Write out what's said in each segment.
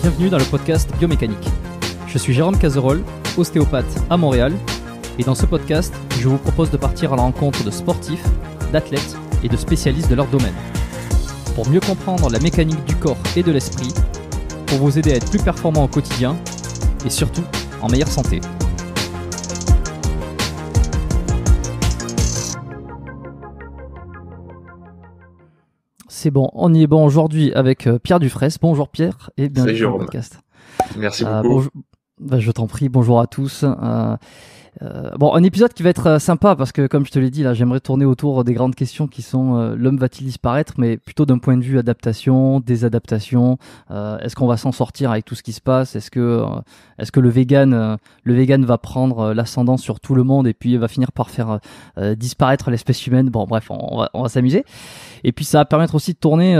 bienvenue dans le podcast Biomécanique. Je suis Jérôme Cazerolle, ostéopathe à Montréal, et dans ce podcast, je vous propose de partir à la rencontre de sportifs, d'athlètes et de spécialistes de leur domaine. Pour mieux comprendre la mécanique du corps et de l'esprit, pour vous aider à être plus performant au quotidien, et surtout en meilleure santé. c'est bon, on y est bon aujourd'hui avec euh, Pierre Dufresne. Bonjour Pierre et bienvenue dans podcast. Merci euh, beaucoup. Bah, je t'en prie, bonjour à tous. Euh, euh, bon, un épisode qui va être euh, sympa parce que, comme je te l'ai dit, là, j'aimerais tourner autour des grandes questions qui sont euh, l'homme va-t-il disparaître, mais plutôt d'un point de vue adaptation, désadaptation. Euh, est-ce qu'on va s'en sortir avec tout ce qui se passe Est-ce que, est-ce que le vegan, le vegan va prendre l'ascendance sur tout le monde et puis va finir par faire disparaître l'espèce humaine Bon, bref, on, va, on va s'amuser. Et puis, ça va permettre aussi de tourner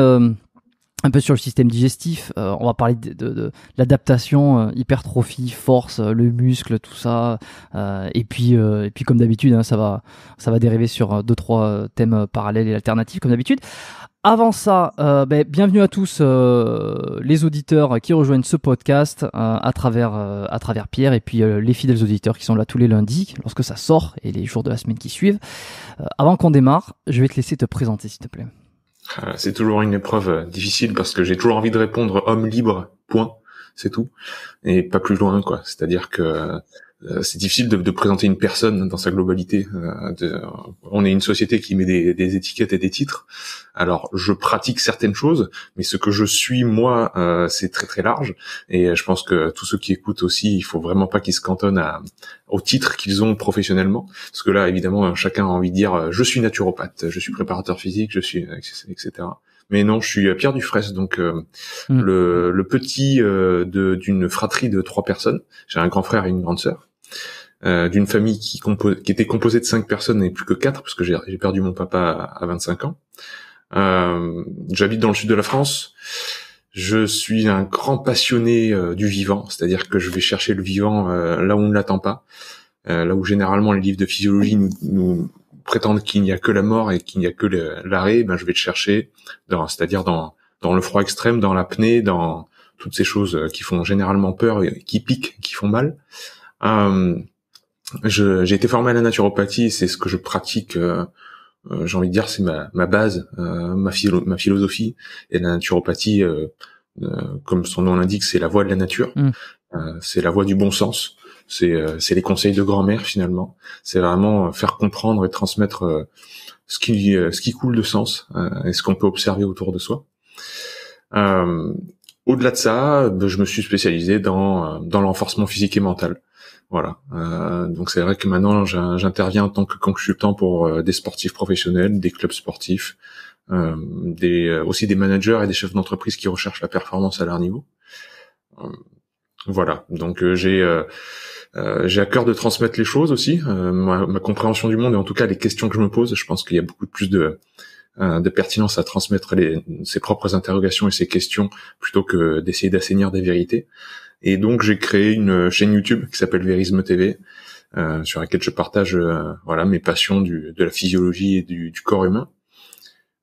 un peu sur le système digestif. Euh, on va parler de, l'adaptation, euh, hypertrophie, force, euh, le muscle, tout ça. et puis, et puis comme d'habitude, hein, ça va, ça va dériver sur deux trois thèmes parallèles et alternatifs comme d'habitude. Avant ça, ben, bienvenue à tous les auditeurs qui rejoignent ce podcast à travers à travers Pierre et puis les fidèles auditeurs qui sont là tous les lundis lorsque ça sort et les jours de la semaine qui suivent. avant qu'on démarre, je vais te laisser te présenter s'il te plaît c'est toujours une épreuve euh, difficile parce que j'ai toujours envie de répondre homme libre, point, c'est tout, et pas plus loin, quoi. C'est-à-dire que euh, c'est difficile de, de, présenter une personne dans sa globalité. Euh, on est une société qui met des, des, étiquettes et des titres. Alors, je pratique certaines choses, mais ce que je suis moi, euh, c'est très très large. Et je pense que tous ceux qui écoutent aussi, il faut vraiment pas qu'ils se cantonnent à, au titre qu'ils ont professionnellement, parce que là, évidemment, chacun a envie de dire je suis naturopathe, je suis préparateur physique, je suis etc. Mais non, je suis Pierre Dufresne, donc mm. le, le, petit d'une fratrie de trois personnes. J'ai un grand frère et une grande sœur. Euh, d'une famille qui, qui était composée de cinq personnes et plus que quatre, parce que j'ai perdu mon papa à, 25 ans. Euh, j'habite dans le sud de la France. Je suis un grand passionné euh, du vivant, c'est-à-dire que je vais chercher le vivant là où on ne l'attend pas, là où généralement les livres de physiologie nous, prétendent qu'il n'y a que la mort et qu'il n'y a que l'arrêt, ben je vais le chercher, c'est-à-dire dans, dans le froid extrême, dans l'apnée, dans toutes ces choses qui font généralement peur, qui piquent, qui font mal. Euh, j'ai été formé à la naturopathie, c'est ce que je pratique. Euh, euh j'ai envie de dire, c'est ma, ma, base, euh, ma, ma, philosophie. Et la naturopathie, euh, euh, comme son nom l'indique, c'est la voie de la nature. Mm. c'est la voie du bon sens. C'est les conseils de grand-mère finalement. C'est vraiment faire comprendre et transmettre ce qui ce qui coule de sens et ce qu'on peut observer autour de soi. Au-delà de ça, je me suis spécialisé dans, dans l'enforcement physique et mental. Voilà. Euh, donc c'est vrai que maintenant j'interviens en tant que consultant pour euh, des sportifs professionnels, des clubs sportifs, euh, des, aussi des managers et des chefs d'entreprise qui recherchent la performance à leur niveau. voilà. Donc j'ai j'ai à cœur de transmettre les choses aussi, ma, compréhension du monde et en tout cas les questions que je me pose. Je pense qu'il y a beaucoup plus de de pertinence à transmettre ses propres interrogations et ses questions plutôt que d'essayer d'assainir des vérités. Et donc j'ai créé une euh, chaîne YouTube qui s'appelle Verisme TV, euh, sur laquelle je partage euh, voilà mes passions de la physiologie et du, corps humain.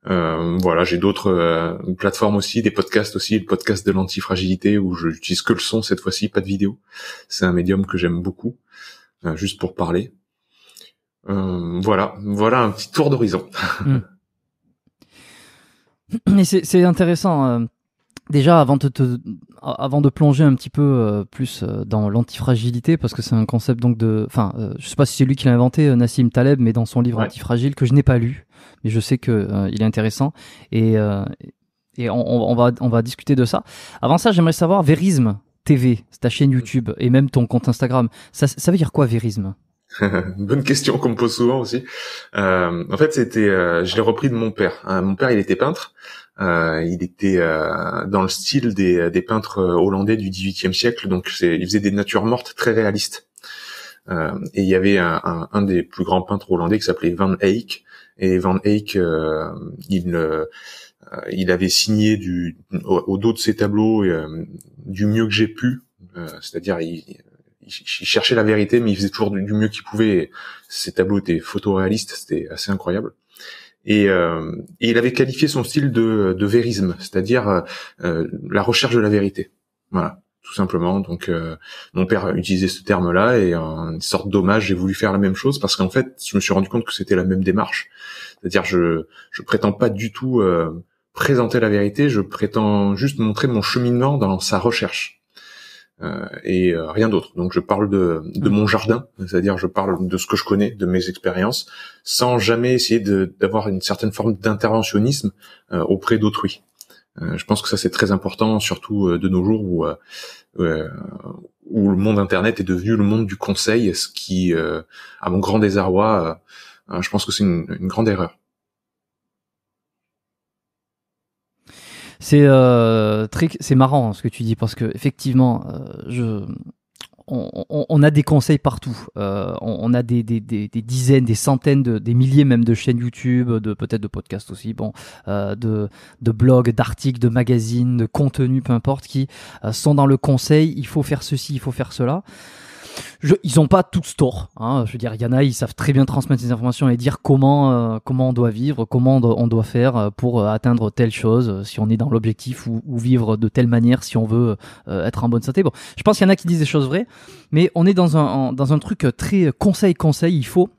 voilà, j'ai d'autres plateformes aussi, des podcasts aussi, le podcast de l'antifragilité où je n'utilise que le son cette fois-ci, pas de vidéo. C'est un médium que j'aime beaucoup, juste pour parler. voilà, voilà un petit tour d'horizon. Mais hmm. c'est intéressant. Déjà, avant de te, avant de plonger un petit peu euh, plus euh, dans l'antifragilité, parce que c'est un concept donc de, enfin, euh, je sais pas si c'est lui qui l'a inventé, euh, Nassim Taleb, mais dans son livre Antifragile que je n'ai pas lu, mais je sais que il est intéressant et, et on, on, va on va discuter de ça. Avant ça, j'aimerais savoir Verisme TV, c'est ta chaîne YouTube et même ton compte Instagram, ça, ça veut dire quoi Verisme Bonne question qu'on me pose souvent aussi. en fait, c'était, je l'ai repris de mon père. Hein, mon père, il était peintre. Euh, il était euh, dans le style des, peintres euh, hollandais du XVIIIe siècle, donc il faisait des natures mortes très réalistes. et il y avait un, des plus grands peintres hollandais qui s'appelait Van Eyck, et Van Eyck, il il avait signé du, au, dos de ses tableaux du mieux que j'ai pu, c'est-à-dire il, il, cherchait la vérité, mais il faisait toujours du, mieux qu'il pouvait. Ses tableaux étaient photoréalistes, c'était assez incroyable. Euh, et, il avait qualifié son style de, de vérisme, c'est-à-dire euh, euh, la recherche de la vérité. Voilà, tout simplement. Donc mon père utilisait ce terme-là et une sorte d'hommage, j'ai voulu faire la même chose parce qu'en fait, je me suis rendu compte que c'était la même démarche. C'est-à-dire je je prétends pas du tout présenter la vérité, je prétends juste montrer mon cheminement dans sa recherche. Euh, et euh, rien d'autre. Donc je parle de, mon jardin, c'est-à-dire je parle de ce que je connais, de mes expériences, sans jamais essayer d'avoir une certaine forme d'interventionnisme euh, auprès d'autrui. je pense que ça c'est très important, surtout de nos jours où, où le monde Internet est devenu le monde du conseil, ce qui, à mon grand désarroi, je pense que c'est une grande erreur. C'est euh, c'est marrant hein, ce que tu dis parce que effectivement, euh, je, on, a des conseils partout. Euh, on, a des, dizaines, des centaines, des milliers même de chaînes YouTube, de peut-être de podcasts aussi, bon, euh, de, blogs, d'articles, de magazines, de contenus, peu importe, qui sont dans le conseil. Il faut faire ceci, il faut faire cela ils n'ont pas tout store. Hein. Je veux dire, il y en a, ils savent très bien transmettre ces informations et dire comment, euh, comment on doit vivre, comment on doit, faire euh, pour euh, atteindre telle chose, si on est dans l'objectif ou, vivre de telle manière, si on veut être en bonne santé. Bon, je pense qu'il y en a qui disent des choses vraies, mais on est dans un, dans un truc très conseil-conseil. Il faut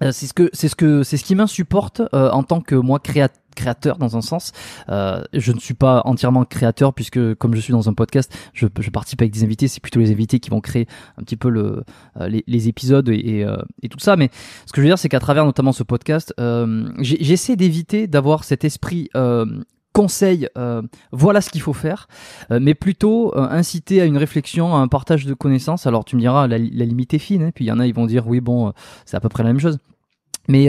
c'est ce que c'est ce que c'est ce qui m'insupporte en tant que moi créateur créateur dans un sens. Euh, je ne suis pas entièrement créateur puisque comme je suis dans un podcast, je, participe avec des invités. C'est plutôt les invités qui vont créer un petit peu euh, les, épisodes euh, et, tout ça. Mais ce que je veux dire, c'est qu'à travers notamment ce podcast, j'essaie d'éviter d'avoir cet esprit conseil, voilà ce qu'il faut faire, mais plutôt inciter à une réflexion, à un partage de connaissances. Alors tu me diras, la, limite est fine, hein. puis il y en a, ils vont dire, oui, bon, c'est à peu près la même chose. Mais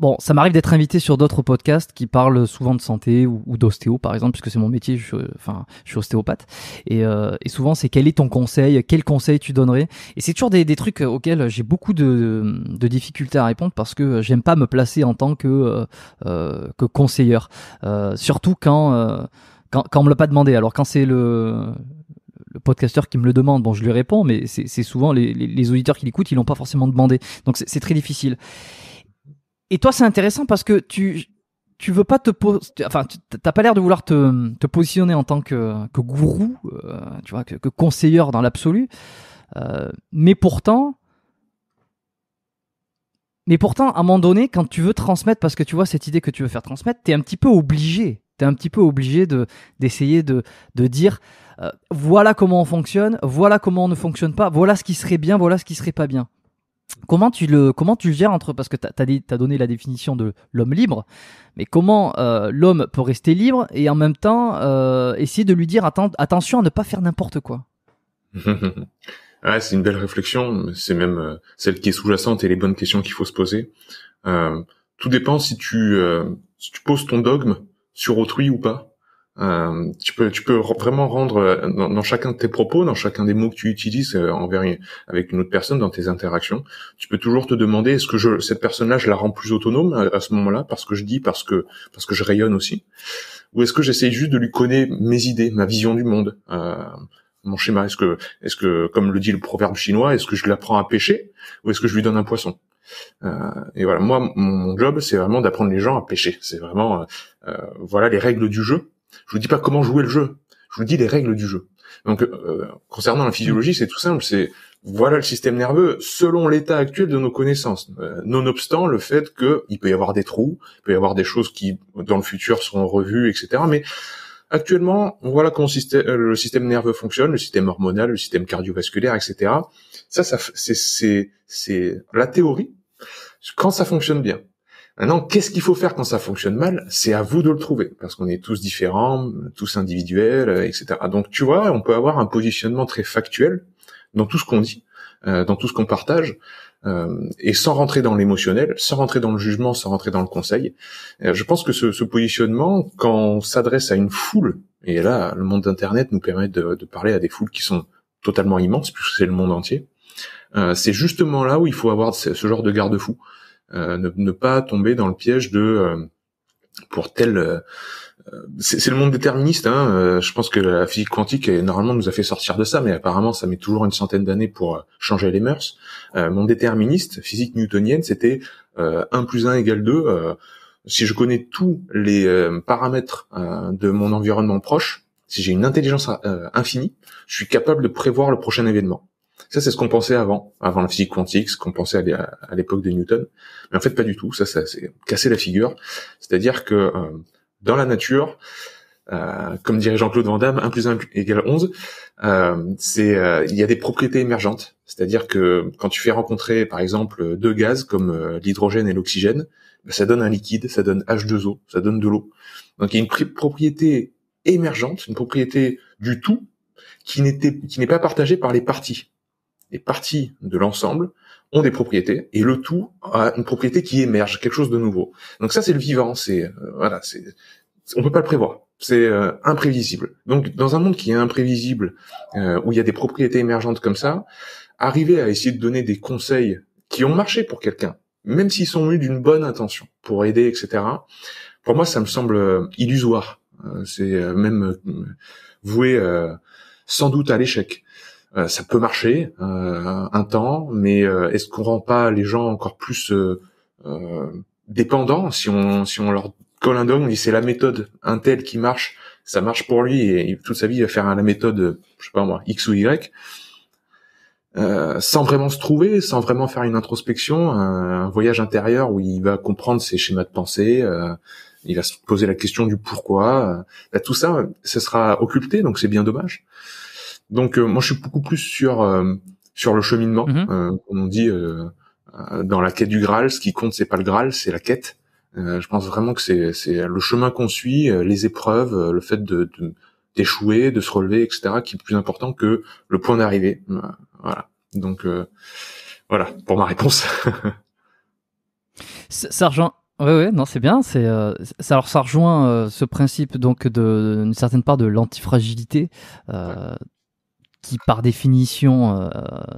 Bon, ça m'arrive d'être invité sur d'autres podcasts qui parlent souvent de santé ou, d'ostéo, par exemple, puisque c'est mon métier, je, enfin, je suis ostéopathe. Et, euh, et souvent, c'est quel est ton conseil, quel conseil tu donnerais Et c'est toujours des, des, trucs auxquels j'ai beaucoup de, de, difficultés à répondre parce que j'aime pas me placer en tant que, euh, euh que conseilleur. Euh, surtout quand, euh, quand, quand on me l'a pas demandé. Alors quand c'est le le podcasteur qui me le demande, bon, je lui réponds, mais c'est souvent les, les, les auditeurs qui l'écoutent, ils l'ont pas forcément demandé. Donc c'est très difficile. Et toi, c'est intéressant parce que tu tu veux pas te enfin t'as pas l'air de vouloir te, positionner en tant que, gourou, euh, tu vois, que, que conseiller dans l'absolu. Euh, mais pourtant, mais pourtant, à un moment donné, quand tu veux transmettre, parce que tu vois cette idée que tu veux faire transmettre, t'es un petit peu obligé. T'es un petit peu obligé de d'essayer de, dire euh, voilà comment on fonctionne, voilà comment on ne fonctionne pas, voilà ce qui serait bien, voilà ce qui serait pas bien. Comment tu le comment tu gères entre parce que tu as, donné la définition de l'homme libre, mais comment euh, l'homme peut rester libre et en même temps euh, essayer de lui dire attention à ne pas faire n'importe quoi. ah, c'est une belle réflexion, c'est même euh, celle qui est sous-jacente et les bonnes questions qu'il faut se poser. tout dépend si tu si tu poses ton dogme sur autrui ou pas. Euh, tu peux, tu peux vraiment rendre euh, dans, chacun de tes propos, dans chacun des mots que tu utilises euh, envers une, avec une autre personne dans tes interactions, tu peux toujours te demander est-ce que je, cette personne-là, je la rends plus autonome à, ce moment-là parce que je dis, parce que parce que je rayonne aussi, ou est-ce que j'essaye juste de lui connaître mes idées, ma vision du monde, euh, mon schéma. Est-ce que, est-ce que, comme le dit le proverbe chinois, est-ce que je l'apprends à pêcher ou est-ce que je lui donne un poisson euh, Et voilà, moi, mon, job, c'est vraiment d'apprendre les gens à pêcher. C'est vraiment, voilà, les règles du jeu. Je vous dis pas comment jouer le jeu. Je vous dis les règles du jeu. Donc, euh, concernant la physiologie, c'est tout simple. C'est voilà le système nerveux selon l'état actuel de nos connaissances, euh, nonobstant le fait qu'il peut y avoir des trous, il peut y avoir des choses qui dans le futur seront revues, etc. Mais actuellement, voilà comment euh, le système nerveux fonctionne, le système hormonal, le système cardiovasculaire, etc. ça c'est la théorie quand ça fonctionne bien. Maintenant, qu'est-ce qu'il faut faire quand ça fonctionne mal C'est à vous de le trouver, parce qu'on est tous différents, tous individuels, etc. Donc tu vois, on peut avoir un positionnement très factuel dans tout ce qu'on dit, euh, dans tout ce qu'on partage, euh, et sans rentrer dans l'émotionnel, sans rentrer dans le jugement, sans rentrer dans le conseil. Euh, je pense que ce, ce positionnement, quand on s'adresse à une foule, et là, le monde d'Internet nous permet de, de, parler à des foules qui sont totalement immenses, puisque c'est le monde entier, c'est justement là où il faut avoir ce, ce genre de garde-fou. Euh, ne, pas tomber dans le piège de euh, pour tel euh, c'est le monde déterministe. Hein. Je pense que la physique quantique normalement nous a fait sortir de ça, mais apparemment ça met toujours une centaine d'années pour changer les mœurs. Mon monde déterministe, physique newtonienne, c'était 1 plus 1 égale 2. si je connais tous les paramètres de mon environnement proche, si j'ai une intelligence infinie, je suis capable de prévoir le prochain événement. Ça, c'est ce qu'on pensait avant, avant la physique quantique, ce qu'on pensait à l'époque de Newton. Mais en fait, pas du tout. Ça, ça c'est casser la figure. C'est-à-dire que euh, dans la nature, euh, comme dirait Jean-Claude Van Damme, 1 plus 1 égale 11, euh, c'est, il y a des propriétés émergentes. C'est-à-dire que quand tu fais rencontrer, par exemple, deux gaz comme l'hydrogène et l'oxygène, ben, ça donne un liquide, ça donne H2O, ça donne de l'eau. Donc il y a une propriété émergente, une propriété du tout qui n'était, qui n'est pas partagée par les parties. Les parties de l'ensemble ont des propriétés et le tout a une propriété qui émerge, quelque chose de nouveau. Donc ça c'est le vivant, c'est euh, voilà, c'est on peut pas le prévoir, c'est euh, imprévisible. Donc dans un monde qui est imprévisible euh, où il y a des propriétés émergentes comme ça, arriver à essayer de donner des conseils qui ont marché pour quelqu'un, même s'ils sont eus d'une bonne intention pour aider, etc. Pour moi ça me semble euh, illusoire. c'est même voué sans doute à l'échec. Euh, ça peut marcher euh, un temps, mais euh, est-ce qu'on rend pas les gens encore plus dépendants si on si on leur colle un dogme, on dit c'est la méthode un tel qui marche, ça marche pour lui et toute sa vie il va faire la méthode, je sais pas moi, X ou Y. Euh, sans vraiment se trouver, sans vraiment faire une introspection, un, voyage intérieur où il va comprendre ses schémas de pensée, il va se poser la question du pourquoi. Bah, tout ça, ça sera occulté, donc c'est bien dommage. Donc euh, moi je suis beaucoup plus sur euh, sur le cheminement, mhm. euh, on dit dans la quête du Graal. Ce qui compte c'est pas le Graal, c'est la quête. je pense vraiment que c'est c'est le chemin qu'on suit, les épreuves, le fait de, d'échouer, de se relever, etc., qui est plus important que le point d'arrivée. Voilà. Donc voilà pour ma réponse. ça rejoint. Oui, oui, non, c'est bien. C'est alors ça rejoint ce principe donc de une certaine part de l'antifragilité qui par définition, euh,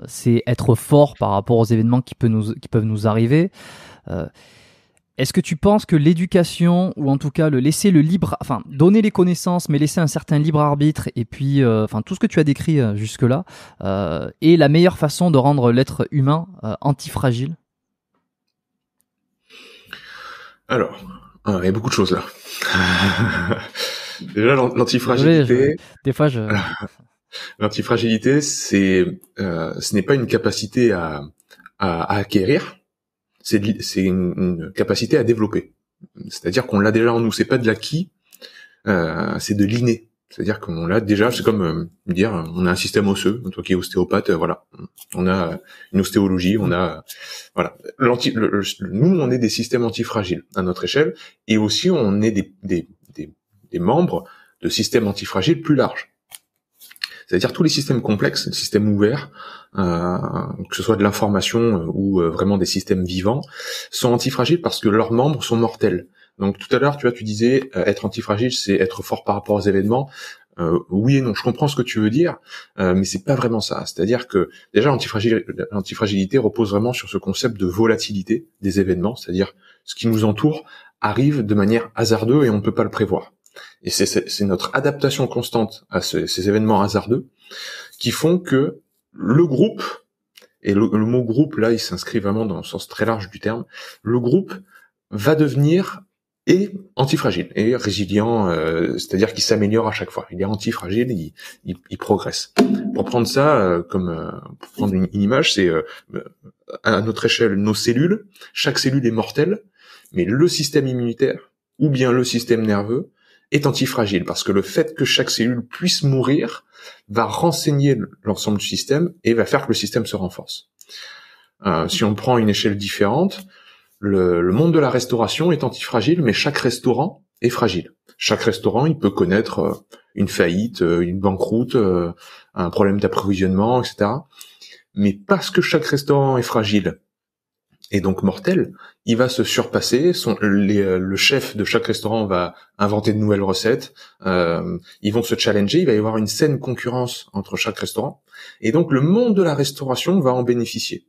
c'est être fort par rapport aux événements qui, peut nous, qui peuvent nous arriver. Euh, est-ce que tu penses que l'éducation, ou en tout cas le laisser le libre, enfin donner les connaissances, mais laisser un certain libre arbitre, et puis euh, enfin tout ce que tu as décrit jusque-là, est la meilleure façon de rendre l'être humain antifragile Alors, ah, il y a beaucoup de choses là. Déjà, l'antifragilité. Des fois, je. L'antifragilité, c'est, euh, ce n'est pas une capacité à, à, acquérir, c'est, une, une, capacité à développer. C'est-à-dire qu'on l'a déjà en nous, c'est pas de l'acquis, euh, c'est de l'inné. C'est-à-dire qu'on l'a déjà, c'est comme euh, dire, on a un système osseux, toi qui est ostéopathe, euh, voilà, on a une ostéologie, on a, voilà. nous, on est des systèmes antifragiles à notre échelle, et aussi on est des, des, des membres de systèmes antifragiles plus larges. C'est-à-dire tous les systèmes complexes, les systèmes ouverts, euh, que ce soit de l'information euh, ou euh, vraiment des systèmes vivants, sont antifragiles parce que leurs membres sont mortels. Donc tout à l'heure, tu vois, tu disais être antifragile, c'est être fort par rapport aux événements. oui et non, je comprends ce que tu veux dire, euh, mais c'est pas vraiment ça. C'est-à-dire que déjà l'antifragilité repose vraiment sur ce concept de volatilité des événements, c'est-à-dire ce qui nous entoure arrive de manière hasardeuse et on ne peut pas le prévoir. Et c'est notre adaptation constante à ces événements hasardeux qui font que le groupe, et le, mot groupe, là, il s'inscrit vraiment dans le sens très large du terme, le groupe va devenir et antifragile et résilient, euh, c'est-à-dire qu'il s'améliore à chaque fois. Il est antifragile, il, il, progresse. Pour prendre ça euh, comme euh, pour prendre une image, c'est à notre échelle nos cellules. Chaque cellule est mortelle, mais le système immunitaire ou bien le système nerveux est antifragile parce que le fait que chaque cellule puisse mourir va renseigner l'ensemble du système et va faire que le système se renforce. Euh, si on prend une échelle différente, le, le, monde de la restauration est antifragile, mais chaque restaurant est fragile. Chaque restaurant, il peut connaître euh, une faillite, euh, une banqueroute, un problème d'approvisionnement, etc. Mais parce que chaque restaurant est fragile et donc mortel, il va se surpasser. Euh, le chef de chaque restaurant va inventer de nouvelles recettes. Euh, ils vont se challenger. Il va y avoir une saine concurrence entre chaque restaurant. Et donc le monde de la restauration va en bénéficier.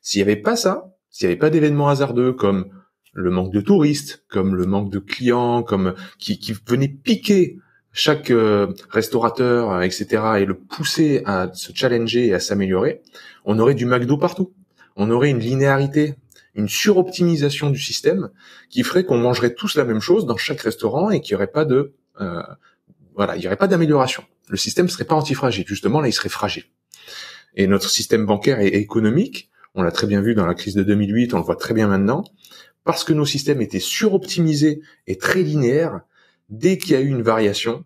S'il n'y avait pas ça, s'il n'y avait pas d'événements hasardeux comme le manque de touristes, comme le manque de clients, comme qui, qui venaient piquer chaque euh, restaurateur, etc., et le pousser à se challenger et à s'améliorer, on aurait du McDo partout on aurait une linéarité, une suroptimisation du système qui ferait qu'on mangerait tous la même chose dans chaque restaurant et qu'il n'y aurait pas de euh, voilà, il n'y aurait pas d'amélioration. Le système serait pas antifragile, justement là il serait fragile. Et notre système bancaire et économique, on l'a très bien vu dans la crise de 2008, on le voit très bien maintenant, parce que nos systèmes étaient suroptimisés et très linéaires, dès qu'il y a eu une variation,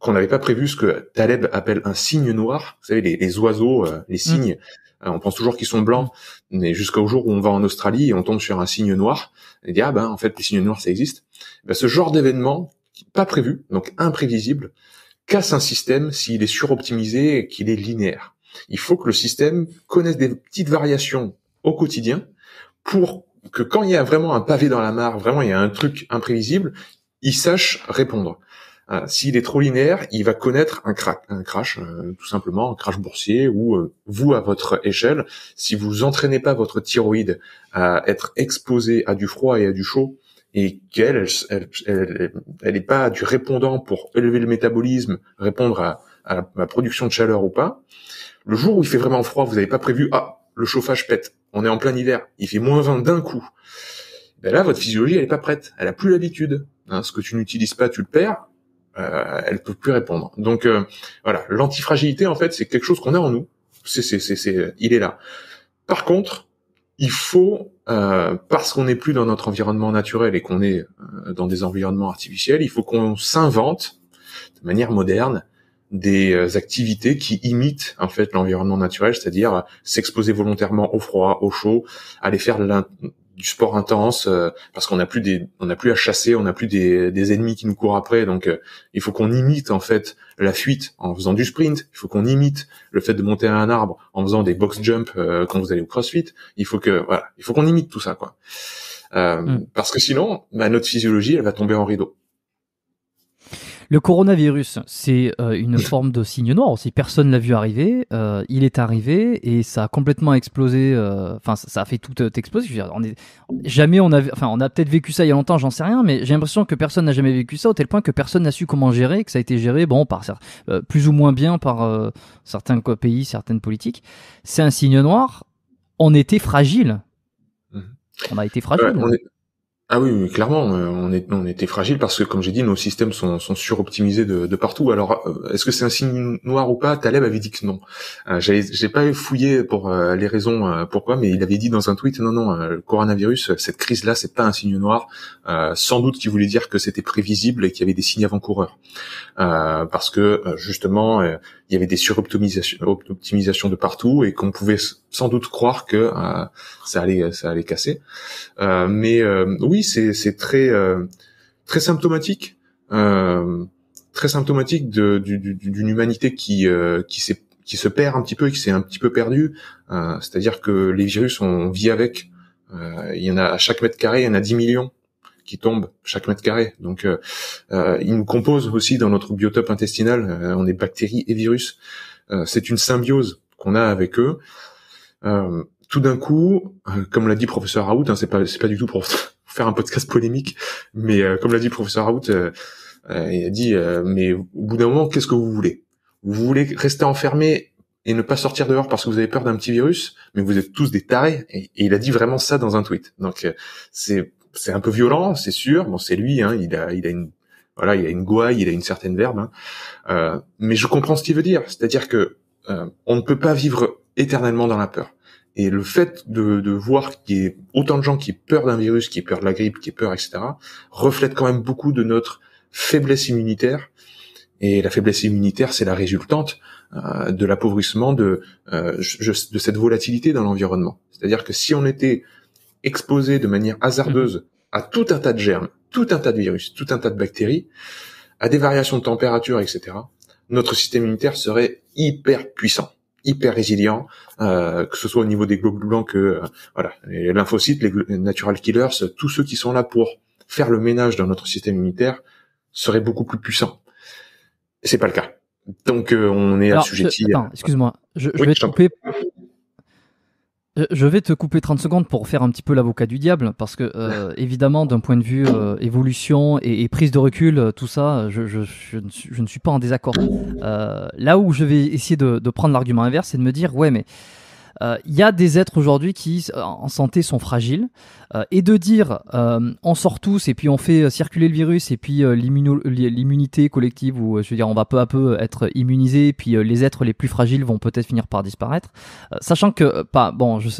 qu'on n'avait pas prévu ce que Taleb appelle un signe noir, vous savez, les, oiseaux, euh, les mmh. signes, euh, on pense toujours qu'ils sont blancs, mais jusqu'au jour où on va en Australie et on tombe sur un signe noir, et dit ah ben en fait les signes noirs ça existe. Ben, ce genre d'événement pas prévu, donc imprévisible, casse un système s'il est suroptimisé et qu'il est linéaire. Il faut que le système connaisse des petites variations au quotidien pour que quand il y a vraiment un pavé dans la mare, vraiment il y a un truc imprévisible, il sache répondre. Euh, s'il est trop linéaire, il va connaître un, un crash, euh, tout simplement un crash boursier, ou euh, vous à votre échelle, si vous entraînez pas votre thyroïde à être exposée à du froid et à du chaud, et qu'elle elle, elle, pas du répondant pour élever le métabolisme, répondre à, la, production de chaleur ou pas. Le jour où il fait vraiment froid, vous n'avez pas prévu ah le chauffage pète, on est en plein hiver, il fait moins 20 d'un coup. Ben là, votre physiologie elle est pas prête, elle a plus l'habitude. Hein, ce que tu n'utilises pas, tu le perds euh, elle peut plus répondre. Donc euh, voilà, l'antifragilité en fait, c'est quelque chose qu'on a en nous. C'est c'est c'est il est là. Par contre, il faut euh, parce qu'on n'est plus dans notre environnement naturel et qu'on est euh, dans des environnements artificiels, il faut qu'on s'invente de manière moderne des activités qui imitent en fait l'environnement naturel, c'est-à-dire s'exposer volontairement au froid, au chaud, aller faire du sport intense euh, parce qu'on n'a plus des on n'a plus à chasser on n'a plus des, des, ennemis qui nous courent après donc euh, il faut qu'on imite en fait la fuite en faisant du sprint il faut qu'on imite le fait de monter à un arbre en faisant des box jump euh, quand vous allez au crossfit il faut que voilà il faut qu'on imite tout ça quoi mm. parce que sinon bah, notre physiologie elle va tomber en rideau le coronavirus, c'est euh, une forme de signe noir aussi. Personne ne l'a vu arriver. Euh, il est arrivé et ça a complètement explosé. Euh, enfin, ça, a fait tout exploser. on jamais on a, enfin, on a peut-être vécu ça il y a longtemps, j'en sais rien, mais j'ai l'impression que personne n'a jamais vécu ça au tel point que personne n'a su comment gérer, que ça a été géré, bon, par plus ou moins bien par certains pays, certaines politiques. C'est un signe noir. On était fragile. Mmh. On a été fragile. Ah oui, clairement, euh, on, était fragile parce que, comme j'ai dit, nos systèmes sont, suroptimisés de, partout. Alors, euh, est-ce que c'est un signe noir ou pas Taleb avait dit que non. Euh, j'ai pas fouillé pour les raisons pourquoi, mais il avait dit dans un tweet non, non, le coronavirus, cette crise-là, c'est pas un signe noir. sans doute qu'il voulait dire que c'était prévisible et qu'il y avait des signes avant-coureurs, parce que justement il y avait des suroptimisations de partout et qu'on pouvait sans doute croire que euh, ça allait ça allait casser. Euh, mais euh, oui, c'est c'est très euh, très symptomatique, très symptomatique de, d'une du, humanité qui qui s'est qui se perd un petit peu et qui s'est un petit peu perdue. C'est-à-dire que les virus on vit avec. il y en a à chaque mètre carré, il y en a 10 millions qui tombe chaque mètre carré. Donc, euh, euh ils nous composent aussi dans notre biotope intestinal. Euh, on est bactéries et virus. Euh, c'est une symbiose qu'on a avec eux. tout d'un coup, comme l'a dit professeur Raoult, hein, c'est pas c'est pas du tout pour faire un podcast polémique, mais comme l'a dit professeur Raoult, il a dit mais au bout d'un moment, qu'est-ce que vous voulez Vous voulez rester enfermé et ne pas sortir dehors parce que vous avez peur d'un petit virus, mais vous êtes tous des tarés. Et, et, il a dit vraiment ça dans un tweet. Donc c'est c'est un peu violent, c'est sûr. Bon, c'est lui, hein, il a, il a une, voilà, il a une gouaille, il a une certaine verbe. Hein. Euh, mais je comprends ce qu'il veut dire, c'est-à-dire que euh, on ne peut pas vivre éternellement dans la peur. Et le fait de, voir qu'il y ait autant de gens qui ont peur d'un virus, qui ont peur de la grippe, qui ont peur, etc., reflète quand même beaucoup de notre faiblesse immunitaire. Et la faiblesse immunitaire, c'est la résultante euh, de l'appauvrissement de, de cette volatilité dans l'environnement. C'est-à-dire que si on était exposé de manière hasardeuse mhm. à tout un tas de germes, tout un tas de virus, tout un tas de bactéries, à des variations de température, etc., notre système immunitaire serait hyper puissant, hyper résilient, euh, que ce soit au niveau des globules blancs que euh, voilà, les lymphocytes, les natural killers, tous ceux qui sont là pour faire le ménage dans notre système immunitaire seraient beaucoup plus puissants. C'est pas le cas. Donc euh, on est à. sujet Attends, excuse-moi, je, vais euh, je vais te couper 30 secondes pour faire un petit peu l'avocat du diable, parce que euh, évidemment, d'un point de vue euh, évolution et, prise de recul, tout ça, je, je, ne, suis, pas en désaccord. là où je vais essayer de, de prendre l'argument inverse, c'est de me dire, ouais, mais il euh, y a des êtres aujourd'hui qui en santé sont fragiles euh, et de dire euh, on sort tous et puis on fait circuler le virus et puis l'immunité collective ou je veux dire on va peu à peu être immunisé et puis les êtres les plus fragiles vont peut-être finir par disparaître sachant que pas bon je,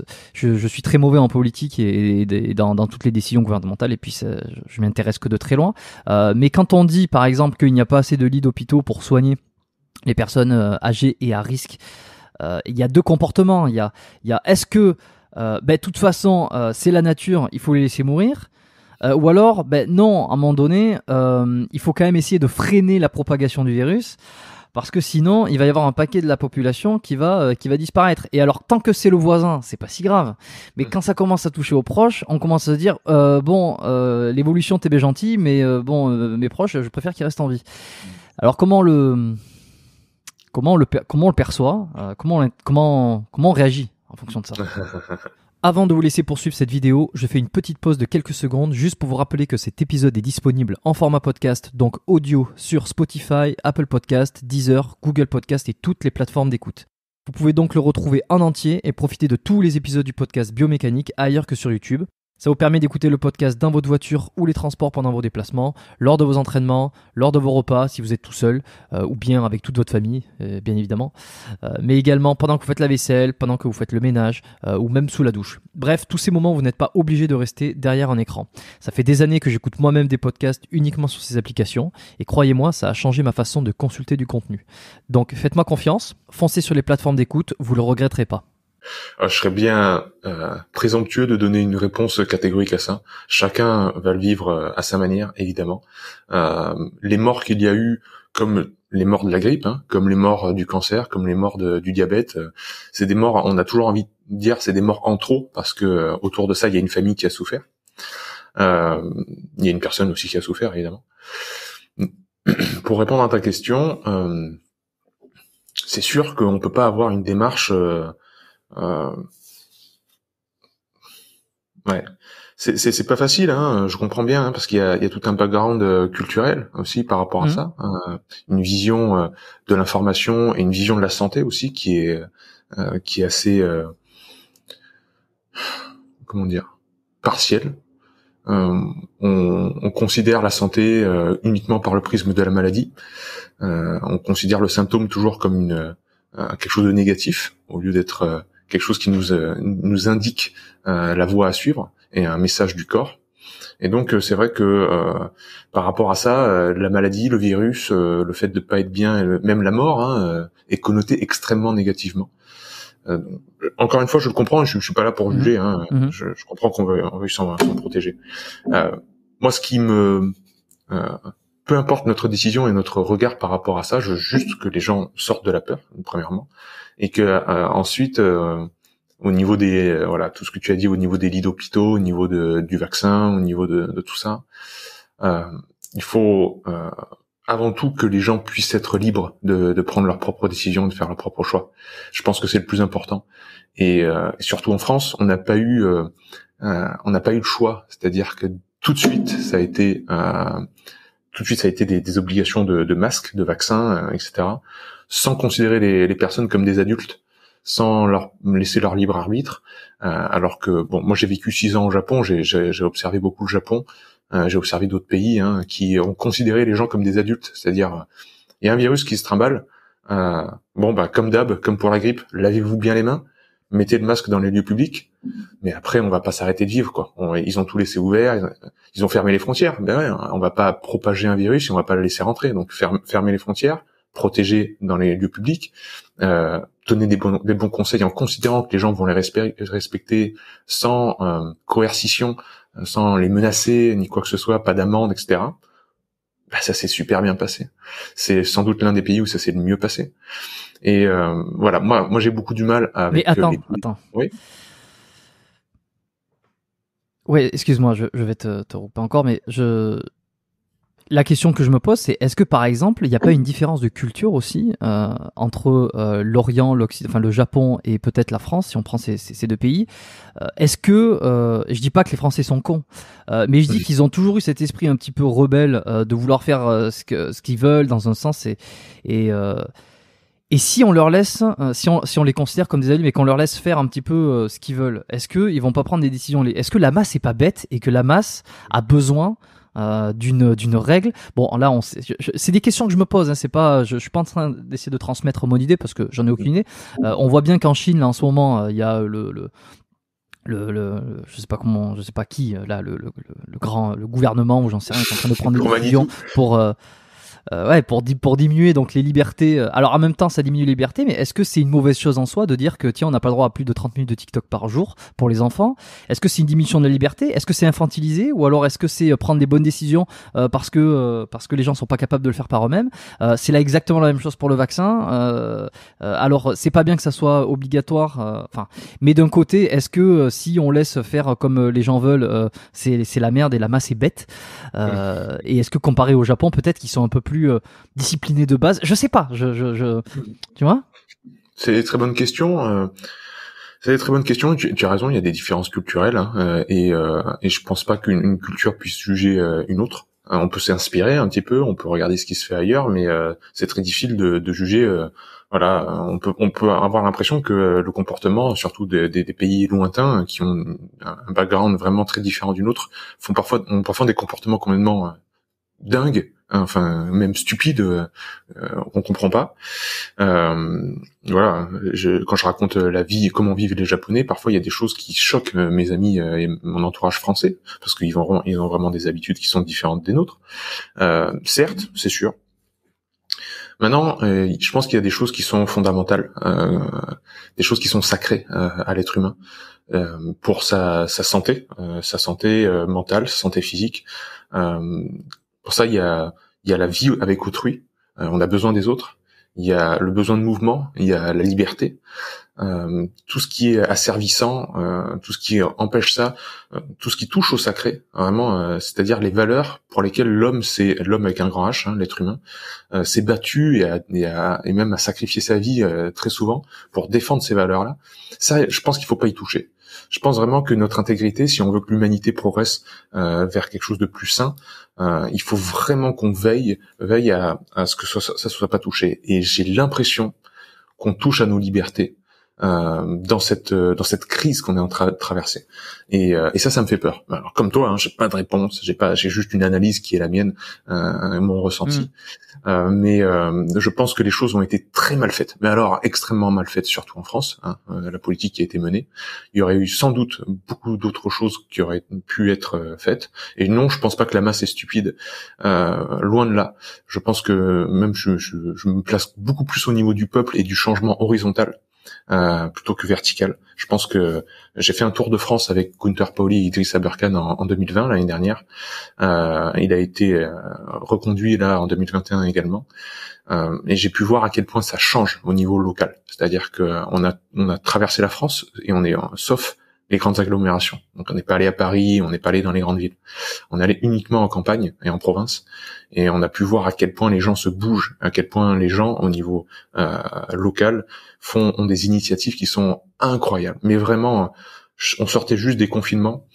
suis très mauvais en politique et, dans, toutes les décisions gouvernementales et puis je je m'intéresse que de très loin mais quand on dit par exemple qu'il n'y a pas assez de lits d'hôpitaux pour soigner les personnes âgées et à risque euh, il y a deux comportements. Hein. Il y a, y a est-ce que, euh, ben, de toute façon, euh, c'est la nature, il faut les laisser mourir ou alors, ben, non, à un moment donné, il faut quand même essayer de freiner la propagation du virus parce que sinon il va y avoir un paquet de la population qui va qui va disparaître. Et alors tant que c'est le voisin, c'est pas si grave. Mais quand ça commence à toucher aux proches, on commence à se dire bon l'évolution t'es bien gentil, mais bon mes proches je préfère qu'ils restent en vie. Mm. Alors comment le comment on le comment on le perçoit, euh, comment on, comment comment réagit en fonction de ça. Avant de vous laisser poursuivre cette vidéo, je fais une petite pause de quelques secondes juste pour vous rappeler que cet épisode est disponible en format podcast, donc audio sur Spotify, Apple Podcast, Deezer, Google Podcast et toutes les plateformes d'écoute. Vous pouvez donc le retrouver en entier et profiter de tous les épisodes du podcast biomécanique ailleurs que sur YouTube. Ça vous permet d'écouter le podcast dans votre voiture ou les transports pendant vos déplacements, lors de vos entraînements, lors de vos repas si vous êtes tout seul euh, ou bien avec toute votre famille, euh, bien évidemment. Euh, mais également pendant que vous faites la vaisselle, pendant que vous faites le ménage ou même sous la douche. Bref, tous ces moments où vous n'êtes pas obligé de rester derrière un écran. Ça fait des années que j'écoute moi-même des podcasts uniquement sur ces applications et croyez-moi, ça a changé ma façon de consulter du contenu. Donc faites-moi confiance, foncez sur les plateformes d'écoute, vous le regretterez pas. Euh, je serais bien euh, présomptueux de donner une réponse catégorique à ça. Chacun va le vivre euh, à sa manière, évidemment. Euh, les morts qu'il y a eu, comme les morts de la grippe, hein, comme les morts du cancer, comme les morts du diabète, c'est des morts. On a toujours envie de dire c'est des morts en trop parce que autour de ça il y a une famille qui a souffert. Il y a une personne aussi qui a souffert, évidemment. Pour répondre à ta question, c'est sûr qu'on peut pas avoir une démarche euh, ouais, c'est c'est pas facile, hein, Je comprends bien, hein, parce qu'il y a, il y a tout un background euh, culturel aussi par rapport à mmh. ça, hein. une vision euh, de l'information et une vision de la santé aussi qui est qui est assez comment dire partielle. On, on, considère la santé uniquement par le prisme de la maladie. on considère le symptôme toujours comme une quelque chose de négatif au lieu d'être quelque chose qui nous euh, nous indique euh, la voie à suivre et un message du corps. Et donc euh, c'est vrai que par rapport à ça, la maladie, le virus, le fait de ne pas être bien, et même la mort, hein, est connoté extrêmement négativement. encore une fois, je le comprends, je, ne suis pas là pour mhm. juger. Hein. Mhm. je, comprends qu'on veut, veut s'en protéger. moi, ce qui me peu importe notre décision et notre regard par rapport à ça, je veux juste que les gens sortent de la peur, premièrement et que euh, ensuite euh, au niveau des euh, voilà tout ce que tu as dit au niveau des lits d'hôpitaux au niveau du vaccin au niveau de, tout ça euh, il faut avant tout que les gens puissent être libres de, prendre leurs propres décisions de faire leurs propres choix je pense que c'est le plus important et surtout en France on n'a pas eu on n'a pas eu le choix c'est-à-dire que tout de suite ça a été tout de suite ça a été des, obligations de, de masques de vaccins etc sans considérer les, personnes comme des adultes, sans leur laisser leur libre arbitre. Euh, alors que bon, moi j'ai vécu six ans au Japon, j'ai observé beaucoup le Japon, euh, j'ai observé d'autres pays hein, qui ont considéré les gens comme des adultes, c'est-à-dire euh, il y a un virus qui se trimballe. bon bah comme d'hab, comme pour la grippe, lavez-vous bien les mains, mettez le masque dans les lieux publics. Mais après, on va pas s'arrêter de vivre quoi. ils ont tout laissé ouvert, ils ont, fermé les frontières. Ben ouais, on va pas propager un virus, on va pas le laisser rentrer. Donc fermer les frontières, protéger dans les lieux publics, euh, donner des bons, des bons, conseils en considérant que les gens vont les respecter sans euh, coercition, euh, sans les menacer ni quoi que ce soit, pas d'amende, etc. Bah, ça s'est super bien passé. C'est sans doute l'un des pays où ça s'est le mieux passé. Et euh, voilà, moi, moi j'ai beaucoup du mal avec. Mais euh, attends, attends. Oui. Oui, excuse-moi, je, je, vais te, te pas encore, mais je la question que je me pose, c'est est-ce que par exemple, il n'y a pas une différence de culture aussi euh, entre euh, l'Orient, enfin, le Japon et peut-être la France, si on prend ces, deux pays euh, Est-ce que, je ne dis pas que les Français sont cons, mais je dis qu'ils ont toujours eu cet esprit un petit peu rebelle de vouloir faire ce qu'ils ce veulent dans un sens et, si on leur laisse, si on, les considère comme des adultes, mais qu'on leur laisse faire un petit peu ce qu'ils veulent, est-ce qu'ils vont pas prendre des décisions Est-ce que la masse n'est pas bête et que la masse a besoin euh, d'une d'une règle. Bon, là, on c'est des questions que je me pose. Hein. c'est pas, je, je, suis pas en train d'essayer de transmettre mon idée parce que j'en ai aucune idée. Mm. Euh, on voit bien qu'en Chine, là, en ce moment, euh, il y a le, le le, je sais pas comment je sais pas qui là le, le, le grand le gouvernement ou j'en sais rien est en train de prendre des décisions pour euh, ouais, pour, pour diminuer donc les libertés. Euh, alors en même temps, ça diminue les libertés, mais est-ce que c'est une mauvaise chose en soi de dire que tiens, on n'a pas le droit à plus de 30 minutes de TikTok par jour pour les enfants Est-ce que c'est une diminution de la liberté Est-ce que c'est infantilisé ou alors est-ce que c'est euh, prendre des bonnes décisions parce que parce que les gens sont pas capables de le faire par eux-mêmes C'est là exactement la même chose pour le vaccin. alors c'est pas bien que ça soit obligatoire. Enfin, mais d'un côté, est-ce que si on laisse faire comme les gens veulent, c'est la merde et la masse est bête. et est-ce que comparé au Japon, peut-être qu'ils sont un peu plus plus euh, discipliné de base Je sais pas. Je, tu vois C'est une très bonne question. Euh, c'est une très bonne question. Tu, as raison, il y a des différences culturelles hein, euh, et, je pense pas qu'une culture puisse juger une autre. On peut s'inspirer un petit peu, on peut regarder ce qui se fait ailleurs, mais c'est très difficile de, juger. voilà, on peut avoir l'impression que le comportement, surtout des, pays lointains qui ont un background vraiment très différent d'une autre, font parfois ont parfois des comportements complètement dingues enfin même stupide, euh, euh on comprend pas. Euh, voilà, quand je raconte euh, la vie et comment vivent les Japonais, parfois il y a des choses qui choquent mes amis et mon entourage français parce qu'ils ont, ils ont vraiment des habitudes qui sont différentes des nôtres. certes, c'est sûr. Maintenant, je pense qu'il y a des choses qui sont fondamentales, des choses qui sont sacrées à l'être humain pour sa, santé, sa santé mentale, sa santé physique. Euh, pour ça, il y a, il y la vie avec autrui. Euh, on a besoin des autres. Il y a le besoin de mouvement. Il y a la liberté. Euh, tout ce qui est asservissant, euh, tout ce qui empêche ça, tout ce qui touche au sacré, vraiment, c'est-à-dire les valeurs pour lesquelles l'homme, c'est l'homme avec un grand H, hein, l'être humain, s'est battu et, et, même a sacrifié sa vie très souvent pour défendre ces valeurs-là. Ça, je pense qu'il faut pas y toucher. Je pense vraiment que notre intégrité, si on veut que l'humanité progresse euh, vers quelque chose de plus sain, euh, il faut vraiment qu'on veille, veille à ce que ça, ne soit pas touché. Et j'ai l'impression qu'on touche à nos libertés euh, dans cette euh, dans cette crise qu'on est en train de traverser. Et, euh, et, ça, ça me fait peur. Bah, alors comme toi, hein, j'ai pas de réponse, j'ai pas, j'ai juste une analyse qui est la mienne, euh, mon ressenti. Mm. mais je pense que les choses ont été très mal faites. Mais alors extrêmement mal faites, surtout en France, hein, la politique qui a été menée. Il y aurait eu sans doute beaucoup d'autres choses qui auraient pu être faites. Et non, je pense pas que la masse est stupide. loin de là. Je pense que même je, je, je me place beaucoup plus au niveau du peuple et du changement horizontal euh, plutôt que vertical Je pense que j'ai fait un tour de France avec Gunther Pauli et Idriss Aberkan en, en 2020 l'année dernière. Euh, il a été euh, reconduit là en 2021 également, euh, et j'ai pu voir à quel point ça change au niveau local. C'est-à-dire que a on a traversé la France et on est sauf les grandes agglomérations. Donc on n'est pas allé à Paris, on n'est pas allé dans les grandes villes. On est allé uniquement en campagne et en province, et on a pu voir à quel point les gens se bougent, à quel point les gens au niveau euh, local font ont des initiatives qui sont incroyables. Mais vraiment, on sortait juste des confinements.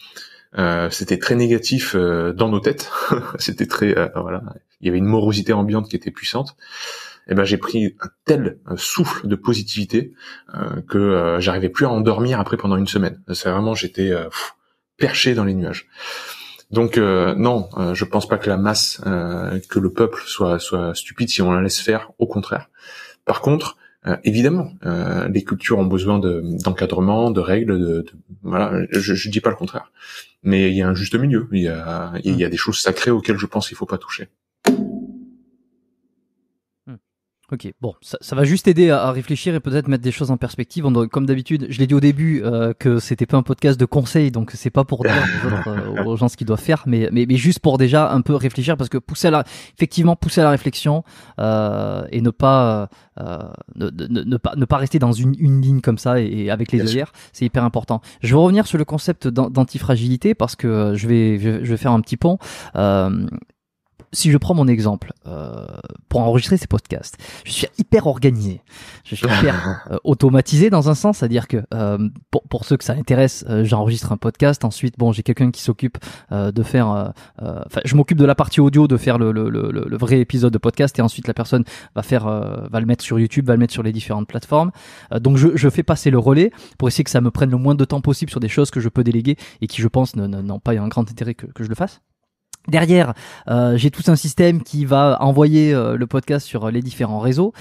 Euh, c'était très négatif euh, dans nos têtes. c'était très voilà, il y avait une morosité ambiante qui était puissante eh ben j'ai pris un tel souffle de positivité euh, que euh, j'arrivais plus à endormir après pendant une semaine. C'est vraiment j'étais euh, perché dans les nuages. Donc non, je pense pas que la masse, que le peuple soit soit stupide si on la laisse faire. Au contraire. Par contre, évidemment, les cultures ont besoin d'encadrement, de, règles. De, voilà, je, je dis pas le contraire. Mais il y a un juste milieu. Il y a, il y a mmh. des choses sacrées auxquelles je pense qu'il faut pas toucher. Ok, bon, ça, va juste aider à, réfléchir et peut-être mettre des choses en perspective. comme d'habitude, je l'ai dit au début euh, que c'était pas un podcast de conseils, donc c'est pas pour dire aux, autres, euh, aux, gens ce qu'ils doivent faire, mais, mais, juste pour déjà un peu réfléchir, parce que pousser à la, effectivement pousser à la réflexion euh, et ne pas euh, ne, pas ne pas rester dans une, ligne comme ça et, avec les œillères, c'est hyper important. Je vais revenir sur le concept d'antifragilité parce que je vais je, je, vais faire un petit pont si je prends mon exemple, euh, pour enregistrer ces podcasts, je suis hyper organisé, je suis hyper euh, automatisé dans un sens, c'est-à-dire que euh, pour, ceux que ça intéresse, j'enregistre un podcast, ensuite bon j'ai quelqu'un qui s'occupe de faire, enfin je m'occupe de la partie audio, de faire le, vrai épisode de podcast, et ensuite la personne va faire, va le mettre sur YouTube, va le mettre sur les différentes plateformes. donc je, fais passer le relais pour essayer que ça me prenne le moins de temps possible sur des choses que je peux déléguer et qui je pense n'ont pas un grand intérêt que je le fasse. Derrière, euh, j'ai tout un système qui va envoyer euh, le podcast sur euh, les différents réseaux.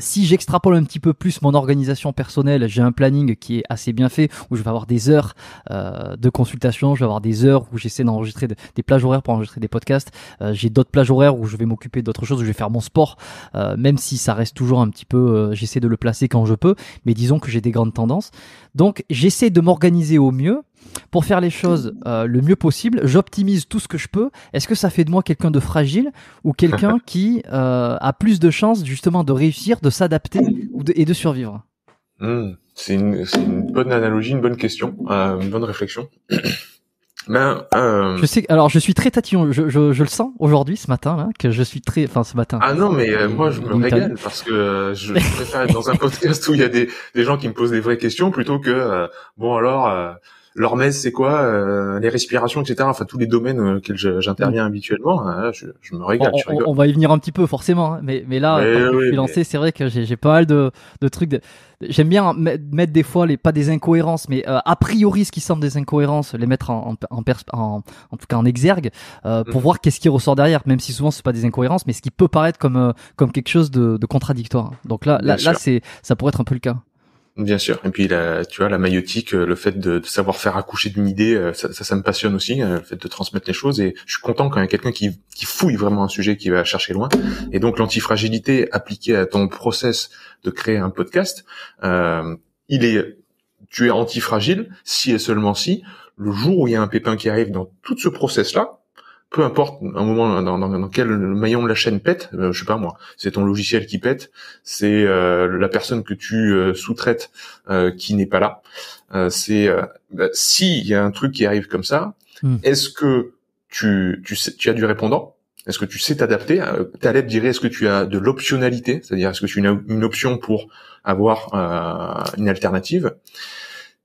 si j'extrapole un petit peu plus mon organisation personnelle, j'ai un planning qui est assez bien fait, où je vais avoir des heures de consultation, je vais avoir des heures où j'essaie d'enregistrer des plages horaires pour enregistrer des podcasts. j'ai d'autres plages horaires où je vais m'occuper d'autres choses, où je vais faire mon sport, même si ça reste toujours un petit peu, j'essaie de le placer quand je peux, mais disons que j'ai des grandes tendances. Donc j'essaie de m'organiser au mieux, pour faire les choses euh, le mieux possible. J'optimise tout ce que je peux. Est-ce que ça fait de moi quelqu'un de fragile ou quelqu'un qui euh, a plus de chances justement de réussir, de s'adapter et de survivre hmm, C'est une, bonne analogie, une bonne question, euh, une bonne réflexion. Ben, Je sais. Alors, je suis très tatillon. Je, le sens aujourd'hui, ce matin, que je suis très. Enfin, ce matin. Ah non, mais moi, je me régale parce que je préfère être dans un podcast où il y a des, des gens qui me posent des vraies questions plutôt que bon alors L'hormèse, c'est quoi euh, Les respirations, etc. Enfin, tous les domaines euh, auxquels j'interviens mm. habituellement, hein, je, me régale. On, va y venir un petit peu, forcément. Hein, mais, là, je suis lancé, c'est vrai que j'ai pas mal de, trucs. J'aime bien mettre des fois, les, pas des incohérences, mais euh, a priori, ce qui semble des incohérences, les mettre en, en, en, tout cas en exergue, mm. pour voir qu'est-ce qui ressort derrière, même si souvent, c'est pas des incohérences, mais ce qui peut paraître comme, comme quelque chose de, contradictoire. Hein. Donc là, là, c'est ça pourrait être un peu le cas. Bien sûr. Et puis, tu vois, la maïotique, euh, le fait de, savoir faire accoucher d'une idée, euh, ça, ça, me passionne aussi, euh, le fait de transmettre les choses. Et je suis content quand il y a quelqu'un qui, fouille vraiment un sujet, qui va chercher loin. Et donc, l'antifragilité appliquée à ton process de créer un podcast, il est, tu es antifragile si et seulement si, le jour où il y a un pépin qui arrive dans tout ce process-là, peu importe un moment dans, dans, quel maillon de la chaîne pète, euh, je sais pas moi, c'est ton logiciel qui pète, c'est euh, la personne que tu euh, sous-traites qui n'est pas là. c'est bah, si y a un truc qui arrive comme ça, hmm. est-ce que tu, tu, sais, tu as du répondant Est-ce que tu sais t'adapter Taleb dirait est-ce que tu as de l'optionnalité, c'est-à-dire est-ce que tu as une, une option pour avoir une alternative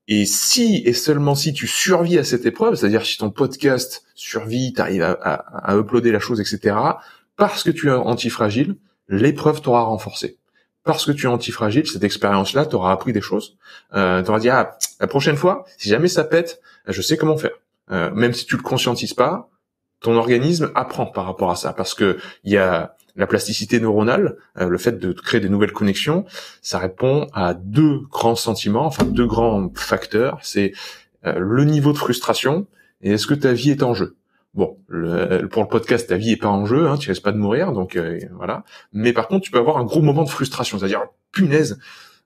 et si et seulement si tu survis à cette épreuve, c'est-à-dire si ton podcast survit, t'arrives à, à, à, uploader la chose, etc., parce que tu es antifragile, l'épreuve t'aura renforcé. Parce que tu es antifragile, cette expérience-là t'aura appris des choses. Euh, t'aura dit ah la prochaine fois, si jamais ça pète, je sais comment faire. Euh, même si tu le conscientises pas, ton organisme apprend par rapport à ça parce que il y a la plasticité neuronale, euh, le fait de créer des nouvelles connexions, ça répond à deux grands sentiments, enfin deux grands facteurs. C'est euh, le niveau de frustration et est-ce que ta vie est en jeu. Bon, pour le podcast, ta vie est pas en jeu, hein, tu risques pas de mourir, donc euh, voilà. Mais par contre, tu peux avoir un gros moment de frustration, c'est-à-dire punaise,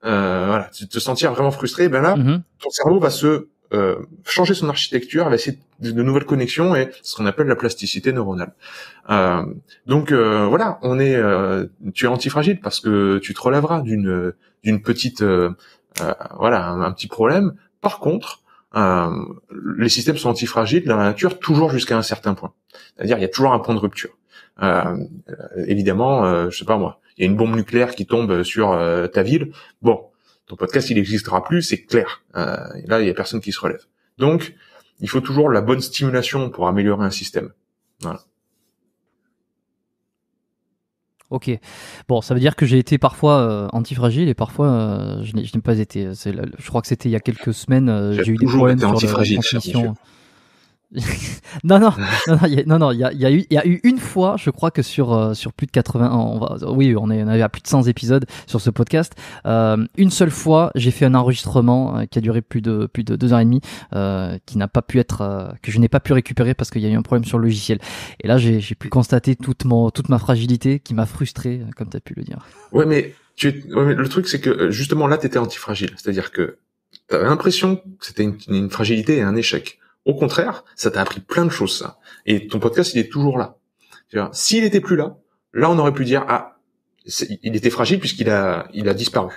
euh, voilà, tu te sentir vraiment frustré. Ben là, mm-hmm. ton cerveau va se euh, changer son architecture, avec de nouvelles connexions et ce qu'on appelle la plasticité neuronale. Euh, donc euh, voilà, on est, tu es antifragile parce que tu te relèveras d'une d'une petite voilà un, petit problème. Par contre, les systèmes sont antifragiles dans la nature toujours jusqu'à un certain point. C'est-à-dire il y a toujours un point de rupture. évidemment, je sais pas moi, il y a une bombe nucléaire qui tombe sur ta ville. Bon, ton podcast il n'existera plus, c'est clair. Euh, là, il y a personne qui se relève. Donc, il faut toujours la bonne stimulation pour améliorer un système. Voilà. Ok. Bon, ça veut dire que j'ai été parfois euh, antifragile et parfois euh, je n'ai pas été. je crois que c'était il y a quelques semaines. j'ai eu des problèmes non, non, non, non, non, il y a, y, a y a, eu une fois, je crois que sur, euh, sur plus de 80, on va, oui, on est, on est à plus de 100 épisodes sur ce podcast. Euh, une seule fois, j'ai fait un enregistrement euh, qui a duré plus de, plus de deux ans et demi euh, qui n'a pas pu être, que je n'ai pas pu récupérer parce qu'il y a eu un problème sur le logiciel. Et là, j'ai pu constater toute, mon, toute ma fragilité qui m'a frustré, comme tu as pu le dire. Ouais, mais, tu, ouais, mais le truc, c'est que justement là, tu étais antifragile. C'est-à-dire que tu l'impression que c'était une, une fragilité et un échec. Au contraire, ça t'a appris plein de choses, ça. Et ton podcast, il est toujours là. S'il était plus là, là, on aurait pu dire, ah, il était fragile puisqu'il a, il a disparu.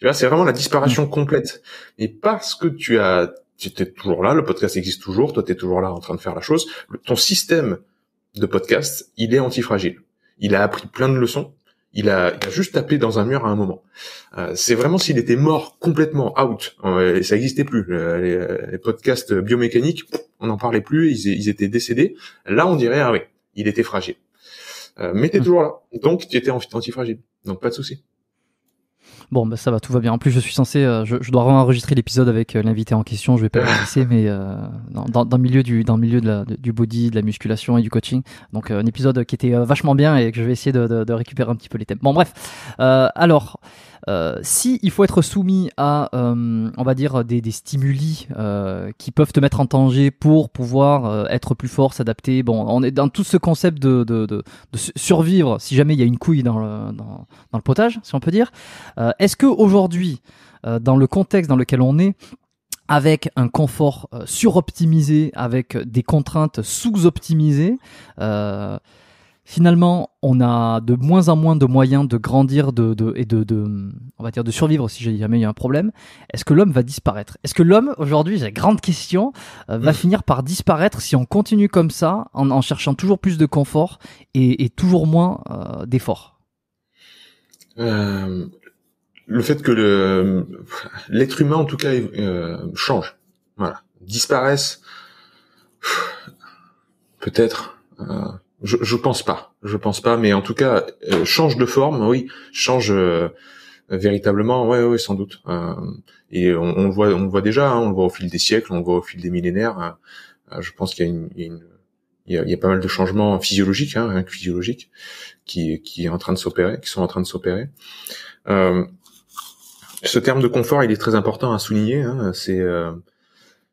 c'est vraiment la disparition mm. complète. Et parce que tu as, tu étais toujours là, le podcast existe toujours, toi, tu es toujours là en train de faire la chose, ton système de podcast, il est antifragile. Il a appris plein de leçons, il a, juste tapé dans un mur à un moment. Euh, c'est vraiment s'il était mort complètement out, euh, et ça n'existait plus. Euh, les, podcasts biomécaniques, on n'en parlait plus, ils, étaient décédés. Là, on dirait ah oui, il était fragile. mais t'es hmm. toujours là, donc tu étais fragile donc pas de souci. Bon, bah, ça va, tout va bien. En plus, je suis censé, euh, je, je, dois enregistrer l'épisode avec euh, l'invité en question. Je vais pas le laisser, mais euh, dans, dans, le milieu du, dans milieu de du body, de la musculation et du coaching. Donc, un épisode qui était vachement bien et que je vais essayer de, de, récupérer un petit peu les thèmes. Bon, bref. alors. S'il euh, si il faut être soumis à, euh, on va dire, des, stimuli euh, qui peuvent te mettre en danger pour pouvoir être plus fort, s'adapter. Bon, on est dans tout ce concept de, survivre si jamais il y a une couille dans le, potage, si on peut dire. Est-ce que aujourd'hui, dans le contexte dans lequel on est, avec un confort suroptimisé, avec des contraintes sous-optimisées, finalement, on a de moins en moins de moyens de grandir de, de et de, de, on va dire de survivre si jamais il y a un problème. Est-ce que l'homme va disparaître Est-ce que l'homme, aujourd'hui, j'ai la grande question, euh, va mm. finir par disparaître si on continue comme ça, en, cherchant toujours plus de confort et, et toujours moins euh, d'efforts euh, Le fait que l'être humain, en tout cas, change, voilà, disparaisse, peut-être je, je pense pas. Je pense pas, mais en tout cas, euh, change de forme, oui, change euh, véritablement, ouais, ouais, sans doute. Euh, et on, le voit, on voit déjà, hein, on le voit au fil des siècles, on le voit au fil des millénaires. je pense qu'il y a une, pas mal de changements physiologiques, hein, que physiologiques, qui, est en train de s'opérer, qui sont en train de s'opérer. ce terme de confort, il est très important à souligner. Hein. c'est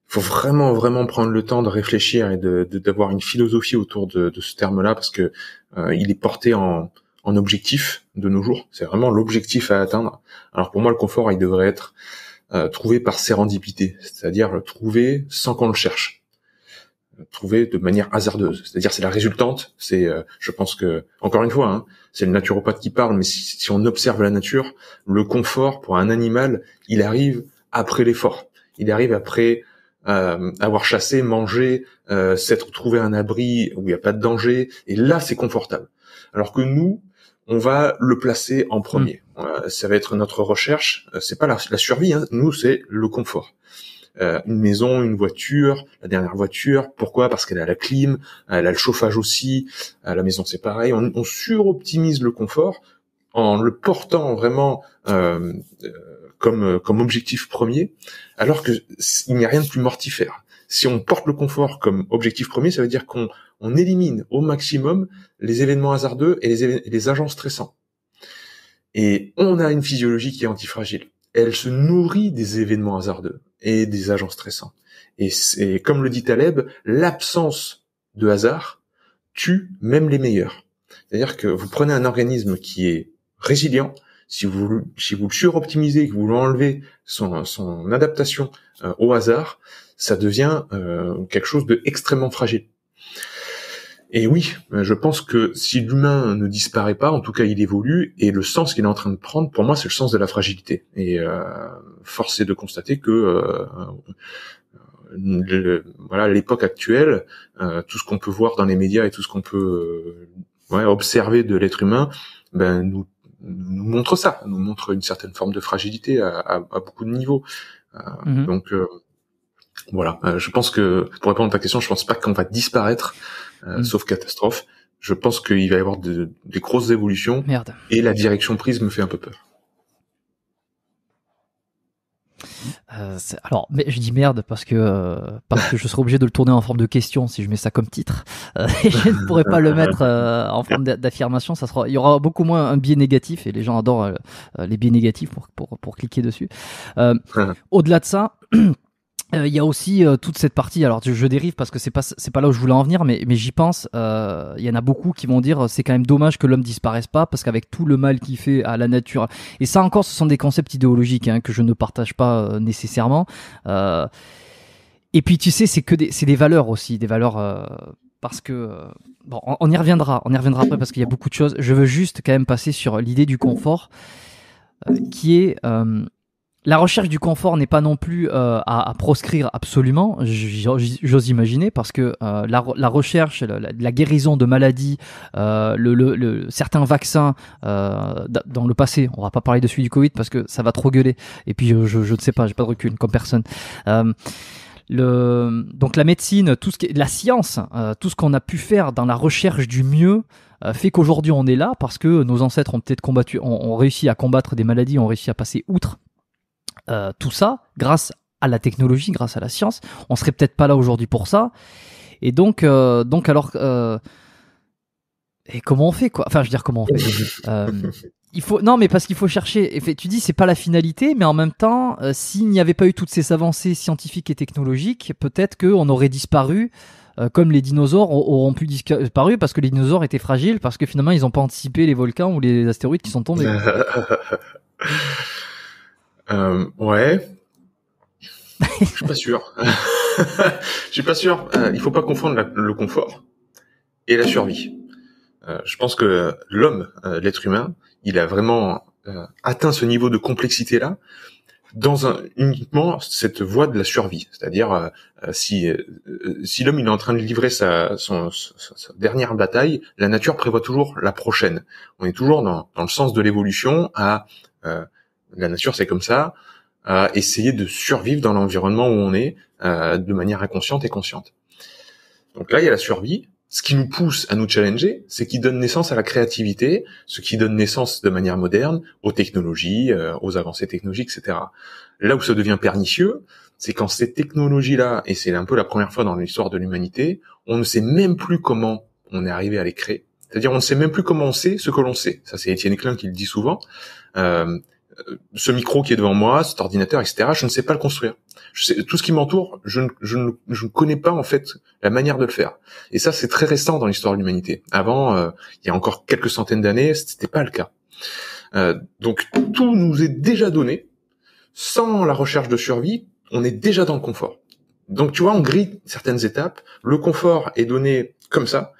faut vraiment vraiment prendre le temps de réfléchir et de d'avoir une philosophie autour de, ce terme-là parce que euh, il est porté en, objectif de nos jours. C'est vraiment l'objectif à atteindre. Alors pour moi, le confort, il devrait être euh, trouvé par sérendipité, c'est-à-dire le trouver sans qu'on le cherche, trouver de manière hasardeuse. C'est-à-dire c'est la résultante. C'est, euh, je pense que encore une fois, hein, c'est le naturopathe qui parle, mais si, si on observe la nature, le confort pour un animal, il arrive après l'effort. Il arrive après euh, avoir chassé, mangé, euh, s'être trouvé un abri où il n'y a pas de danger, et là c'est confortable. Alors que nous, on va le placer en premier. Mm. Euh, ça va être notre recherche. Euh, c'est pas la, la survie, hein. nous c'est le confort. Euh, une maison, une voiture, la dernière voiture. Pourquoi Parce qu'elle a la clim, elle a le chauffage aussi. À la maison c'est pareil. On, on suroptimise le confort en le portant vraiment euh, euh comme, euh, comme objectif premier, alors que il n'y a rien de plus mortifère. Si on porte le confort comme objectif premier, ça veut dire qu'on on élimine au maximum les événements hasardeux et les, les agents stressants. Et on a une physiologie qui est antifragile. Elle se nourrit des événements hasardeux et des agents stressants. Et c'est, comme le dit Taleb, l'absence de hasard tue même les meilleurs. C'est-à-dire que vous prenez un organisme qui est résilient, si vous, si vous le suroptimisez, que vous l'enlevez son, son adaptation euh, au hasard, ça devient euh, quelque chose de extrêmement fragile. Et oui, euh, je pense que si l'humain ne disparaît pas, en tout cas il évolue, et le sens qu'il est en train de prendre, pour moi, c'est le sens de la fragilité. Et euh, force est de constater que euh, voilà l'époque actuelle, tout ce qu'on peut voir dans les médias et tout ce qu'on peut ouais, observer de l'être humain, ben nous nous montre ça, nous montre une certaine forme de fragilité à, beaucoup de niveaux. Euh, mhm. Donc euh, voilà, euh, je pense que pour répondre à ta question, je pense pas qu'on va disparaître, mhm. sauf catastrophe. Je pense qu'il va y avoir de, des grosses évolutions. Et la direction prise me fait un peu peur. Euh, alors, mais je dis merde parce que euh, parce que je serai obligé de le tourner en forme de question si je mets ça comme titre. et euh, je ne pourrais pas le mettre euh, en forme d'affirmation. Ça sera, il y aura beaucoup moins un biais négatif et les gens adorent les biais négatifs pour pour, pour cliquer dessus. Au-delà de ça. Euh, il y a aussi euh, toute cette partie. Alors je, dérive parce que c'est pas c'est pas là où je voulais en venir, mais, mais j'y pense. Euh, il y en a beaucoup qui vont dire c'est quand même dommage que l'homme disparaisse pas parce qu'avec tout le mal qu'il fait à la nature et ça encore ce sont des concepts idéologiques hein, que je ne partage pas nécessairement. et puis tu sais c'est que des c'est des valeurs aussi des valeurs parce que bon on, on, y reviendra on y reviendra après parce qu'il y a beaucoup de choses. Je veux juste quand même passer sur l'idée du confort qui est la recherche du confort n'est pas non plus euh, à, proscrire absolument, j'ose imaginer, parce que euh, la, recherche, la, guérison de maladies, euh, le, certains vaccins dans le passé, on va pas parler de celui du Covid parce que ça va trop gueuler, et puis je, ne sais pas, j'ai pas de recul comme personne. Le, donc la médecine, tout ce qui, la science, tout ce qu'on a pu faire dans la recherche du mieux, fait qu'aujourd'hui on est là parce que nos ancêtres ont peut-être combattu, ont, réussi à combattre des maladies, ont réussi à passer outre euh, tout ça grâce à la technologie, grâce à la science. On serait peut-être pas là aujourd'hui pour ça. Et donc, euh, donc alors, euh, et comment on fait quoi Enfin, je veux dire comment on fait. il faut non, mais parce qu'il faut chercher. Tu dis c'est pas la finalité, mais en même temps, s'il n'y avait pas eu toutes ces avancées scientifiques et technologiques, peut-être qu'on aurait disparu comme les dinosaures auront pu disparu parce que les dinosaures étaient fragiles, parce que finalement ils n'ont pas anticipé les volcans ou les astéroïdes qui sont tombés. Euh, ouais. Je suis pas sûr. Je suis pas sûr. Euh, il faut pas confondre le confort et la survie. Euh, je pense que l'homme, euh, l'être humain, il a vraiment atteint ce niveau de complexité là dans un, uniquement cette voie de la survie, c'est-à-dire si si l'homme il est en train de livrer sa, sa, dernière bataille, la nature prévoit toujours la prochaine. On est toujours dans, dans le sens de l'évolution à la nature c'est comme ça, à euh, essayer de survivre dans l'environnement où on est euh, de manière inconsciente et consciente. Donc là, il y a la survie. Ce qui nous pousse à nous challenger, c'est qui donne naissance à la créativité, ce qui donne naissance de manière moderne aux technologies, euh, aux avancées technologiques, etc. Là où ça devient pernicieux, c'est quand ces technologies-là, et c'est un peu la première fois dans l'histoire de l'humanité, on ne sait même plus comment on est arrivé à les créer. C'est-à-dire on ne sait même plus comment on sait ce que l'on sait. Ça, c'est Étienne Klein qui le dit souvent. Euh, euh, ce micro qui est devant moi, cet ordinateur, etc. Je ne sais pas le construire. Je sais, tout ce qui m'entoure, je ne, connais pas en fait la manière de le faire. Et ça, c'est très récent dans l'histoire de l'humanité. Avant, euh, il y a encore quelques centaines d'années, ce n'était pas le cas. Euh, donc tout nous est déjà donné. Sans la recherche de survie, on est déjà dans le confort. Donc tu vois, on grille certaines étapes. Le confort est donné comme ça,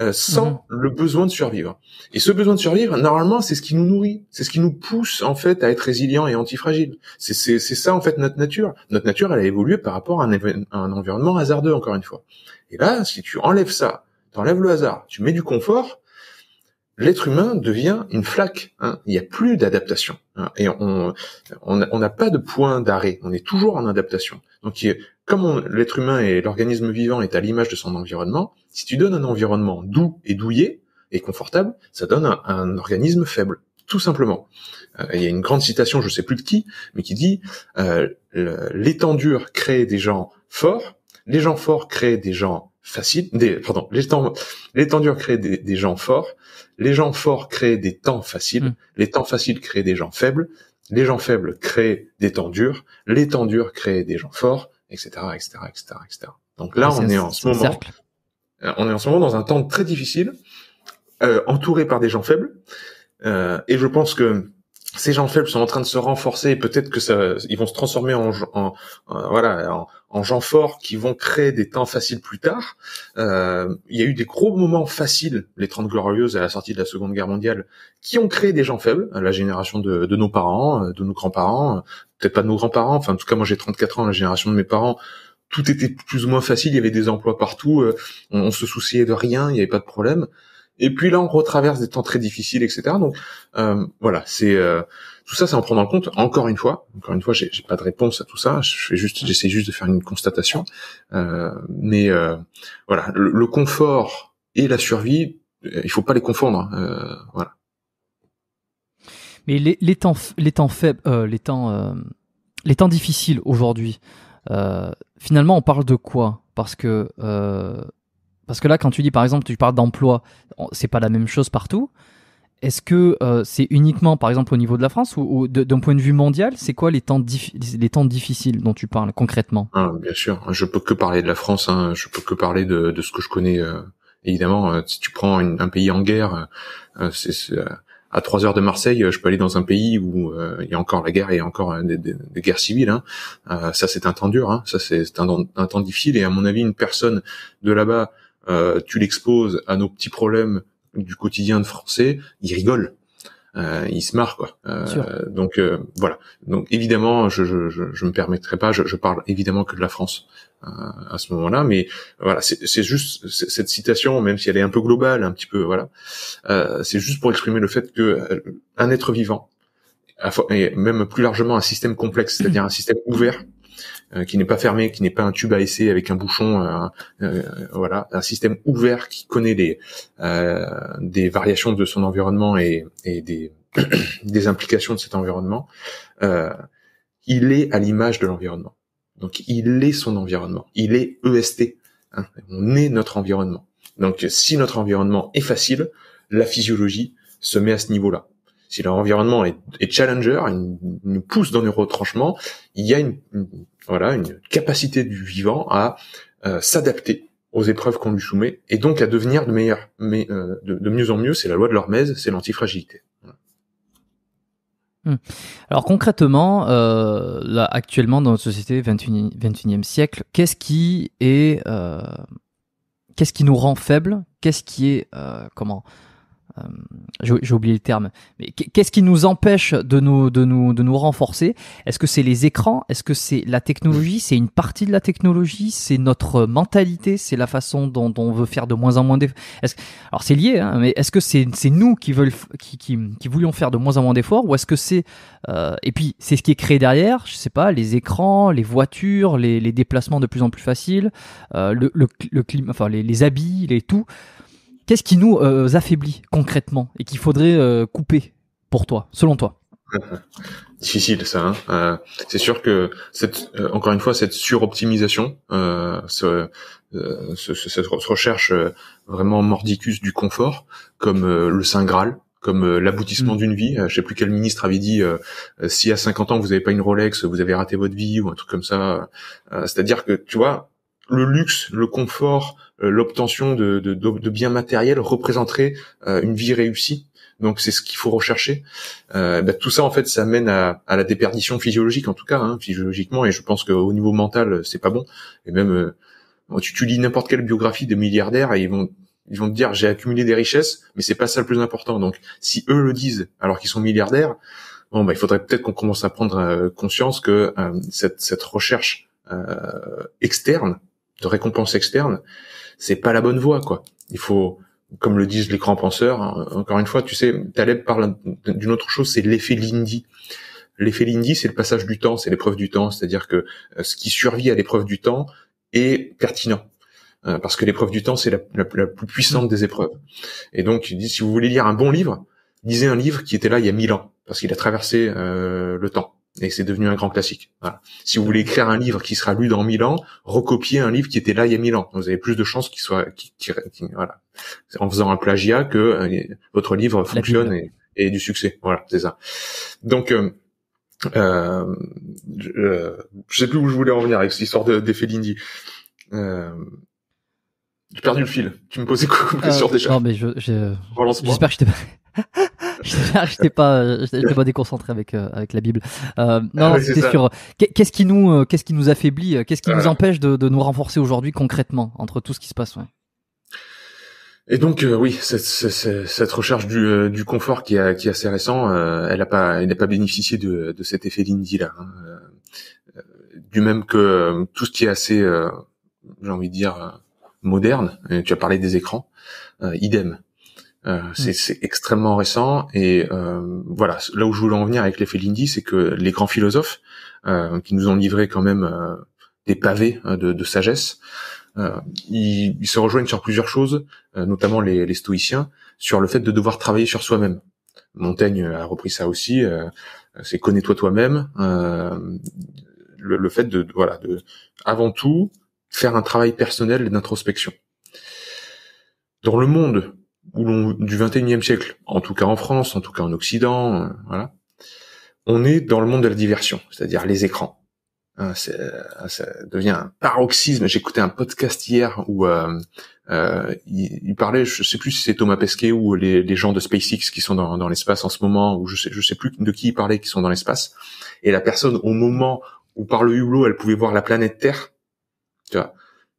euh, sans mhm. le besoin de survivre. Et ce besoin de survivre, normalement, c'est ce qui nous nourrit, c'est ce qui nous pousse en fait à être résilients et antifragiles. C'est c'est ça en fait notre nature. Notre nature, elle a évolué par rapport à un, environnement hasardeux encore une fois. Et là, si tu enlèves ça, t'enlèves le hasard, tu mets du confort, l'être humain devient une flaque. Hein. Il n'y a plus d'adaptation. Hein. Et on n'a pas de point d'arrêt. On est toujours en adaptation. Donc comme l'être humain et l'organisme vivant est à l'image de son environnement, si tu donnes un environnement doux et douillet et confortable, ça donne un, organisme faible, tout simplement. Euh, il y a une grande citation, je ne sais plus de qui, mais qui dit euh, l'étendure crée des gens forts, les gens forts créent des gens faciles, pardon, l'étendure crée des, gens forts, les gens forts créent des temps faciles, mm. les temps faciles créent des gens faibles, les gens faibles créent des tendures, les tendures créent des gens forts, etc., etc., etc., etc. Donc là, on est, en ce moment, euh, on est en ce moment dans un temps très difficile, euh, entouré par des gens faibles, euh, et je pense que ces gens faibles sont en train de se renforcer et peut-être que ça, ils vont se transformer en, en, voilà en, gens forts qui vont créer des temps faciles plus tard. Euh, il y a eu des gros moments faciles, les Trente glorieuses à la sortie de la Seconde Guerre mondiale, qui ont créé des gens faibles, la génération de, de nos parents, euh, de nos grands-parents, euh, peut-être pas de nos grands-parents, enfin en tout cas moi j'ai 34 ans, la génération de mes parents, tout était plus ou moins facile, il y avait des emplois partout, euh, on se souciait de rien, il n'y avait pas de problème. Et puis là, on retraverse des temps très difficiles, etc. Donc euh, voilà, c'est euh, tout ça, c'est en prendre en compte. Encore une fois, encore une fois, j'ai pas de réponse à tout ça. Je fais juste, j'essaie juste de faire une constatation. Euh, mais voilà, le, confort et la survie, il faut pas les confondre. Hein, voilà. Mais les, les, temps, les temps faibles, les temps, les temps difficiles aujourd'hui. finalement, on parle de quoi Parce que parce que là, quand tu dis par exemple, tu parles d'emploi, c'est pas la même chose partout. Est-ce que euh, c'est uniquement, par exemple, au niveau de la France ou, d'un point de vue mondial C'est quoi les temps, les temps difficiles dont tu parles concrètement ah, Bien sûr, je peux que parler de la France. Hein. Je peux que parler de, de ce que je connais. Euh, évidemment, euh, si tu prends un pays en guerre, à 3 heures de Marseille, je peux aller dans un pays où il y a encore la guerre, il y a encore des, guerres civiles. Hein. ça, c'est un temps dur. Hein. Ça, c'est un temps difficile. Et à mon avis, une personne de là-bas euh, tu l'exposes à nos petits problèmes du quotidien de français, il rigole. Euh, il se marre quoi. Euh, donc euh, voilà. Donc évidemment, je je, je, me permettrai pas. Je, je, parle évidemment que de la France euh, à ce moment-là, mais voilà, c'est juste cette citation, même si elle est un peu globale, un petit peu voilà, c'est juste pour exprimer le fait que un être vivant et même plus largement un système complexe, c'est-à-dire un système ouvert, euh, qui n'est pas fermé, qui n'est pas un tube à essai avec un bouchon, euh, euh, voilà, un système ouvert qui connaît des variations de son environnement et, des, des implications de cet environnement, il est à l'image de l'environnement. Donc il est son environnement, il est EST, hein. on est notre environnement. Donc si notre environnement est facile, la physiologie se met à ce niveau-là si leur environnement est, challenger, une, nous pousse dans nos retranchements, il y a une, voilà une capacité du vivant à euh, s'adapter aux épreuves qu'on lui soumet et donc à devenir de meilleur, euh, de, mieux en mieux. C'est la loi de l'hormèse, c'est l'antifragilité. Hmm. Alors concrètement, euh, là, actuellement dans notre société 21, e siècle, qu'est-ce qui est, qu'est-ce qui nous rend faible Qu'est-ce qui est, comment euh, j'ai oublié le terme, mais qu'est-ce qui nous empêche de nous, de nous, de nous renforcer Est-ce que c'est les écrans Est-ce que c'est la technologie C'est une partie de la technologie C'est notre mentalité C'est la façon dont, dont, on veut faire de moins en moins d'efforts -ce... Alors c'est lié, hein, mais est-ce que c'est nous qui, veulent, qui, qui, qui, voulions faire de moins en moins d'efforts Ou est-ce que c'est... Euh... et puis c'est ce qui est créé derrière, je sais pas, les écrans, les voitures, les, les déplacements de plus en plus faciles, euh, le, le, climat, enfin les, les habits, les tout. Qu'est-ce qui nous euh, affaiblit concrètement et qu'il faudrait euh, couper pour toi, selon toi Difficile ça. Hein. Euh, c'est sûr que cette, encore une fois cette suroptimisation, ce, cette recherche vraiment mordicus du confort, comme le saint graal, comme l'aboutissement mm. d'une vie. Je sais plus quel ministre avait dit si à 50 ans vous n'avez pas une Rolex, vous avez raté votre vie ou un truc comme ça. C'est-à-dire que tu vois, le luxe, le confort, euh, l'obtention de, biens matériels représenterait euh, une vie réussie. Donc c'est ce qu'il faut rechercher. Euh, bah, tout ça en fait, ça mène à, la déperdition physiologique en tout cas, hein, physiologiquement. Et je pense qu'au niveau mental, c'est pas bon. Et même euh, tu, lis n'importe quelle biographie de milliardaires et ils vont ils vont te dire j'ai accumulé des richesses, mais c'est pas ça le plus important. Donc si eux le disent alors qu'ils sont milliardaires, bon bah, il faudrait peut-être qu'on commence à prendre conscience que cette, cette recherche externe de récompense externe, c'est pas la bonne voie, quoi. Il faut, comme le disent les grands penseurs, hein, encore une fois, tu sais, Taleb parle d'une autre chose, c'est l'effet Lindy. L'effet Lindy, c'est le passage du temps, c'est l'épreuve du temps, c'est-à-dire que euh, ce qui survit à l'épreuve du temps est pertinent. Euh, parce que l'épreuve du temps, c'est la, plus puissante des épreuves. Et donc, il dit, si vous voulez lire un bon livre, lisez un livre qui était là il y a mille ans, parce qu'il a traversé euh, le temps et c'est devenu un grand classique. Voilà. Si vous voulez écrire un livre qui sera lu dans mille ans, recopiez un livre qui était là il y a mille ans. Vous avez plus de chances qu'il soit, qui, voilà, en faisant un plagiat que euh, votre livre fonctionne et, et, du succès. Voilà, c'est ça. Donc euh, euh, je, ne euh, sais plus où je voulais en venir avec cette histoire d'effet de, Lindy. Euh, j'ai perdu le fil. Tu me posais quoi comme euh, question déjà Non mais je, je... J'espère que je t'ai pas. j'étais pas, euh, pas déconcentré avec euh, avec la Bible. Euh, non, ah c'était sur qu'est-ce qui nous, qu'est-ce qui nous affaiblit, qu'est-ce qui nous empêche de, nous renforcer aujourd'hui concrètement entre tout ce qui se passe. Et donc oui, cette, recherche du, confort qui, qui est assez récent, elle n'a pas, elle pas bénéficié de, cet effet Lindy là. Hein. Du même que tout ce qui est assez, j'ai envie de dire, moderne. Tu as parlé des écrans, idem. Euh, mm. c'est extrêmement récent et euh, voilà là où je voulais en venir avec l'effet Lindy, c'est que les grands philosophes euh, qui nous ont livré quand même euh, des pavés hein, de, sagesse, euh, ils, se rejoignent sur plusieurs choses, notamment les, stoïciens, sur le fait de devoir travailler sur soi-même. Montaigne a repris ça aussi, c'est connais-toi toi-même, le, le, fait de voilà de avant tout faire un travail personnel d'introspection. Dans le monde du 21e siècle, en tout cas en France, en tout cas en Occident, euh, voilà, on est dans le monde de la diversion, c'est-à-dire les écrans. Hein, euh, ça devient un paroxysme. J'écoutais un podcast hier où euh, il, parlait, je sais plus si c'est Thomas Pesquet ou les, gens de SpaceX qui sont dans, l'espace en ce moment, ou je sais, je sais plus de qui il parlait qui sont dans l'espace. Et la personne, au moment où par le hublot, elle pouvait voir la planète Terre, tu vois,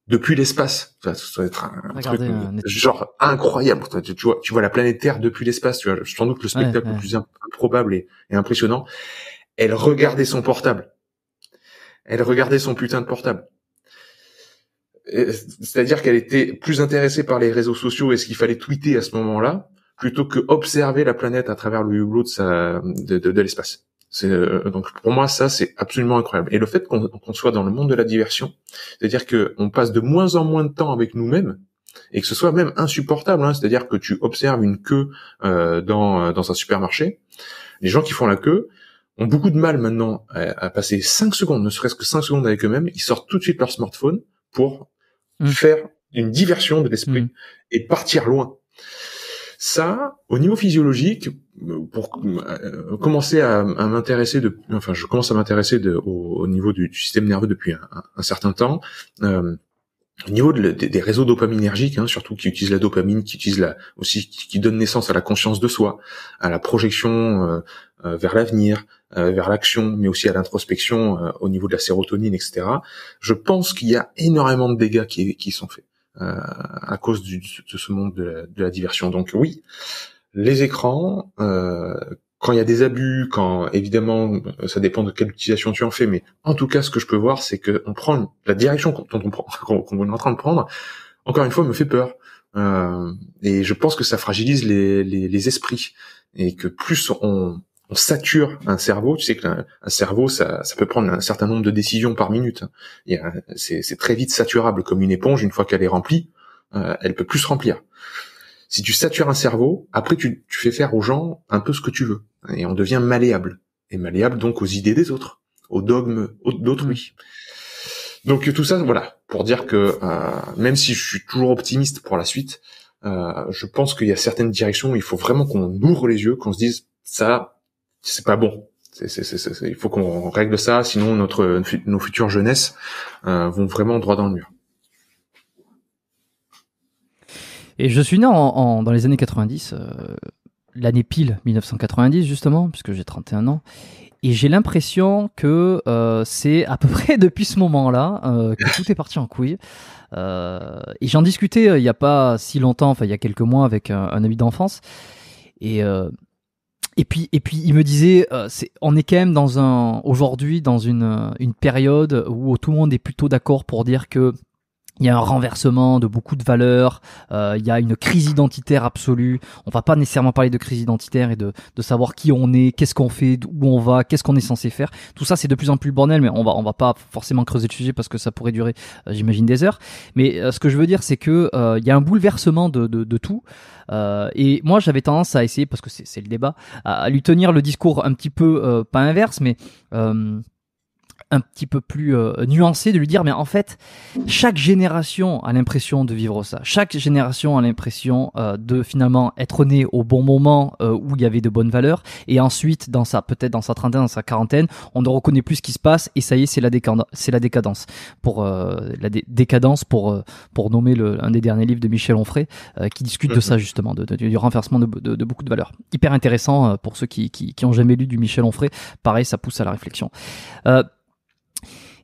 depuis l'espace. Ça, doit être un, truc euh, genre incroyable. Tu, vois, tu vois la planète Terre depuis l'espace. Tu vois, sans doute le spectacle le plus improbable et, impressionnant. Elle regardait son portable. Elle regardait son putain de portable. C'est-à-dire qu'elle était plus intéressée par les réseaux sociaux et ce qu'il fallait tweeter à ce moment-là, plutôt que observer la planète à travers le hublot de, sa, de l'espace. C'est euh, donc pour moi ça c'est absolument incroyable. Et le fait qu'on soit dans le monde de la diversion, c'est-à-dire qu'on passe de moins en moins de temps avec nous-mêmes et que ce soit même insupportable. Hein. c'est-à-dire que tu observes une queue euh, dans euh, dans un supermarché, les gens qui font la queue ont beaucoup de mal maintenant à, passer 5 secondes, ne serait-ce que 5 secondes avec eux-mêmes. Ils sortent tout de suite leur smartphone pour mmh. faire une diversion de l'esprit mmh. et partir loin. Ça, au niveau physiologique, pour euh, commencer à, m'intéresser de, enfin, je commence à m'intéresser au, niveau du, système nerveux depuis un, certain temps. Euh, au niveau des réseaux dopaminergiques, hein, surtout qui utilisent la dopamine, qui utilisent la, aussi, qui, donne naissance à la conscience de soi, à la projection euh, vers l'avenir, vers l'action, mais aussi à l'introspection au niveau de la sérotonine, etc. Je pense qu'il y a énormément de dégâts qui, qui sont faits. Euh, à cause du, de ce monde de la, de la, diversion. Donc oui, les écrans, euh, quand il y a des abus, quand évidemment ça dépend de quelle utilisation tu en fais, mais en tout cas ce que je peux voir c'est que on prend la direction qu'on on, qu'on est en train de prendre. Encore une fois, me fait peur. Euh, et je pense que ça fragilise les, les, les, esprits et que plus on on sature un cerveau. Tu sais que un, cerveau, ça, ça, peut prendre un certain nombre de décisions par minute. Hein. C'est très vite saturable, comme une éponge. Une fois qu'elle est remplie, euh, elle peut plus se remplir. Si tu satures un cerveau, après tu, fais faire aux gens un peu ce que tu veux, hein, et on devient malléable, et malléable donc aux idées des autres, aux dogmes d'autrui. Donc tout ça, voilà, pour dire que euh, même si je suis toujours optimiste pour la suite, euh, je pense qu'il y a certaines directions où il faut vraiment qu'on ouvre les yeux, qu'on se dise ça, c'est pas bon. C'est, il faut qu'on règle ça, sinon notre nos futures jeunesses euh, vont vraiment droit dans le mur. Et je suis né en, dans les années 90, euh, l'année pile 1990 justement, puisque j'ai 31 ans. Et j'ai l'impression que euh, c'est à peu près depuis ce moment-là que tout est parti en couille. et j'en discutais il n'y a pas si longtemps, enfin il y a quelques mois avec un, un ami d'enfance. Et et puis, et puis, il me disait, euh, c'est, on est quand même dans un, aujourd'hui, dans une, euh, une période où tout le monde est plutôt d'accord pour dire que il y a un renversement de beaucoup de valeurs, euh, il y a une crise identitaire absolue. On va pas nécessairement parler de crise identitaire et de, savoir qui on est, qu'est-ce qu'on fait, où on va, qu'est-ce qu'on est censé faire. Tout ça c'est de plus en plus bornel, mais on va on va pas forcément creuser le sujet parce que ça pourrait durer, euh, j'imagine, des heures. Mais euh, ce que je veux dire c'est que il y a un bouleversement de, tout. et moi j'avais tendance à essayer parce que c'est le débat à, à, lui tenir le discours un petit peu pas inverse, mais un petit peu plus euh, nuancé de lui dire mais en fait chaque génération a l'impression de vivre ça chaque génération a l'impression euh, de finalement être né au bon moment euh, où il y avait de bonnes valeurs et ensuite dans sa peut-être dans sa trentaine dans sa quarantaine on ne reconnaît plus ce qui se passe et ça y est c'est la décadence c'est la décadence pour la décadence pour pour nommer le, un des derniers livres de Michel Onfray qui discute de mhm. ça justement du renversement de, beaucoup de valeurs hyper intéressant pour ceux qui, qui, qui ont jamais lu du Michel Onfray pareil ça pousse à la réflexion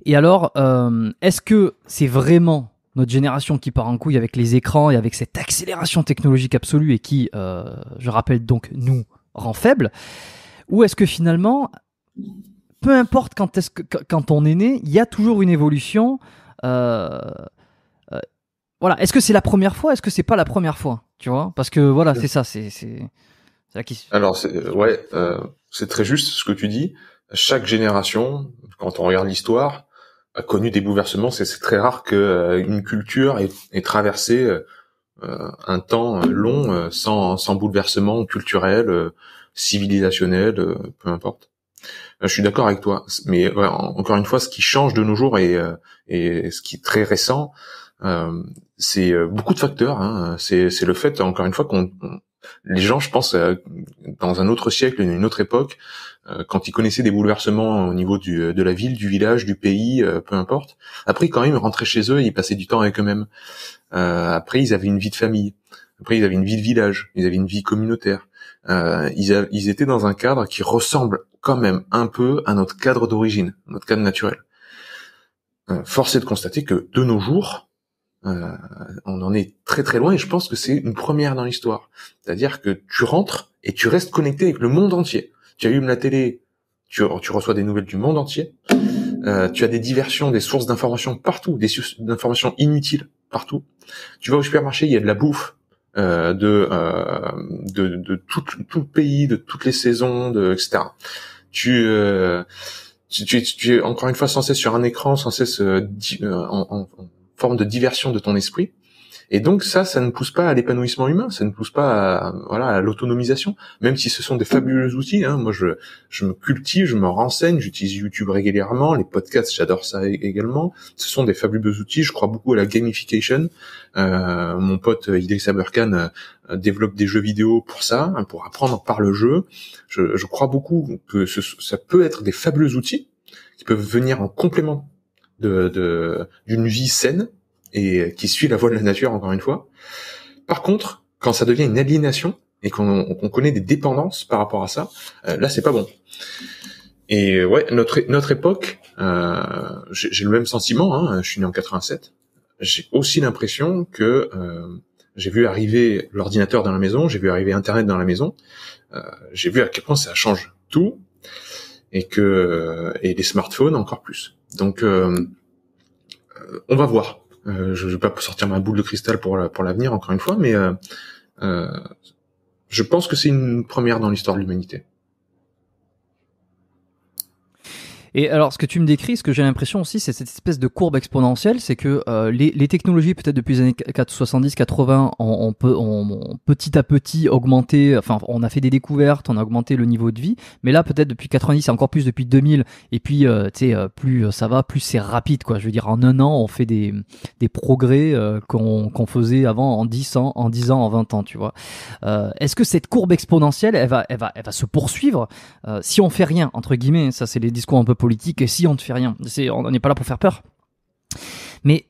et alors, euh, est-ce que c'est vraiment notre génération qui part en couille avec les écrans et avec cette accélération technologique absolue et qui, euh, je rappelle donc, nous rend faible Ou est-ce que finalement, peu importe quand, est que, quand on est né, il y a toujours une évolution euh, voilà, est-ce que c'est la première fois Est-ce que c'est pas la première fois Tu vois Parce que voilà, c'est ça, c'est la question. Alors, ouais, c'est très juste ce que tu dis. Chaque génération, quand on regarde l'histoire, a connu des bouleversements. C'est très rare que euh, une culture ait, traversé euh, euh, un temps long sans, sans bouleversement culturel, civilisationnel, peu importe. Je suis d'accord avec toi, mais encore une fois, ce qui change de nos jours et, et ce qui est très récent, c'est beaucoup de facteurs. Hein. C'est le fait, encore une fois, qu'on les gens, je pense, euh, dans un autre siècle, une autre époque, euh, quand ils connaissaient des bouleversements au niveau euh, de la ville, du village, du pays, peu importe, après quand même ils rentraient chez eux ils passaient du temps avec eux-mêmes. après ils avaient une vie de famille, après ils avaient une vie de village, ils avaient une vie communautaire. ils, étaient dans un cadre qui ressemble quand même un peu à notre cadre d'origine, notre cadre naturel. force est de constater que de nos jours, euh, on en est très très loin et je pense que c'est une première dans l'histoire. C'est-à-dire que tu rentres et tu restes connecté avec le monde entier. Tu allumes la télé, tu, reçois des nouvelles du monde entier. Euh, tu as des diversions, des sources d'informations partout, des sources d'informations inutiles partout. Tu vas au supermarché, il y a de la bouffe euh, de, de, tout, le pays, de toutes les saisons, de, etc. Tu tu, tu, tu, es encore une fois censé sur un écran, censé se, en, forme de diversion de ton esprit. Et donc ça, ça ne pousse pas à l'épanouissement humain, ça ne pousse pas à, voilà à l'autonomisation, même si ce sont des fabuleux outils. Hein. Moi, je, je me cultive, je me renseigne, j'utilise YouTube régulièrement, les podcasts, j'adore ça également. Ce sont des fabuleux outils. Je crois beaucoup à la gamification. Euh, mon pote euh, Idriss Aberkan euh, développe des jeux vidéo pour ça, hein, pour apprendre par le jeu. Je, crois beaucoup que ça peut être des fabuleux outils qui peuvent venir en complément de, de d'une vie saine et qui suit la voie de la nature encore une fois. Par contre, quand ça devient une aliénation et qu'on connaît des dépendances par rapport à ça, euh, là c'est pas bon. Et ouais, notre notre époque, euh, j'ai, le même sentiment. Hein, je suis né en 87. J'ai aussi l'impression que euh, j'ai vu arriver l'ordinateur dans la maison, j'ai vu arriver Internet dans la maison, euh, j'ai vu à quel point ça change tout et que et les smartphones encore plus. Donc, euh, euh, on va voir. Euh, je ne vais pas sortir ma boule de cristal pour pour l'avenir, encore une fois, mais je pense que c'est une première dans l'histoire de l'humanité. Et alors, ce que tu me décris, ce que j'ai l'impression aussi, c'est cette espèce de courbe exponentielle, c'est que euh, les, les, technologies, peut-être depuis les années 70-80, on, on, peut on, petit à petit augmenter, enfin, on a fait des découvertes, on a augmenté le niveau de vie, mais là, peut-être depuis 90 c'est encore plus depuis 2000, et puis, euh, tu sais, euh, plus ça va, plus c'est rapide, quoi. Je veux dire, en un an, on fait des, des progrès qu'on faisait avant en 10 ans, en 10 ans, en 20 ans, tu vois. Est-ce que cette courbe exponentielle, elle va, elle va, elle va se poursuivre si on fait rien, entre guillemets, ça c'est les discours un peu politique si on ne fait rien. C'est, on n'est pas là pour faire peur. Mais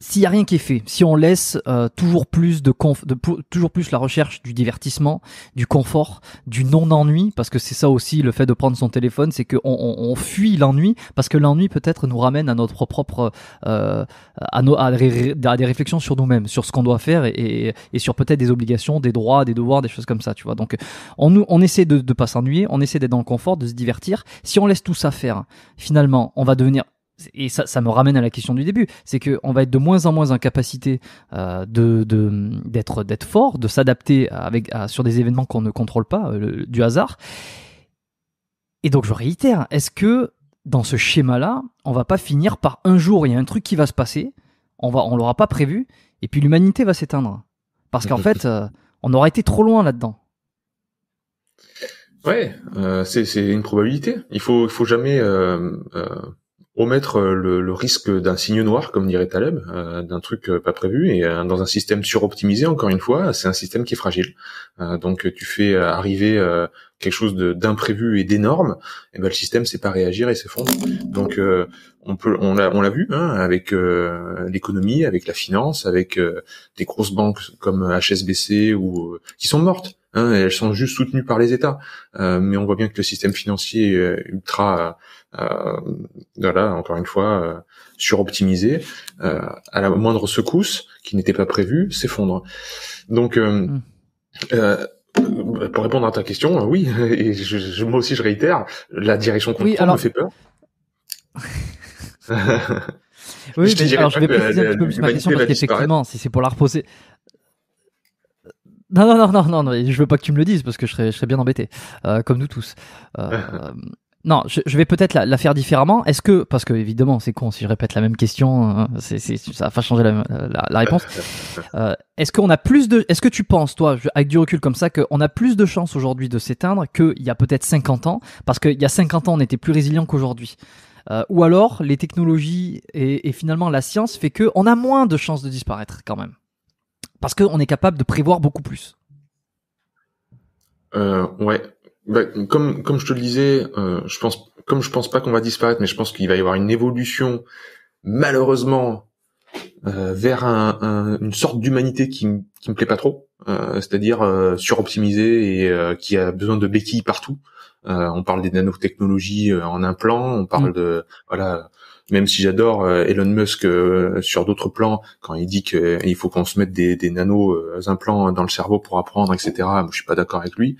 s'il n'y a rien qui est fait, si on laisse euh, toujours plus de, de toujours plus la recherche du divertissement, du confort, du non ennui, parce que c'est ça aussi le fait de prendre son téléphone, c'est qu'on on, fuit l'ennui parce que l'ennui peut-être nous ramène à notre propre euh, à, des réflexions sur nous-mêmes, sur ce qu'on doit faire et, sur peut-être des obligations, des droits, des devoirs, des choses comme ça, tu vois. Donc on nous on essaie de ne pas s'ennuyer, on essaie d'être dans le confort, de se divertir. Si on laisse tout ça faire, finalement, on va devenir et ça, ça, me ramène à la question du début, c'est qu'on va être de moins en moins en capacité euh, de, d'être, d'être fort, de s'adapter avec, sur des événements qu'on ne contrôle pas, euh, du hasard. Et donc je réitère, est-ce que dans ce schéma-là, on va pas finir par un jour, il y a un truc qui va se passer, on va, on l'aura pas prévu, et puis l'humanité va s'éteindre. Parce qu'en fait, euh, on aura été trop loin là-dedans. Ouais, c'est, une probabilité. Il faut, il faut jamais omettre euh, le, le risque d'un signe noir, comme dirait Taleb, euh, d'un truc euh, pas prévu, et dans un système suroptimisé, encore une fois, c'est un système qui est fragile. donc tu fais arriver quelque chose d'imprévu et d'énorme, et eh ben le système sait pas réagir et s'effondre. Donc on peut, on l'a, on l'a vu hein, avec l'économie, avec la finance, avec des grosses banques comme HSBC ou qui sont mortes. Hein, elles sont juste soutenues par les États, mais on voit bien que le système financier ultra euh, voilà, encore une fois, sur euh, suroptimisé, euh, à la moindre secousse qui n'était pas prévue, s'effondre. Donc, hmm. pour répondre à ta question, oui, et je, moi aussi je réitère, la direction qu'on oui, alors... me fait peur. oui, mais, alors, je vais préciser un petit peu ma question parce qu'effectivement, si c'est pour la reposer, non, non, non, non, non, je veux pas que tu me le dises parce que je serais, bien embêté, comme nous tous. Euh, Non, je, je vais peut-être la, faire différemment. Est-ce que, parce que évidemment, c'est con si je répète la même question, hein, c'est, ça va changer la, la, réponse. Euh, est-ce qu'on a plus de, est-ce que tu penses, toi, avec du recul comme ça, qu'on a plus de chances aujourd'hui de s'éteindre qu'il y a peut-être 50 ans, parce qu'il y a 50 ans, on était plus résilient qu'aujourd'hui. Euh, ou alors, les technologies et, et finalement la science fait que on a moins de chances de disparaître quand même, parce qu'on est capable de prévoir beaucoup plus. Euh, ouais, bah, comme comme je te le disais, euh, je pense comme je pense pas qu'on va disparaître, mais je pense qu'il va y avoir une évolution malheureusement euh, vers une sorte d'humanité qui qui me plaît pas trop, euh, c'est-à-dire euh, suroptimisée et euh, qui a besoin de béquilles partout. on parle des nanotechnologies en implant, on parle mm. de voilà même si j'adore euh, Elon Musk euh, sur d'autres plans, quand il dit qu'il euh, faut qu'on se mette des, des nano implants dans le cerveau pour apprendre, etc. Moi, je suis pas d'accord avec lui.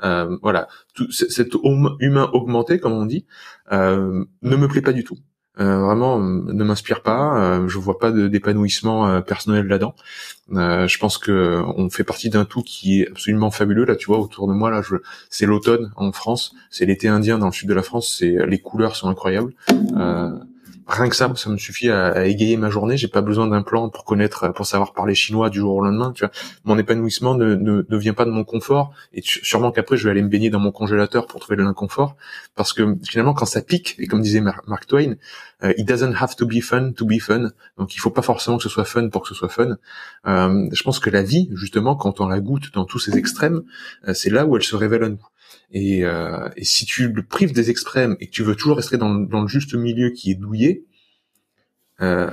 voilà, tout, cet hum-, humain augmenté, comme on dit, ne me plaît pas du tout. vraiment ne m'inspire pas. je vois pas d'épanouissement personnel là-dedans. je pense que on fait partie d'un tout qui est absolument fabuleux. Là, tu vois, autour de moi, là, je... c'est l'automne en France, c'est l'été indien dans le sud de la France. C'est les couleurs sont incroyables rien que ça, ça me suffit à, égayer ma journée. J'ai pas besoin d'un plan pour connaître, pour savoir parler chinois du jour au lendemain. Tu vois, mon épanouissement ne, ne, vient pas de mon confort, et sûrement qu'après je vais aller me baigner dans mon congélateur pour trouver de l'inconfort, parce que finalement quand ça pique, et comme disait Mark Twain, euh, it doesn't have to be fun to be fun. Donc il faut pas forcément que ce soit fun pour que ce soit fun. Euh, je pense que la vie, justement, quand on la goûte dans tous ses extrêmes, euh, c'est là où elle se révèle à nous. Et, euh, et, si tu le prives des extrêmes et que tu veux toujours rester dans, dans le juste milieu qui est douillé, euh,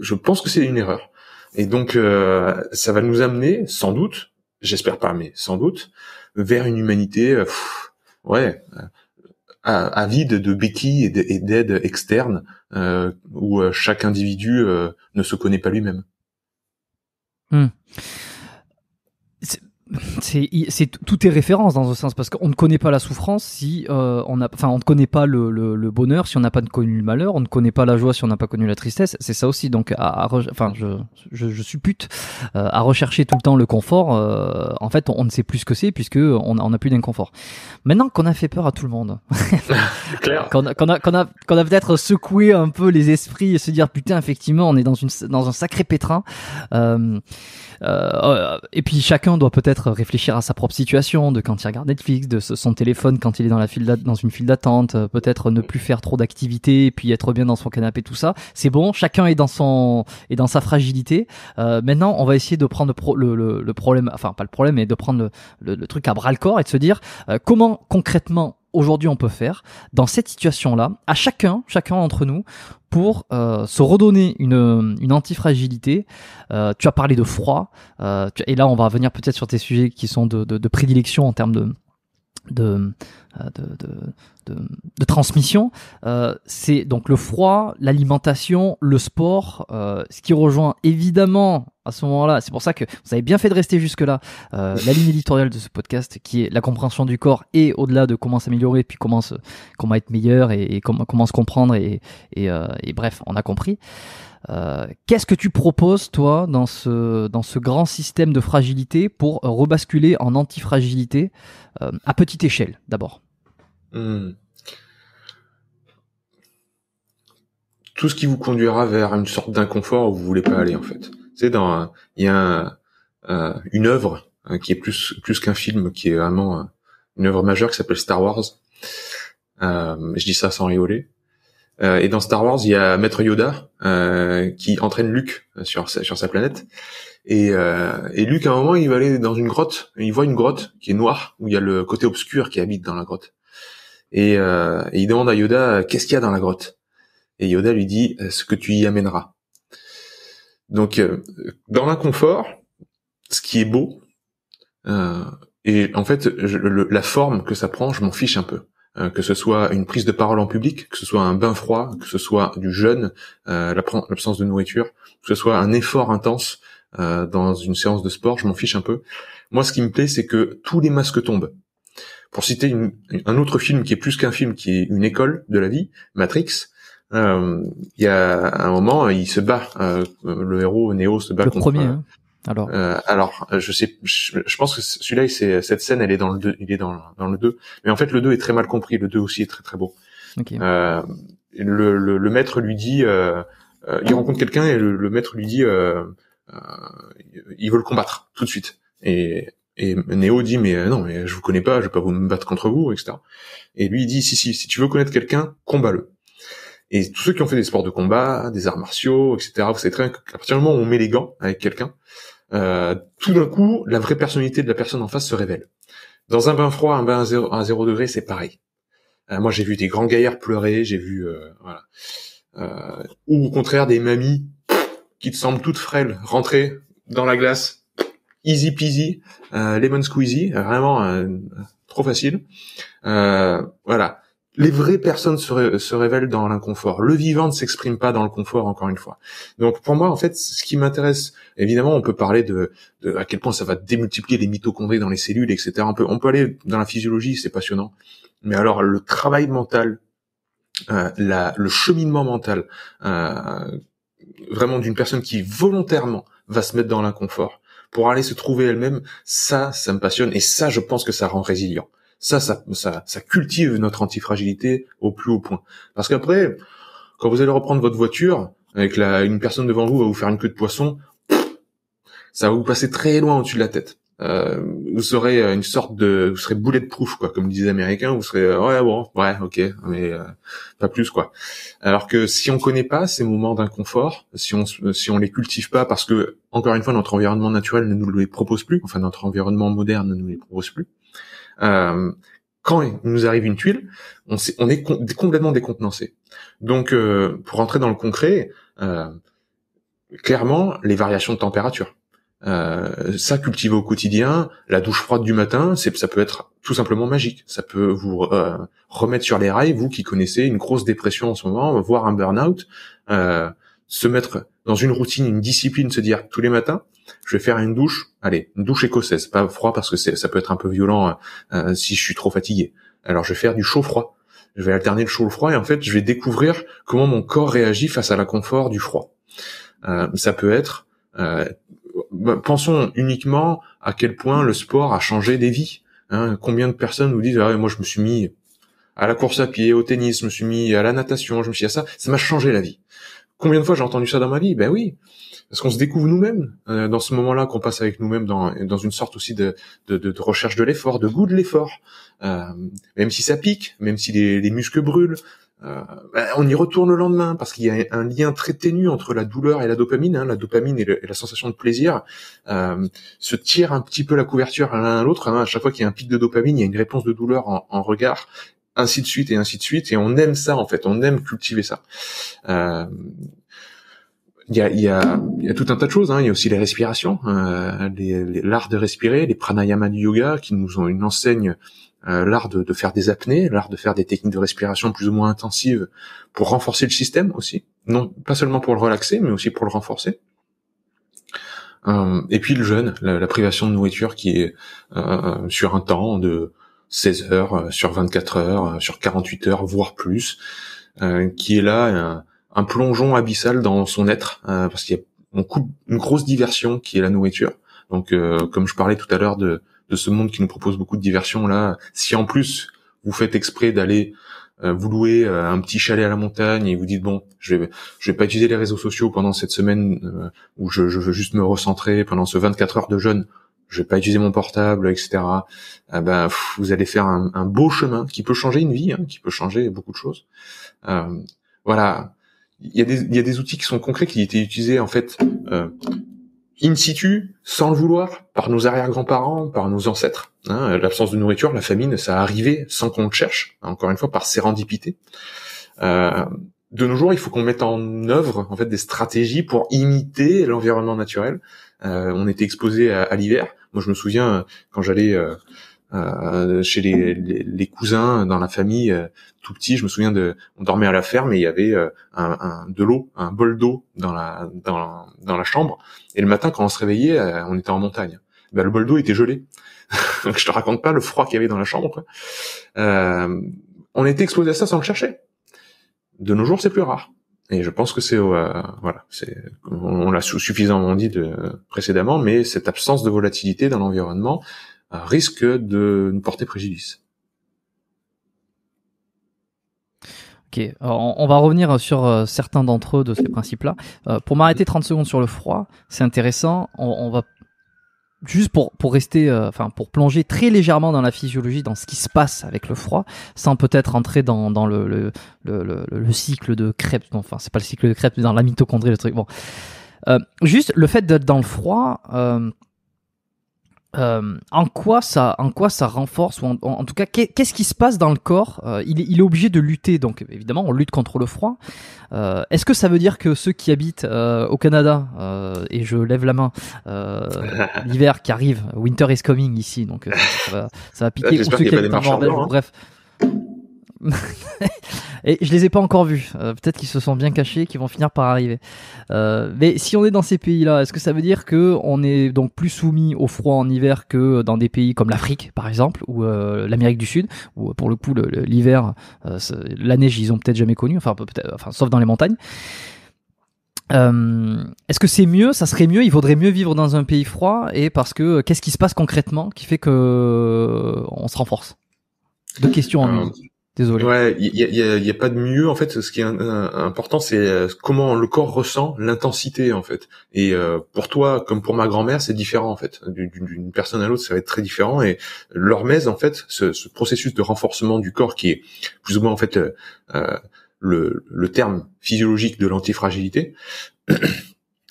je pense que c'est une erreur. Et donc, euh, ça va nous amener, sans doute, j'espère pas, mais sans doute, vers une humanité, euh, pff, ouais, avide euh, de béquilles et d'aides externes, euh, où chaque individu ne se connaît pas lui-même. Hmm c'est tout est référence dans ce sens parce qu'on ne connaît pas la souffrance si euh, on a enfin on ne connaît pas le, le, le bonheur si on n'a pas connu le malheur on ne connaît pas la joie si on n'a pas connu la tristesse c'est ça aussi donc à, enfin je, je, je suppute euh, à rechercher tout le temps le confort euh, en fait on, ne sait plus ce que c'est puisque on, on a plus d'inconfort maintenant qu'on a fait peur à tout le monde qu'on a qu'on a qu'on a peut-être secoué un peu les esprits et se dire putain effectivement on est dans une dans un sacré pétrin et puis chacun doit peut-être réfléchir à sa propre situation, de quand il regarde Netflix, de son téléphone quand il est dans, la file dans une file d'attente, euh, peut-être ne plus faire trop d'activités, puis être bien dans son canapé, tout ça. C'est bon, chacun est dans son est dans sa fragilité. Euh, maintenant, on va essayer de prendre le, problème, enfin pas le problème, mais de prendre le, truc à bras le corps et de se dire euh, comment concrètement aujourd'hui on peut faire dans cette situation-là, à chacun, chacun d'entre nous, pour euh, se redonner une, une antifragilité. Euh, tu as parlé de froid, euh, et là on va venir peut-être sur tes sujets qui sont de prédilection en termes de, euh, de, de, transmission, euh, c'est donc le froid, l'alimentation, le sport, euh, ce qui rejoint évidemment à ce moment-là, c'est pour ça que vous avez bien fait de rester jusque-là, euh, la ligne éditoriale de ce podcast qui est la compréhension du corps et au-delà de comment s'améliorer, puis comment, se, comment être meilleur et, comment, comment, se comprendre, et, et, et bref, on a compris. Euh, qu'est-ce que tu proposes, toi, dans ce, dans ce grand système de fragilité pour rebasculer en antifragilité fragilité euh, à petite échelle, d'abord hmm. Tout ce qui vous conduira vers une sorte d'inconfort où vous voulez pas aller, en fait. C'est dans il y a euh, une œuvre hein, qui est plus plus qu'un film, qui est vraiment une œuvre majeure qui s'appelle Star Wars. je dis ça sans rigoler. Euh, et dans Star Wars, il y a Maître Yoda euh, qui entraîne Luke euh, sur sa, planète. Et, euh, et Luke, à un moment, il va aller dans une grotte. Il voit une grotte qui est noire, où il y a le côté obscur qui habite dans la grotte. Et, il demande à Yoda, qu'est-ce qu'il y a dans la grotte Et Yoda lui dit, ce que tu y amèneras. Donc, dans l'inconfort, ce qui est beau, et en fait, la forme que ça prend, je m'en fiche un peu. Euh, que ce soit une prise de parole en public, que ce soit un bain froid, que ce soit du jeûne, euh, l'absence de nourriture, que ce soit un effort intense euh, dans une séance de sport, je m'en fiche un peu. Moi, ce qui me plaît, c'est que tous les masques tombent. Pour citer un autre film qui est plus qu'un film, qui est une école de la vie, Matrix, il y a un moment, il se bat, le héros Neo se bat contre, premier, hein. Euh, alors, je sais, je, pense que celui-là, cette scène, elle est dans le 2, il est dans, le 2. Mais en fait, le 2 est très mal compris. Le 2 aussi est très très beau. Euh, le, maître lui dit, euh, il rencontre quelqu'un et le, maître lui dit, il veut le combattre tout de suite. Et, et Néo dit, mais non, mais je vous connais pas, je vais pas vous me battre contre vous, etc. Et lui il dit, si si, si tu veux connaître quelqu'un, combat-le. Et tous ceux qui ont fait des sports de combat, des arts martiaux, etc., vous savez très bien qu'à partir du moment où on met les gants avec quelqu'un, euh, tout d'un coup, la vraie personnalité de la personne en face se révèle. Dans un bain froid, un bain à 0, à degré, c'est pareil. Euh, moi, j'ai vu des grands gaillards pleurer, j'ai vu... Euh, euh, ou au contraire, des mamies qui te semblent toutes frêles, rentrer dans la glace, easy peasy, lemon squeezy, vraiment trop facile. voilà les vraies personnes se, révèlent dans l'inconfort. Le vivant ne s'exprime pas dans le confort, encore une fois. Donc pour moi, en fait, ce qui m'intéresse, évidemment, on peut parler de, à quel point ça va démultiplier les mitochondries dans les cellules, etc. On peut, on peut aller dans la physiologie, c'est passionnant. Mais alors le travail mental, euh, le cheminement mental, euh, vraiment d'une personne qui volontairement va se mettre dans l'inconfort pour aller se trouver elle-même, ça, ça me passionne et ça, je pense que ça rend résilient. Ça, ça, ça, cultive notre antifragilité au plus haut point. Parce qu'après, quand vous allez reprendre votre voiture, avec la, une personne devant vous va vous faire une queue de poisson, ça va vous passer très loin au-dessus de la tête. Euh, vous serez euh, une sorte de, vous serez boulet bulletproof quoi, comme disent les Américains. Vous serez euh, ouais bon, ouais ok, mais pas plus quoi. Alors que si on connaît pas ces moments d'inconfort, si on si on les cultive pas, parce que encore une fois notre environnement naturel ne nous les propose plus, enfin notre environnement moderne ne nous les propose plus, euh, quand il nous arrive une tuile, on, est, on est complètement décontenancé. Donc, euh, pour rentrer dans le concret, euh, clairement, les variations de température. Euh, ça cultiver au quotidien, la douche froide du matin, c'est ça peut être tout simplement magique. Ça peut vous euh, remettre sur les rails, vous qui connaissez une grosse dépression en ce moment, voire un burn-out, euh, se mettre dans une routine, une discipline, se dire tous les matins, je vais faire une douche, allez, douche écossaise, pas froid parce que ça peut être un peu violent euh, euh, si je suis trop fatigué. Alors je vais faire du chaud froid. Je vais alterner le chaud froid et en fait je vais découvrir comment mon corps réagit face à l'inconfort du froid. Euh, ça peut être bah, pensons uniquement à quel point le sport a changé des vies. Hein, combien de personnes nous disent ah, moi je me suis mis à la course à pied, au tennis, je me suis mis à la natation, je me suis mis à ça, ça m'a changé la vie. Combien de fois j'ai entendu ça dans ma vie Ben oui, parce qu'on se découvre nous-mêmes euh, dans ce moment-là, qu'on passe avec nous-mêmes dans, dans une sorte aussi de, de, recherche de l'effort, de goût de l'effort. Euh, même si ça pique, même si les, muscles brûlent, euh, ben, on y retourne le lendemain parce qu'il y a un lien très ténu entre la douleur et la dopamine. Hein, la dopamine et, la sensation de plaisir se tire un petit peu la couverture l'un à l'autre. Hein. à chaque fois qu'il y a un pic de dopamine, il y a une réponse de douleur en, en regard ainsi de suite et ainsi de suite. Et on aime ça en fait, on aime cultiver ça. Euh, il y, a, tout un tas de choses. Hein. Il y a aussi les respirations, euh, l'art de respirer, les pranayama du yoga qui nous ont une enseigne, euh, l'art de, faire des apnées, l'art de faire des techniques de respiration plus ou moins intensives pour renforcer le système aussi. Non, pas seulement pour le relaxer, mais aussi pour le renforcer. et puis le jeûne, la, privation de nourriture qui est sur un temps de 16 heures euh, sur 24 heures, euh, sur 48 heures, voire plus, euh, qui est là un, plongeon abyssal dans son être, parce qu'il coupe une grosse diversion qui est la nourriture. Donc, comme je parlais tout à l'heure de, de, ce monde qui nous propose beaucoup de diversion, là, si en plus vous faites exprès d'aller vous louer un petit chalet à la montagne et vous dites bon, je vais, je vais pas utiliser les réseaux sociaux pendant cette semaine où je, je, veux juste me recentrer pendant ce 24 heures de jeûne je vais pas utiliser mon portable, etc. Ah ben, vous allez faire un, un, beau chemin qui peut changer une vie, hein, qui peut changer beaucoup de choses. Euh, voilà, il y, a des, il y, a des, outils qui sont concrets qui étaient utilisés en fait euh, in situ, sans le vouloir, par nos arrière-grands-parents, par nos ancêtres. Hein. L'absence de nourriture, la famine, ça arrivait sans qu'on le cherche. Hein, encore une fois, par sérendipité. Euh, de nos jours, il faut qu'on mette en œuvre en fait des stratégies pour imiter l'environnement naturel euh, on était exposé à, l'hiver. Moi, je me souviens euh, quand j'allais euh, chez les, cousins dans la famille tout petit je me souviens de on dormait à la ferme et il y avait un, de l'eau un bol d'eau dans la dans dans la chambre et le matin quand on se réveillait on était en montagne ben, le bol d'eau était gelé donc je te raconte pas le froid qu'il y avait dans la chambre on était exposé à ça sans le chercher de nos jours c'est plus rare et je pense que c'est euh, voilà, c'est on, l'a suffisamment dit de, précédemment, mais cette absence de volatilité dans l'environnement euh, risque de nous porter préjudice. Ok, on va revenir sur euh, certains d'entre eux de ces principes-là. pour m'arrêter 30 secondes sur le froid, c'est intéressant. On, on va juste pour, pour rester, euh, enfin pour plonger très légèrement dans la physiologie, dans ce qui se passe avec le froid, sans peut-être entrer dans, dans le, le, le, cycle de crêpes. Enfin, c'est pas le cycle de crêpes, mais dans la mitochondrie, le truc. Bon, euh, juste le fait d'être dans le froid. Euh, euh, en quoi ça, en quoi ça renforce ou en, tout cas qu'est-ce qui se passe dans le corps euh, il, est, il, obligé de lutter, donc évidemment on lutte contre le froid. Euh, est-ce que ça veut dire que ceux qui habitent euh, au Canada et je lève la main l'hiver qui arrive, winter is coming ici, donc ça, va, ça va piquer. ceux qui habitent en Norvège, hein. bref, et je les ai pas encore vus. Euh, peut-être qu'ils se sont bien cachés, qu'ils vont finir par arriver. Euh, mais si on est dans ces pays-là, est-ce que ça veut dire que on est donc plus soumis au froid en hiver que dans des pays comme l'Afrique, par exemple, ou euh, l'Amérique du Sud, où pour le coup l'hiver, la neige, ils ont peut-être jamais connu, enfin, enfin, sauf dans les montagnes. Est-ce que c'est mieux Ça serait mieux Il vaudrait mieux vivre dans un pays froid Et parce que qu'est-ce qui se passe concrètement qui fait que on se renforce Deux questions en une. Désolé. Ouais, il y a, y, a, y a, pas de mieux en fait. Ce qui est important, c'est euh, comment le corps ressent l'intensité en fait. Et euh, pour toi, comme pour ma grand-mère, c'est différent en fait. D'une personne à l'autre, ça va être très différent. Et l'hormèse en fait, ce, processus de renforcement du corps qui est plus ou moins en fait euh, euh le, le terme physiologique de l'antifragilité.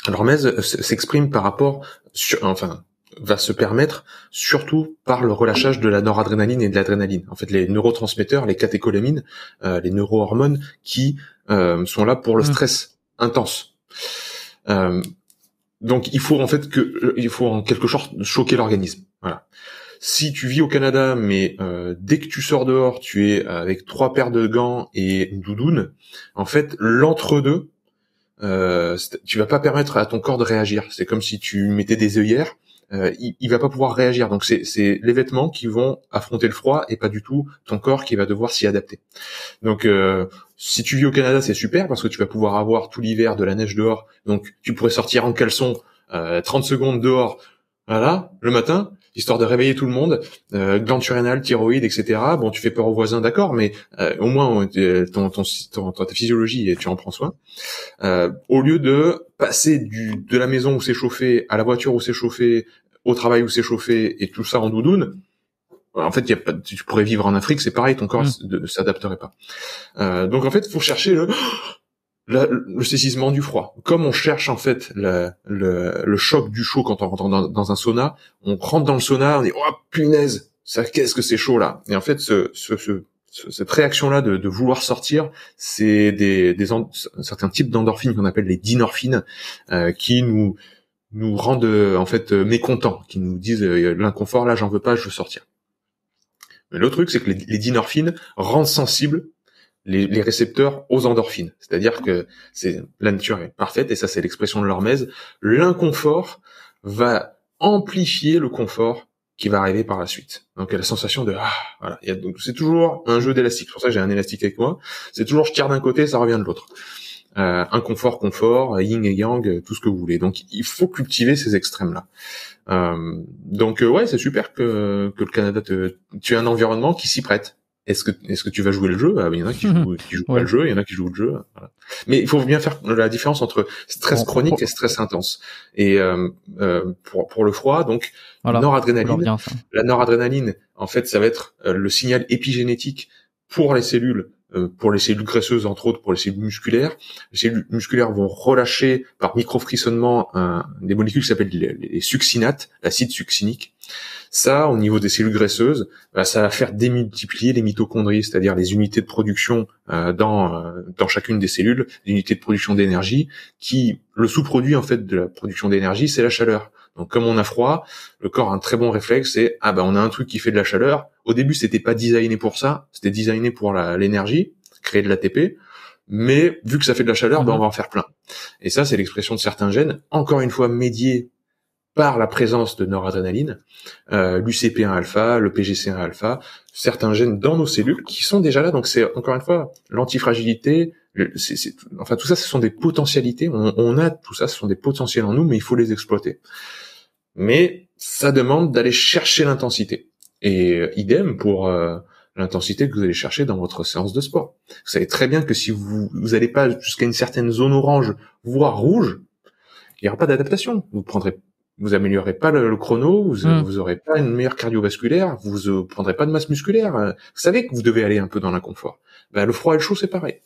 L'hormèse s'exprime par rapport, enfin, va se permettre surtout par le relâchage de la noradrénaline et de l'adrénaline. En fait, les neurotransmetteurs, les catécholamines, euh, les neurohormones qui euh, sont là pour le mm. stress intense. Euh, donc, il faut en fait que, il faut en quelque sorte choquer l'organisme. Voilà. Si tu vis au Canada, mais dès que tu sors dehors, tu es avec trois paires de gants et une doudoune, en fait, l'entre-deux, euh, tu vas pas permettre à ton corps de réagir. C'est comme si tu mettais des œillères euh, il, va pas pouvoir réagir. Donc c'est, les vêtements qui vont affronter le froid et pas du tout ton corps qui va devoir s'y adapter. Donc euh, si tu vis au Canada, c'est super parce que tu vas pouvoir avoir tout l'hiver de la neige dehors. Donc tu pourrais sortir en caleçon 30 euh, secondes dehors, voilà, le matin histoire de réveiller tout le monde, euh, glandes thyroïde, etc. Bon, tu fais peur aux voisins, d'accord, mais euh, au moins euh, ton, ton, ton, ta physiologie, tu en prends soin. Euh, au lieu de passer du, de la maison où c'est chauffé à la voiture où c'est chauffé, au travail où c'est chauffé et tout ça en doudoune, en fait, y a pas, tu pourrais vivre en Afrique, c'est pareil, ton corps ne mm. s'adapterait pas. Euh, donc en fait, faut chercher le le, le, saisissement du froid. Comme on cherche en fait le, choc du chaud quand on rentre dans, un sauna, on rentre dans le sauna, on dit oh punaise, ça qu'est-ce que c'est chaud là. Et en fait, cette réaction-là de, vouloir sortir, c'est des, des certains types d'endorphines qu'on appelle les dynorphines, euh, qui nous nous rendent euh, en fait euh, mécontents, qui nous disent l'inconfort là, j'en veux pas, je veux sortir. Mais le truc, c'est que les, les rendent sensibles les, récepteurs aux endorphines. C'est-à-dire que c'est la nature est parfaite et ça c'est l'expression de l'hormèse. L'inconfort va amplifier le confort qui va arriver par la suite. Donc la sensation de ah voilà. donc c'est toujours un jeu d'élastique. Pour ça j'ai un élastique avec moi. C'est toujours je tire d'un côté, ça revient de l'autre. Euh, inconfort, confort, yin et yang, tout ce que vous voulez. Donc il faut cultiver ces extrêmes-là. Euh, donc euh, ouais, c'est super que, que le Canada te, tu as un environnement qui s'y prête est-ce que est-ce que tu vas jouer le jeu ah, Il y en a qui jouent, jouent pas le jeu, il y en a qui jouent le jeu. Mais il faut bien faire la différence entre stress chronique et stress intense. Et euh, euh, pour pour le froid, donc la noradrénaline. la noradrénaline, en fait, ça va être euh, le signal épigénétique pour les cellules euh, pour les cellules graisseuses, entre autres pour les cellules musculaires. Les cellules musculaires vont relâcher par microfrissonnement des molécules qui s'appellent les, succinates, l'acide succinique. Ça, au niveau des cellules graisseuses, bah, ça va faire démultiplier les mitochondries, c'est-à-dire les unités de production euh, dans, euh, dans chacune des cellules, unités de production d'énergie, qui le sous-produit en fait de la production d'énergie, c'est la chaleur. Donc comme on a froid, le corps a un très bon réflexe, c'est ah ben on a un truc qui fait de la chaleur. Au début c'était pas designé pour ça, c'était designé pour l'énergie, créer de l'ATP. Mais vu que ça fait de la chaleur, ben on va en faire plein. Et ça c'est l'expression de certains gènes, encore une fois médiés par la présence de noradrénaline, euh, l'UCP1 alpha, le PGC1 alpha, certains gènes dans nos cellules qui sont déjà là. Donc c'est encore une fois l'antifragilité. enfin tout ça, ce sont des potentialités. On, on a tout ça, ce sont des potentiels en nous, mais il faut les exploiter mais ça demande d'aller chercher l'intensité. Et euh, idem pour euh, l'intensité que vous allez chercher dans votre séance de sport. Vous savez très bien que si vous n'allez pas jusqu'à une certaine zone orange, voire rouge, il n'y aura pas d'adaptation. Vous prendrez, vous améliorerez pas le, chrono, hmm. vous, aurez pas une meilleure cardiovasculaire, vous ne euh, prendrez pas de masse musculaire. Vous savez que vous devez aller un peu dans l'inconfort. Ben, le froid et le chaud, c'est pareil.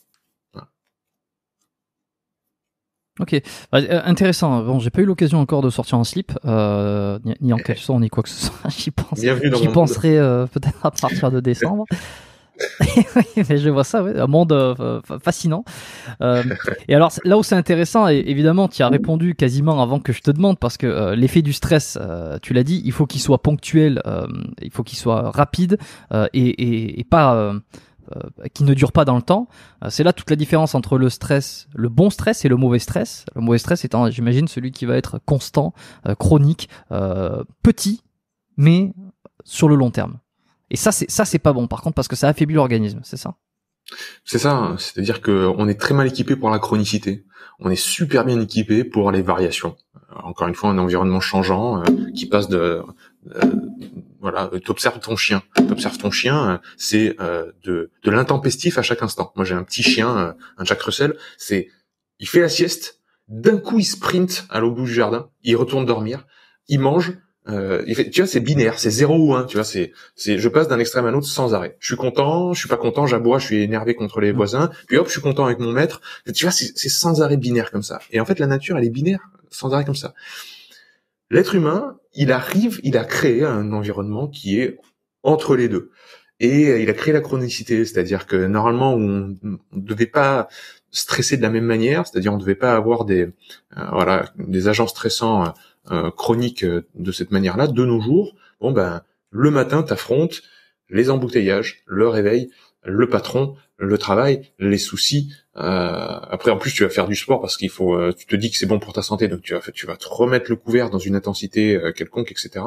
Ok, bah, intéressant. Bon, j'ai pas eu l'occasion encore de sortir en slip, euh, ni, en eh. caleçon, ni quoi que ce soit. J'y pense, j'y penserai euh, peut-être à partir de décembre. mais je vois ça, ouais, un monde euh, fascinant. et alors là où c'est intéressant, et évidemment, tu as répondu quasiment avant que je te demande, parce que l'effet du stress, tu l'as dit, il faut qu'il soit ponctuel, il faut qu'il soit rapide et, et, et, pas euh, qui ne dure pas dans le temps. Euh, c'est là toute la différence entre le stress, le bon stress et le mauvais stress. Le mauvais stress étant, j'imagine, celui qui va être constant, euh, chronique, petit, mais sur le long terme. Et ça, c'est ça, c'est pas bon. Par contre, parce que ça affaiblit l'organisme, c'est ça. C'est ça. Hein. C'est-à-dire que on est très mal équipé pour la chronicité. On est super bien équipé pour les variations. Encore une fois, un environnement changeant qui passe de voilà, euh, t'observes ton chien. T'observes ton chien, euh, c'est euh, de, de l'intempestif à chaque instant. Moi, j'ai un petit chien, un Jack Russell. C'est, il fait la sieste, d'un coup, il sprint à l'autre bout du jardin, il retourne dormir, il mange. Euh, tu vois, c'est binaire, c'est zéro ou un. tu vois, c'est, c'est, je passe d'un extrême à l'autre sans arrêt. Je suis content, je suis pas content, j'aboie, je suis énervé contre les mm. voisins, puis hop, je suis content avec mon maître. Tu vois, c'est, c'est sans arrêt binaire comme ça. Et en fait, la nature, elle est binaire, sans arrêt comme ça. L'être humain, il arrive, il a créé un environnement qui est entre les deux. Et euh, il a créé la chronicité, c'est-à-dire que normalement on ne devait pas stresser de la même manière, c'est-à-dire on ne devait pas avoir des euh, voilà des agents stressants euh, chroniques de cette manière-là. De nos jours, bon ben le matin t'affrontes les embouteillages, le réveil, le patron, le travail, les soucis. Euh, après, en plus, tu vas faire du sport parce qu'il faut. Euh, tu te dis que c'est bon pour ta santé, donc tu vas, tu vas te remettre le couvert dans une intensité euh, quelconque, etc.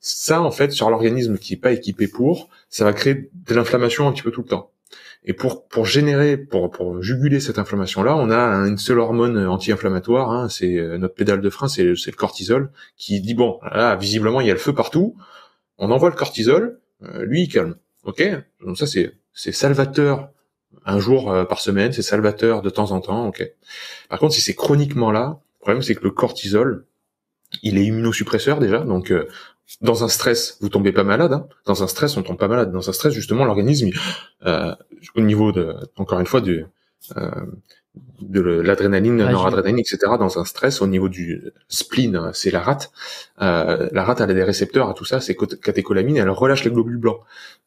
Ça, en fait, sur l'organisme qui est pas équipé pour, ça va créer de l'inflammation un petit peu tout le temps. Et pour pour générer, pour pour juguler cette inflammation-là, on a une seule hormone anti-inflammatoire. Hein, c'est notre pédale de frein, c'est c'est le cortisol qui dit bon, ah là, visiblement, il y a le feu partout. On envoie le cortisol, lui, il calme. Ok, donc ça c'est c'est salvateur un jour euh, par semaine, c'est salvateur de temps en temps, ok. Par contre, si c'est chroniquement là, le problème c'est que le cortisol, il est immunosuppresseur déjà, donc euh, dans un stress, vous tombez pas malade. Hein. Dans un stress, on tombe pas malade. Dans un stress, justement, l'organisme, euh, au niveau de, encore une fois, du, de l'adrénaline, l'adrénaline, noradrénaline, etc. dans un stress au niveau du spleen, c'est la rate. Euh, la rate, elle a des récepteurs à tout ça, c'est catécholamine, elle relâche les globules blancs.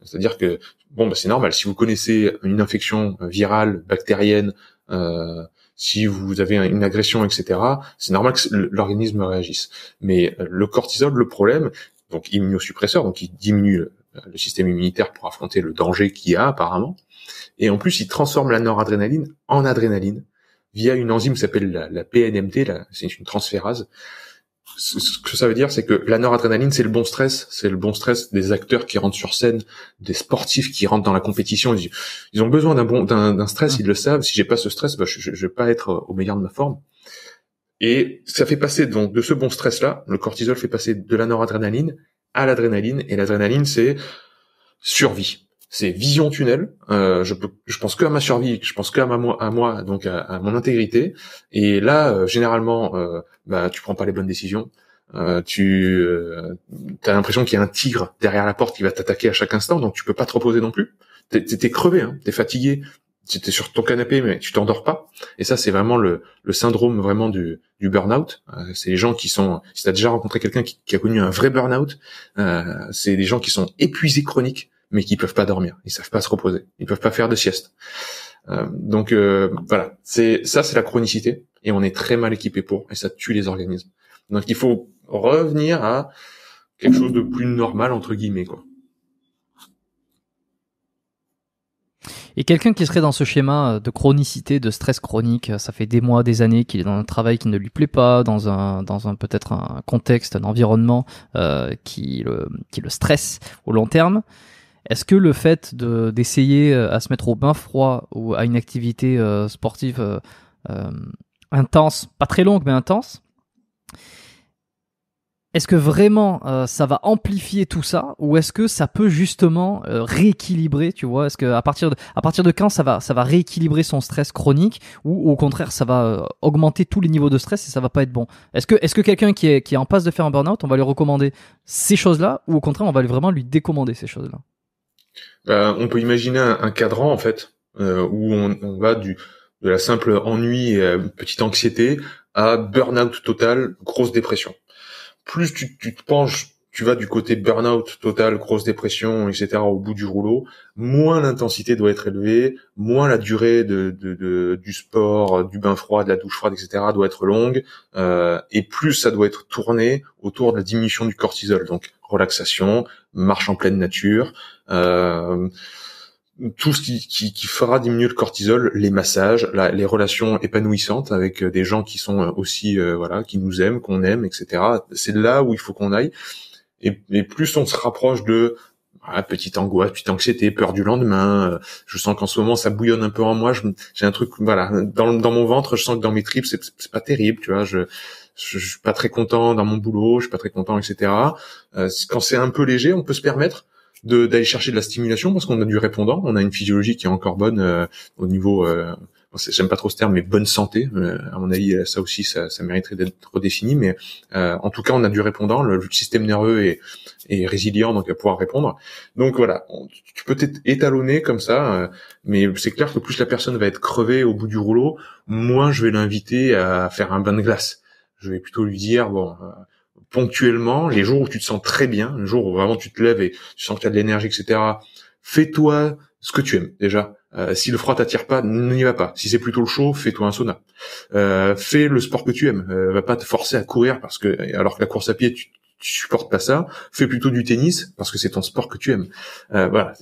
C'est-à-dire que bon, bah, c'est normal. Si vous connaissez une infection virale, bactérienne, euh, si vous avez une agression, etc., c'est normal que l'organisme réagisse. Mais euh, le cortisol, le problème, donc immunosuppresseur, donc il diminue le système immunitaire pour affronter le danger qu'il y a apparemment. Et en plus, il transforme la noradrénaline en adrénaline via une enzyme qui s'appelle la, la, PNMT, c'est une transférase. Ce, que ça veut dire, c'est que la noradrénaline, c'est le bon stress, c'est le bon stress des acteurs qui rentrent sur scène, des sportifs qui rentrent dans la compétition. Ils, ont besoin d'un bon, d'un stress, mmh. ils le savent. Si j'ai pas ce stress, bah, je, ne vais pas être au meilleur de ma forme. Et ça fait passer donc de ce bon stress-là, le cortisol fait passer de la noradrénaline à l'adrénaline, et l'adrénaline, c'est survie c'est vision tunnel. Euh, je, je pense que à ma survie, je pense que à, à moi, donc à, mon intégrité. Et là, euh, généralement, euh, bah, tu prends pas les bonnes décisions. Euh, tu as l'impression qu'il y a un tigre derrière la porte qui va t'attaquer à chaque instant, donc tu peux pas te reposer non plus. T'es es, crevé, hein, t'es fatigué, t'es sur ton canapé mais tu t'endors pas. Et ça, c'est vraiment le, syndrome vraiment du, du burn-out. c'est les gens qui sont, si t'as déjà rencontré quelqu'un qui, qui, a connu un vrai burn-out, c'est des gens qui sont épuisés chroniques mais qui peuvent pas dormir, ils savent pas se reposer, ils peuvent pas faire de sieste. Euh, donc euh, voilà, c'est ça c'est la chronicité et on est très mal équipé pour et ça tue les organismes. Donc il faut revenir à quelque chose de plus normal entre guillemets quoi. Et quelqu'un qui serait dans ce schéma euh, de chronicité, de stress chronique, euh, ça fait des mois, des années qu'il est dans un travail qui ne lui plaît pas, dans un, dans un peut-être un contexte, un environnement euh, qui, le, qui le stresse au long terme, est-ce que le fait d'essayer euh, à se mettre au bain froid ou à une activité euh, sportive euh, intense, pas très longue mais intense, est-ce que vraiment ça va amplifier tout ça ou est-ce que ça peut justement rééquilibrer, tu vois Est-ce que à partir de à partir de quand ça va ça va rééquilibrer son stress chronique ou au contraire ça va augmenter tous les niveaux de stress et ça va pas être bon Est-ce que est-ce que quelqu'un qui est qui est en passe de faire un burn-out, on va lui recommander ces choses-là ou au contraire on va vraiment lui décommander ces choses-là euh, on peut imaginer un, cadran en fait euh, où on, va du de la simple ennui et euh, petite anxiété à burn-out total, grosse dépression. Plus tu, te penches, tu vas du côté burn-out total, grosse dépression, etc. au bout du rouleau, moins l'intensité doit être élevée, moins la durée de, du sport, du bain froid, de la douche froide, etc. doit être longue, et plus ça doit être tourné autour de la diminution du cortisol. Donc relaxation, marche en pleine nature, euh, tout ce qui, qui, fera diminuer le cortisol, les massages, les relations épanouissantes avec euh, des gens qui sont euh, aussi voilà, qui nous aiment, qu'on aime, etc. C'est là où il faut qu'on aille. Et, plus on se rapproche de ah, petite angoisse, petite anxiété, peur du lendemain. je sens qu'en ce moment ça bouillonne un peu en moi. J'ai un truc, voilà, dans, dans mon ventre, je sens que dans mes tripes c'est pas terrible, tu vois. Je, je, suis pas très content dans mon boulot, je suis pas très content, etc. Euh, quand c'est un peu léger, on peut se permettre d'aller chercher de la stimulation parce qu'on a du répondant, on a une physiologie qui est encore bonne euh, au niveau. Euh, J'aime pas trop ce terme, mais bonne santé. Euh, à mon avis, ça aussi, ça, ça mériterait d'être redéfini. Mais en tout cas, on a du répondant. Le, système nerveux est, est, résilient, donc à pouvoir répondre. Donc voilà, tu peux étalonné comme ça. mais c'est clair que plus la personne va être crevée au bout du rouleau, moins je vais l'inviter à faire un bain de glace je vais plutôt lui dire bon euh, ponctuellement, les jours où tu te sens très bien, le jour où vraiment tu te lèves et tu sens que tu as de l'énergie, etc. Fais-toi ce que tu aimes déjà. Euh, si le froid t'attire pas, n'y va pas. Si c'est plutôt le chaud, fais-toi un sauna. Euh, fais le sport que tu aimes. va pas te forcer à courir parce que alors que la course à pied, tu, tu supportes pas ça. Fais plutôt du tennis parce que c'est ton sport que tu aimes. voilà.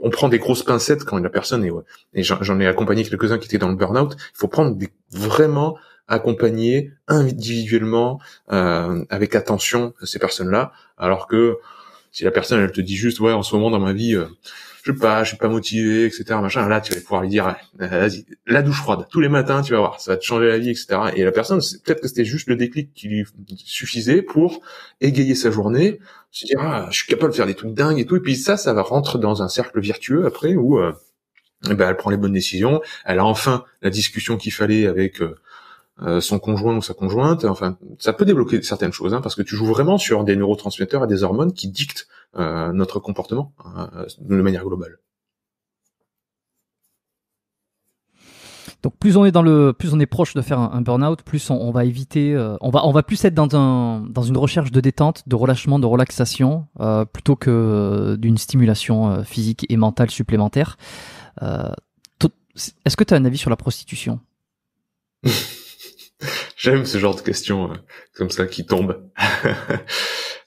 On prend des grosses pincettes quand il personne a personne, Et j'en ai accompagné quelques uns qui étaient dans le burn-out. Il faut prendre des, vraiment accompagner individuellement euh, avec attention ces personnes-là, alors que si la personne elle te dit juste ouais en ce moment dans ma vie euh, je sais pas, je suis pas motivé, etc. Machin. Là, tu vas pouvoir lui dire, ah, vas-y, la douche froide tous les matins, tu vas voir, ça va te changer la vie, etc. Et la personne, peut-être que c'était juste le déclic qui lui suffisait pour égayer sa journée, se dire ah, je suis capable de faire des trucs dingues et tout. Et puis ça, ça va rentrer dans un cercle virtueux, après où euh, eh ben, elle prend les bonnes décisions, elle a enfin la discussion qu'il fallait avec euh, euh, son conjoint ou sa conjointe. Enfin, ça peut débloquer certaines choses, hein, parce que tu joues vraiment sur des neurotransmetteurs et des hormones qui dictent euh, notre comportement hein, de manière globale. Donc plus on est dans le, plus on est proche de faire un, burn-out, plus on, va éviter, euh, on va, on va plus être dans un, dans une recherche de détente, de relâchement, de relaxation, plutôt que d'une stimulation physique et mentale supplémentaire. Est-ce que tu as un avis sur la prostitution J'aime ce genre de questions euh, comme ça qui tombent.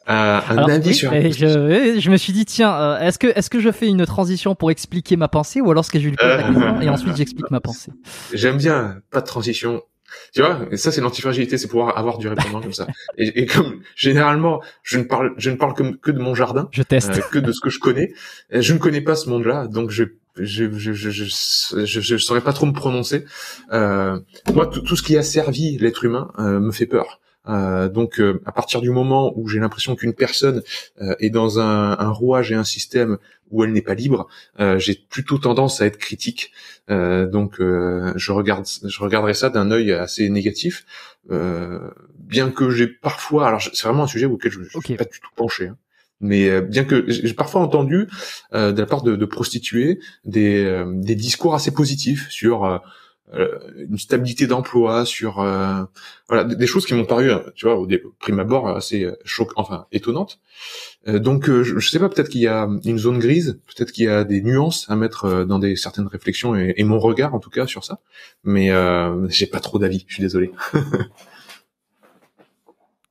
Euh, un indice sur je, me suis dit tiens euh, est-ce que est-ce que je fais une transition pour expliquer ma pensée ou alors ce que j'ai lui pose et ensuite j'explique ma pensée j'aime bien pas de transition tu vois ça c'est l'antifragilité c'est pouvoir avoir du répondant comme ça et, comme généralement je ne parle je ne parle que, que de mon jardin je teste que de ce que je connais je ne connais pas ce monde là donc je je je, je, je, je, saurais pas trop me prononcer. Euh, moi, tout ce qui a servi l'être humain euh, me fait peur. Euh, donc, euh, à partir du moment où j'ai l'impression qu'une personne euh, est dans un, un, rouage et un système où elle n'est pas libre, j'ai plutôt tendance à être critique. donc, je regarde, je regarderai ça d'un œil assez négatif, bien que j'ai parfois. Alors, c'est vraiment un sujet auquel je, ne suis pas du tout penché. Hein mais euh, bien que j'ai parfois entendu euh, de la part de, de prostituées des, euh, des, discours assez positifs sur une stabilité d'emploi, sur voilà des, choses qui m'ont paru, tu vois, au prime abord assez choc, enfin étonnantes. donc je, je, sais pas, peut-être qu'il y a une zone grise, peut-être qu'il y a des nuances à mettre dans des certaines réflexions et, et mon regard en tout cas sur ça, mais j'ai pas trop d'avis, je suis désolé.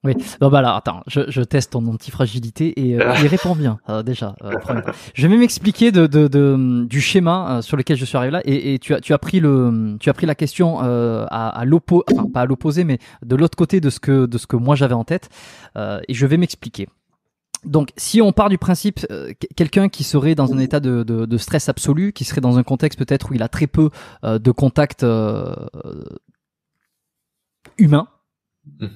Oui, bah là, attends, je, je teste ton anti-fragilité et euh, il répond bien, ah, déjà. Euh, je vais m'expliquer de, de, de du schéma euh, sur lequel je suis arrivé là et, et, tu, as, tu, as pris le, tu as pris la question à, à l'opposé, enfin, pas à l'opposé, mais de l'autre côté de ce que, de ce que moi j'avais en tête et je vais m'expliquer. Donc, si on part du principe, quelqu'un qui serait dans un état de, de, de, stress absolu, qui serait dans un contexte peut-être où il a très peu de contact euh, humains, mmh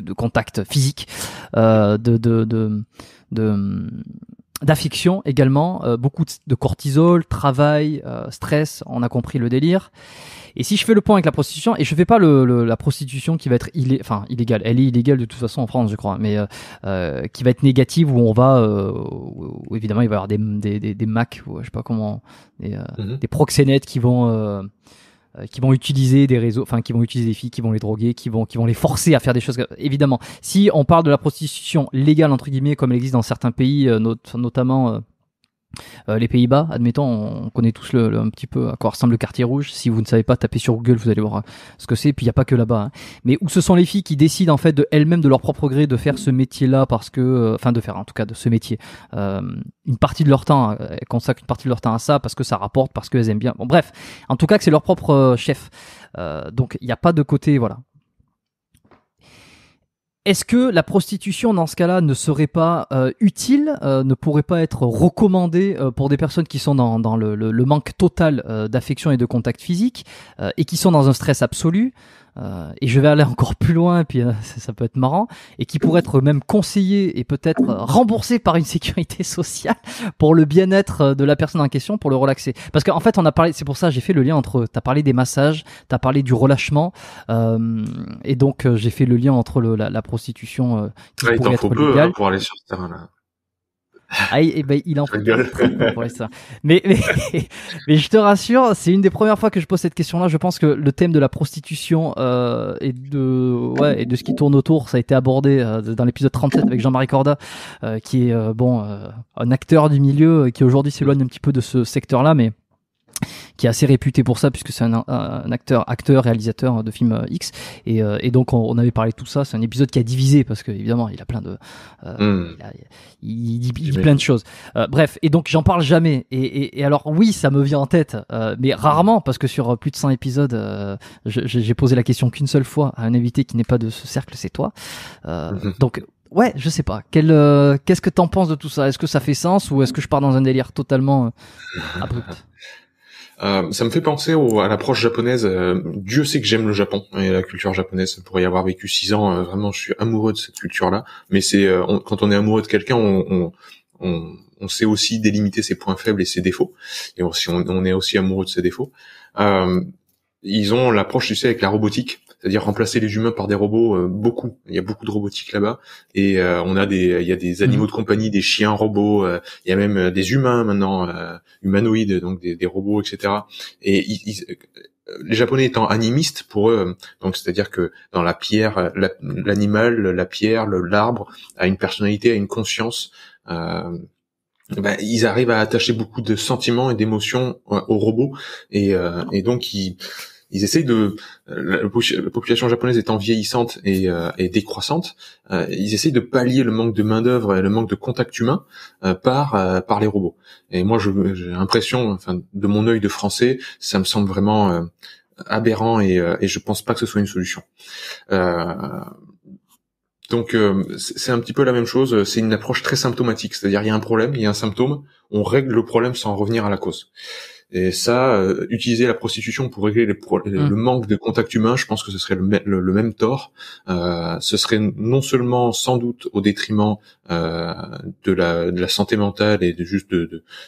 de contact physique, euh, de, de, de, d'affection également, euh, beaucoup de cortisol, travail, euh, stress, on a compris le délire. Et si je fais le point avec la prostitution, et je fais pas le, la prostitution qui va être illé, enfin, illégale, elle est illégale de toute façon en France, je crois, mais euh, qui va être négative où on va, où, évidemment il va y avoir des des des, des macs je sais pas comment, des, mm-hmm. des proxénètes qui vont euh, qui vont utiliser des réseaux, enfin qui vont utiliser des filles, qui vont les droguer, qui vont, qui vont les forcer à faire des choses. Évidemment, si on parle de la prostitution légale entre guillemets, comme elle existe dans certains pays, euh, notamment euh, euh, les Pays-Bas, admettons, on connaît tous le, un petit peu à quoi ressemble le quartier rouge. Si vous ne savez pas, tapez sur Google, vous allez voir euh, ce que c'est. Puis il n'y a pas que là-bas. Hein. Mais où ce sont les filles qui décident en fait de elles-mêmes, de leur propre gré, de faire ce métier-là parce que, euh, enfin, de faire en tout cas de ce métier. une partie de leur temps, elles consacrent une partie de leur temps à ça parce que ça rapporte, parce qu'elles aiment bien. Bon, bref, en tout cas, que c'est leur propre chef. donc il n'y a pas de côté, voilà, est-ce que la prostitution dans ce cas-là ne serait pas euh, utile, euh, ne pourrait pas être recommandée euh, pour des personnes qui sont dans, le, manque total d'affection et de contact physique et qui sont dans un stress absolu euh, et je vais aller encore plus loin, et puis euh, ça, peut être marrant, et qui pourrait être même conseillé et peut-être euh, remboursé par une sécurité sociale pour le bien-être de la personne en question, pour le relaxer. Parce qu'en fait, on a parlé, c'est pour ça j'ai fait le lien entre, t'as parlé des massages, t'as parlé du relâchement, euh, et donc j'ai fait le lien entre le, la, prostitution qui pourrait être légale. pour aller sur ce terrain-là. Ah, et eh ben, il en fait. Mais, mais, je te rassure, c'est une des premières fois que je pose cette question-là. Je pense que le thème de la prostitution euh, et, de, ouais, et de ce qui tourne autour, ça a été abordé euh, dans l'épisode 37 avec Jean-Marie Corda, euh, qui est euh, bon, un acteur du milieu qui aujourd'hui s'éloigne un petit peu de ce secteur-là, mais qui est assez réputé pour ça puisque c'est un, un, acteur, acteur, réalisateur de films euh, X. Et, euh, et donc on, avait parlé de tout ça. C'est un épisode qui a divisé parce que évidemment il a plein de, euh, hmm. il, dit, plein de choses. bref, et donc j'en parle jamais. Et, et, et, alors oui, ça me vient en tête, mais rarement parce que sur plus de 100 épisodes, j'ai posé la question qu'une seule fois à un invité qui n'est pas de ce cercle, c'est toi. Donc ouais, je sais pas. qu'est-ce que t'en penses de tout ça Est-ce que ça fait sens ou est-ce que je pars dans un délire totalement abrupt euh, ça me fait penser à l'approche japonaise. Euh, Dieu sait que j'aime le Japon et la culture japonaise. pourrais y avoir vécu six ans, euh, vraiment, je suis amoureux de cette culture-là. Mais c'est quand on est amoureux de quelqu'un, on, on, on, sait aussi délimiter ses points faibles et ses défauts. Et on, on est aussi amoureux de ses défauts. ils ont l'approche, tu sais, avec la robotique c'est-à-dire remplacer les humains par des robots, euh, beaucoup. Il y a beaucoup de robotique là-bas, et euh, on a des, il y a des animaux de compagnie, des chiens robots, euh, il y a même des humains maintenant, humanoïdes, donc des, des, robots, etc. Et ils, les Japonais étant animistes pour eux, donc c'est-à-dire que dans la pierre, l'animal, la, pierre, l'arbre a une personnalité, a une conscience. Ben, ils arrivent à attacher beaucoup de sentiments et d'émotions aux robots et, et donc ils, ils essayent de la, population japonaise étant vieillissante et, euh, et décroissante, euh, ils essayent de pallier le manque de main d'œuvre et le manque de contact humain euh, par par les robots. Et moi, j'ai l'impression, enfin, de mon œil de français, ça me semble vraiment aberrant et, et je pense pas que ce soit une solution. donc c'est un petit peu la même chose, c'est une approche très symptomatique, c'est-à-dire il y a un problème, il y a un symptôme, on règle le problème sans revenir à la cause. Et ça, euh, utiliser la prostitution pour régler mmh. le manque de contact humain, je pense que ce serait le, même tort. Euh, ce serait non seulement sans doute au détriment euh, de, la, santé mentale et de, juste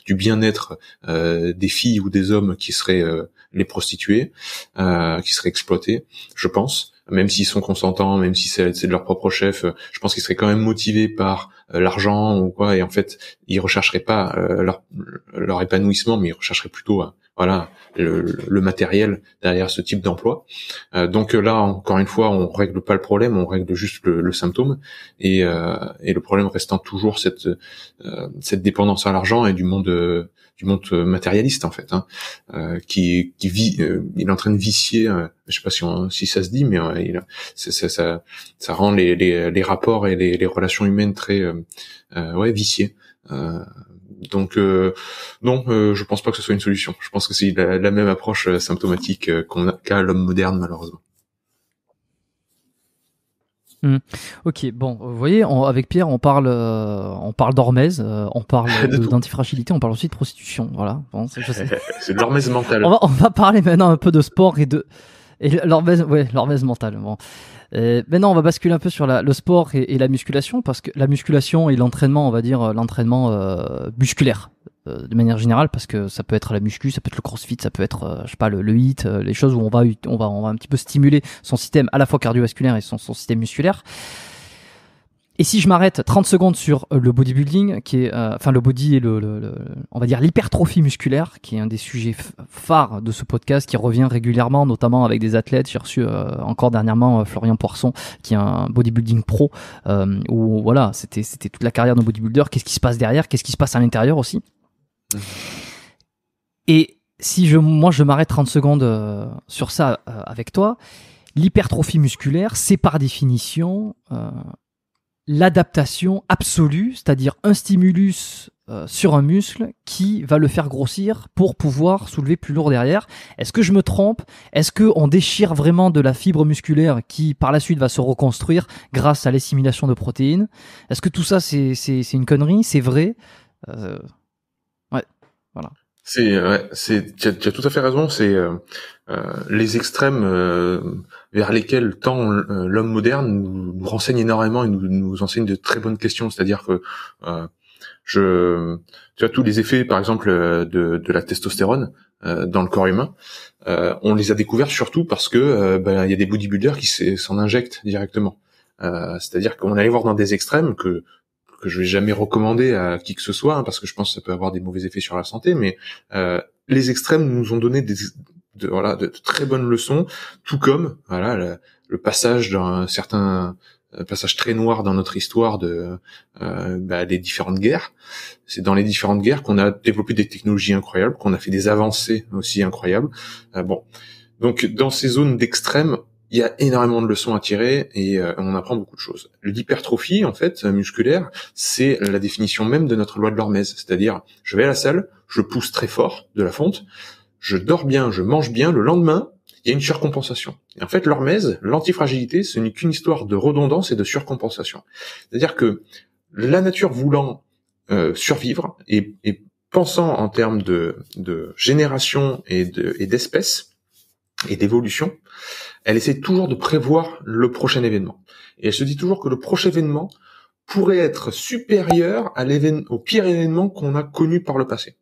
du bien-être des filles ou des hommes qui seraient les prostituées, qui seraient exploitées, je pense même s'ils sont consentants, même si c'est de leur propre chef, euh, je pense qu'ils seraient quand même motivés par euh, l'argent ou quoi, et en fait, ils rechercheraient pas euh, leur, épanouissement, mais ils rechercheraient plutôt à, voilà le, le matériel derrière ce type d'emploi. Euh, donc euh, là, encore une fois, on règle pas le problème, on règle juste le, symptôme, et, euh, et, le problème restant toujours cette, euh, cette dépendance à l'argent et du monde euh, du monde matérialiste en fait, hein, euh, qui, qui vit, il est en train de vicier, euh, je sais pas si, si ça se dit, mais il, ça, ça, ça, rend les, les, les rapports et les, les relations humaines très ouais viciés donc euh, non, euh, je pense pas que ce soit une solution. Je pense que c'est la, même approche euh, symptomatique qu'on a qu'à l'homme moderne malheureusement. Hmm. Ok, bon, vous voyez, avec Pierre, on parle, on parle d'hormèse, on parle d'antifragilité, on parle aussi de prostitution, voilà. c'est de l'hormèse mentale. On va, parler maintenant un peu de sport et de et l'hormèse, ouais, l'hormèse mentale. Euh, maintenant, on va basculer un peu sur le sport et, la musculation, parce que la musculation et l'entraînement, on va dire euh, l'entraînement euh, musculaire euh, de manière générale, parce que ça peut être la muscu, ça peut être le crossfit, ça peut être je sais pas le, le hit, les choses où on va on va on va un petit peu stimuler son système à la fois cardiovasculaire et son, son système musculaire. Et si je m'arrête 30 secondes sur euh, le bodybuilding, qui est, euh, enfin le body et le, on va dire l'hypertrophie musculaire, qui est un des sujets phares de ce podcast, qui revient régulièrement, notamment avec des athlètes. J'ai reçu euh, encore dernièrement Florian Poisson, qui est un bodybuilding pro, Ou voilà, c'était c'était toute la carrière d'un bodybuilder. Qu'est-ce qui se passe derrière Qu'est-ce qui se passe à l'intérieur aussi mmh. Et si je, moi, je m'arrête 30 secondes sur ça avec toi, l'hypertrophie musculaire, c'est par définition l'adaptation absolue, c'est-à-dire un stimulus euh, sur un muscle qui va le faire grossir pour pouvoir soulever plus lourd derrière. Est-ce que je me trompe Est-ce que qu'on déchire vraiment de la fibre musculaire qui par la suite va se reconstruire grâce à l'assimilation de protéines Est-ce que tout ça c'est, une connerie C'est vrai euh, Ouais, voilà. C'est, ouais, c'est, tu as, tout à fait raison. C'est euh, les extrêmes vers lesquels tant euh, l'homme moderne nous, renseigne énormément et nous, enseigne de très bonnes questions. C'est-à-dire que euh, je, tu tous les effets, par exemple, euh, de, la testostérone dans le corps humain, on les a découverts surtout parce que ben, il y a des bodybuilders qui s'en injectent directement. C'est-à-dire qu'on allait voir dans des extrêmes que que je vais jamais recommander à qui que ce soit hein, parce que je pense que ça peut avoir des mauvais effets sur la santé, mais les extrêmes nous ont donné des, de, voilà, de, très bonnes leçons, tout comme voilà le, passage d'un certain euh, passage très noir dans notre histoire de euh, bah, des différentes guerres. C'est dans les différentes guerres qu'on a développé des technologies incroyables, qu'on a fait des avancées aussi incroyables. Euh, bon, donc dans ces zones d'extrême, il y a énormément de leçons à tirer et on apprend beaucoup de choses. L'hypertrophie en fait musculaire, c'est la définition même de notre loi de l'hormèse, c'est-à-dire je vais à la salle, je pousse très fort de la fonte, je dors bien, je mange bien, le lendemain, il y a une surcompensation. Et en fait, l'hormèse, l'antifragilité, ce n'est qu'une histoire de redondance et de surcompensation. C'est-à-dire que la nature voulant euh, survivre et, pensant en termes de, de génération et d'espèce, de, et, d'évolution, elle essaie toujours de prévoir le prochain événement. Et elle se dit toujours que le prochain événement pourrait être supérieur à au pire événement qu'on a connu par le passé.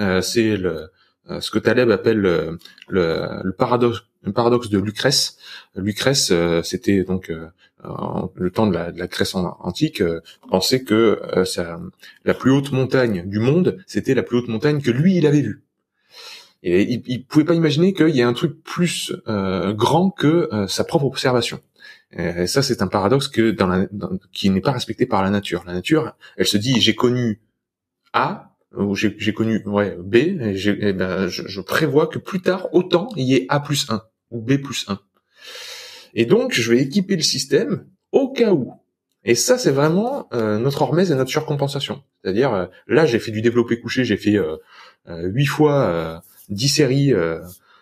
Euh, c'est le, euh, ce que Taleb appelle le, paradoxe, le paradoxe de Lucrèce. Lucrèce, euh, c'était donc euh, le temps de la, de Grèce antique, pensait que la plus haute montagne du monde, c'était la plus haute montagne que lui, il avait vue. Et il, il pouvait pas imaginer qu'il y ait un truc plus grand que sa propre observation. ça, c'est un paradoxe que dans la, qui n'est pas respecté par la nature. La nature, elle se dit j'ai connu A, où j'ai connu ouais, B, eh ben, je, prévois que plus tard, autant, il y ait A plus 1, ou B plus 1. Et donc, je vais équiper le système au cas où. Et ça, c'est vraiment euh, notre hormèse et notre surcompensation. C'est-à-dire, euh, là, j'ai fait du développé couché, j'ai fait 8 euh, fois 10 séries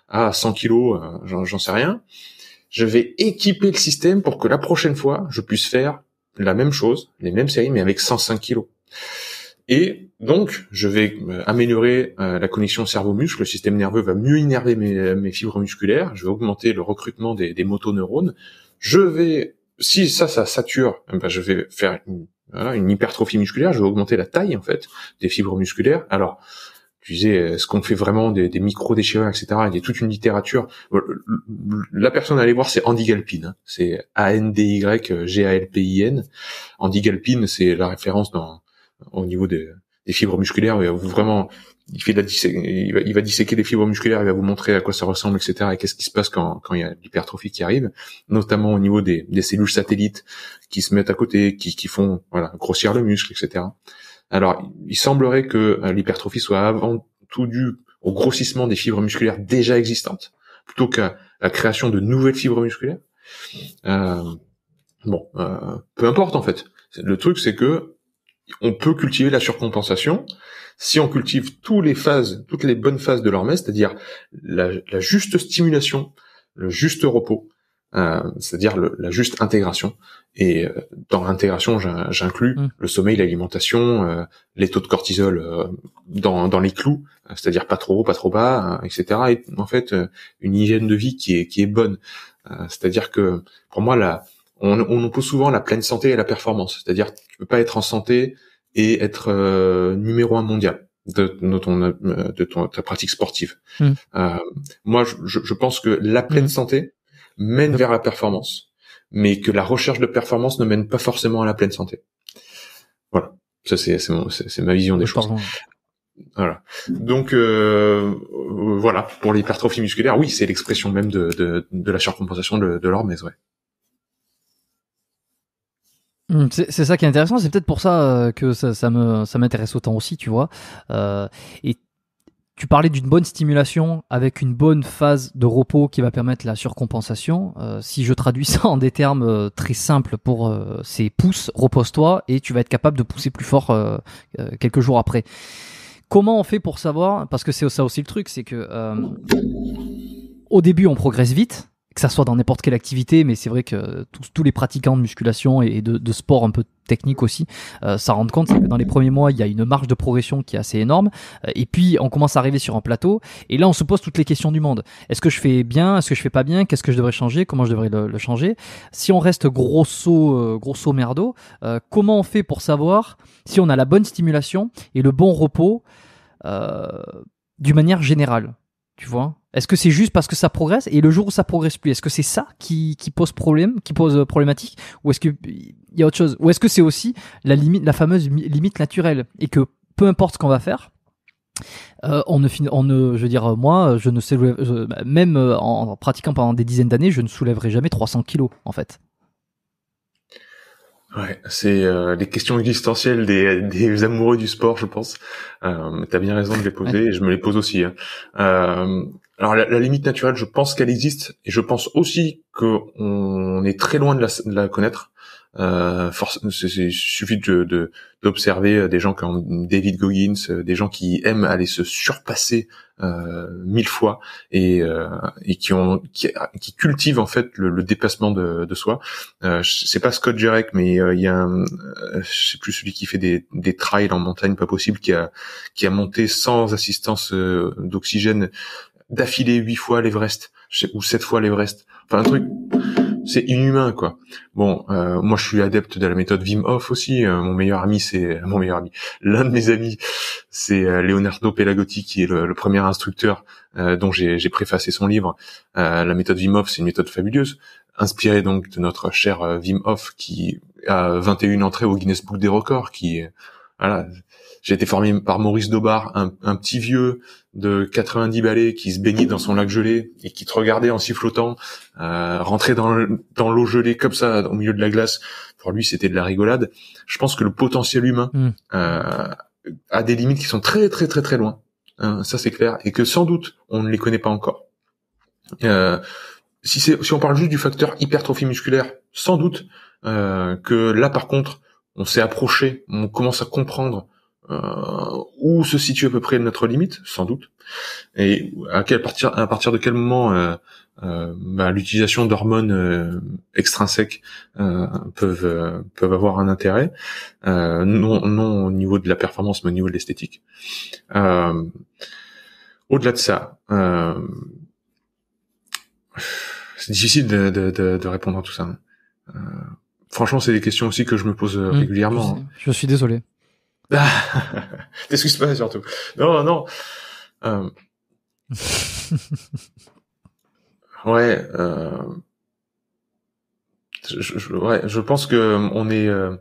à 100 kilos, j'en sais rien. Je vais équiper le système pour que la prochaine fois, je puisse faire la même chose, les mêmes séries, mais avec 105 kilos. Et donc, je vais euh, améliorer euh, la connexion cerveau-muscle, le système nerveux va mieux innerver mes, fibres musculaires, je vais augmenter le recrutement des, des motoneurones, je vais, si ça, ça sature, eh ben je vais faire une, une, hypertrophie musculaire, je vais augmenter la taille, en fait, des fibres musculaires. Alors, tu disais, est-ce qu'on fait vraiment des, des micro-déchirures, etc. Il y a toute une littérature. La personne à aller voir, c'est Andy Galpin. Hein. C'est A-N-D-Y-G-A-L-P-I-N. Andy Galpin, c'est la référence dans au niveau des, fibres musculaires. Il va vraiment, il fait il va, disséquer des fibres musculaires, il va vous montrer à quoi ça ressemble, etc. Et qu'est-ce qui se passe quand, quand il y a l'hypertrophie qui arrive, notamment au niveau des, cellules satellites qui se mettent à côté, qui, qui font voilà grossir le muscle, etc. Alors, il semblerait que euh, l'hypertrophie soit avant tout due au grossissement des fibres musculaires déjà existantes, plutôt qu'à la création de nouvelles fibres musculaires. Euh, bon, euh, peu importe en fait. Le truc, c'est que on peut cultiver la surcompensation si on cultive toutes les phases, toutes les bonnes phases de l'hormèse, c'est-à-dire la, juste stimulation, le juste repos, euh, c'est-à-dire la juste intégration. Et euh, dans l'intégration, j'inclus mm. le sommeil, l'alimentation, euh, les taux de cortisol dans, les clous, c'est-à-dire pas trop haut, pas trop bas, etc. Et en fait, une hygiène de vie qui est, qui est bonne. c'est-à-dire que pour moi, la, on, on oppose souvent la pleine santé et la performance. C'est-à-dire, tu peux pas être en santé et être euh, numéro un mondial de, ton, euh, de ta pratique sportive. Hmm. Euh, moi, je, pense que la pleine hmm. santé mène hmm. vers la performance, mais que la recherche de performance ne mène pas forcément à la pleine santé. Voilà, ça c'est c'est ma vision des choses. Voilà. Donc voilà pour l'hypertrophie musculaire, oui, c'est l'expression même de, de, de, la surcompensation de, de l'hormèse, ouais. Mm, c'est ça qui est intéressant, c'est peut-être pour ça euh, que ça, ça me ça m'intéresse autant aussi, tu vois. Euh, et tu parlais d'une bonne stimulation avec une bonne phase de repos qui va permettre la surcompensation. Euh, si je traduis ça en des termes très simples pour ces pouces, repose-toi et tu vas être capable de pousser plus fort quelques jours après. Comment on fait pour savoir Parce que c'est ça aussi le truc, c'est que au début on progresse vite, que ça soit dans n'importe quelle activité, mais c'est vrai que tous, les pratiquants de musculation et de, sport un peu technique aussi, ça euh, rend compte que dans les premiers mois, il y a une marge de progression qui est assez énorme. Euh, et puis, on commence à arriver sur un plateau. Et là, on se pose toutes les questions du monde. Est-ce que je fais bien Est-ce que je fais pas bien Qu'est-ce que je devrais changer Comment je devrais le, changer Si on reste grosso, euh, grosso merdo, comment on fait pour savoir si on a la bonne stimulation et le bon repos d'une manière générale Tu vois est-ce que c'est juste parce que ça progresse et le jour où ça progresse plus, est-ce que c'est ça qui, pose problème, qui pose euh, problématique, ou est-ce qu'il y a autre chose, ou est-ce que c'est aussi la limite, la fameuse limite naturelle et que peu importe ce qu'on va faire, euh, on ne on je veux dire, euh, moi, je ne sais bah, même en pratiquant pendant des dizaines d'années, je ne soulèverai jamais 300 kilos en fait. Ouais, c'est les questions existentielles des, amoureux du sport, je pense. Tu as bien raison de les poser, et je me les pose aussi. Hein alors la, limite naturelle, je pense qu'elle existe et je pense aussi qu'on est très loin de la, connaître. Euh, il suffit de d'observer euh, des gens comme David Goggins, euh, des gens qui aiment aller se surpasser euh, mille fois et, euh, et qui ont qui, qui, cultivent en fait le, dépassement de, de soi. Euh, c'est pas Scott Jarek, mais euh, il y a plus celui qui fait des, des trails en montagne pas possible qui a qui a monté sans assistance d'oxygène d'affiler huit fois l'Everest ou sept fois l'Everest. Enfin un truc, c'est inhumain quoi. Bon, euh, moi je suis adepte de la méthode Wim Hof aussi. Euh, mon meilleur ami, c'est euh, mon meilleur ami. L'un de mes amis, c'est Leonardo Pelagotti qui est le, premier instructeur dont j'ai préfacé son livre. la méthode Wim Hof, c'est une méthode fabuleuse, inspirée donc de notre cher Wim Hof qui a 21 entrées au Guinness Book des records, qui voilà, j'ai été formé par Maurice Dobar, un, petit vieux de 90 balais qui se baignait dans son lac gelé et qui te regardait en sifflotant, euh, rentrer dans l'eau gelée comme ça, au milieu de la glace. Pour lui, c'était de la rigolade. Je pense que le potentiel humain hmm. euh, a des limites qui sont très très très très loin. Hein, ça c'est clair. Et que sans doute, on ne les connaît pas encore. Euh, si, si on parle juste du facteur hypertrophie musculaire, sans doute euh, que là par contre, on s'est approché, on commence à comprendre euh, où se situe à peu près notre limite, sans doute, et à quel partir, à partir de quel moment euh, euh, bah, l'utilisation d'hormones euh, extrinsèques peuvent peuvent avoir un intérêt, non non au niveau de la performance, mais au niveau de l'esthétique. Au-delà de ça. c'est difficile de, répondre à tout ça. franchement, c'est des questions aussi que je me pose mmh, régulièrement. Hein. Je suis désolé. T'excuses pas surtout. Non, non. Euh, ouais. Euh... Je, ouais, je pense que euh, on est. Euh,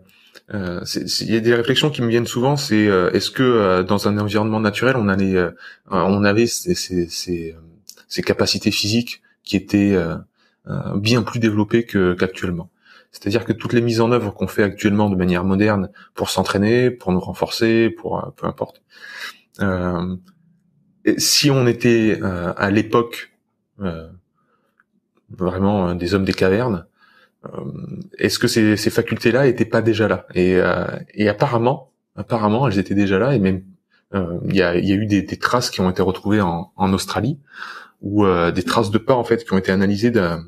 euh y a des réflexions qui me viennent souvent, c'est est-ce que dans un environnement naturel, on allait, on avait ces, capacités physiques qui étaient bien plus développées que qu'actuellement. C'est-à-dire que toutes les mises en œuvre qu'on fait actuellement de manière moderne pour s'entraîner, pour nous renforcer, pour euh, peu importe. Euh, si on était euh, à l'époque vraiment des hommes des cavernes, est-ce que ces, facultés-là étaient pas déjà là et, apparemment, apparemment, elles étaient déjà là et même il y a, eu des, traces qui ont été retrouvées en, Australie ou des traces de pas en fait qui ont été analysées d'un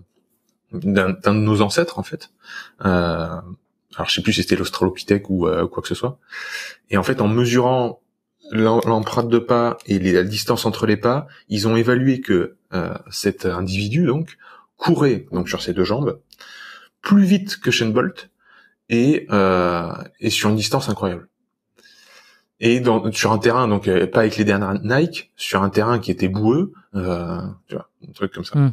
d'un de nos ancêtres en fait. Euh, alors je sais plus si c'était l'Australopithèque ou euh, quoi que ce soit. Et en fait, en mesurant l'empreinte de pas et la distance entre les pas, ils ont évalué que euh, cet individu donc courait donc sur ses deux jambes plus vite que Shane Bolt et, euh, et sur une distance incroyable. Et dans, sur un terrain donc pas avec les dernières Nike, sur un terrain qui était boueux, euh, tu vois, un truc comme ça. Hmm.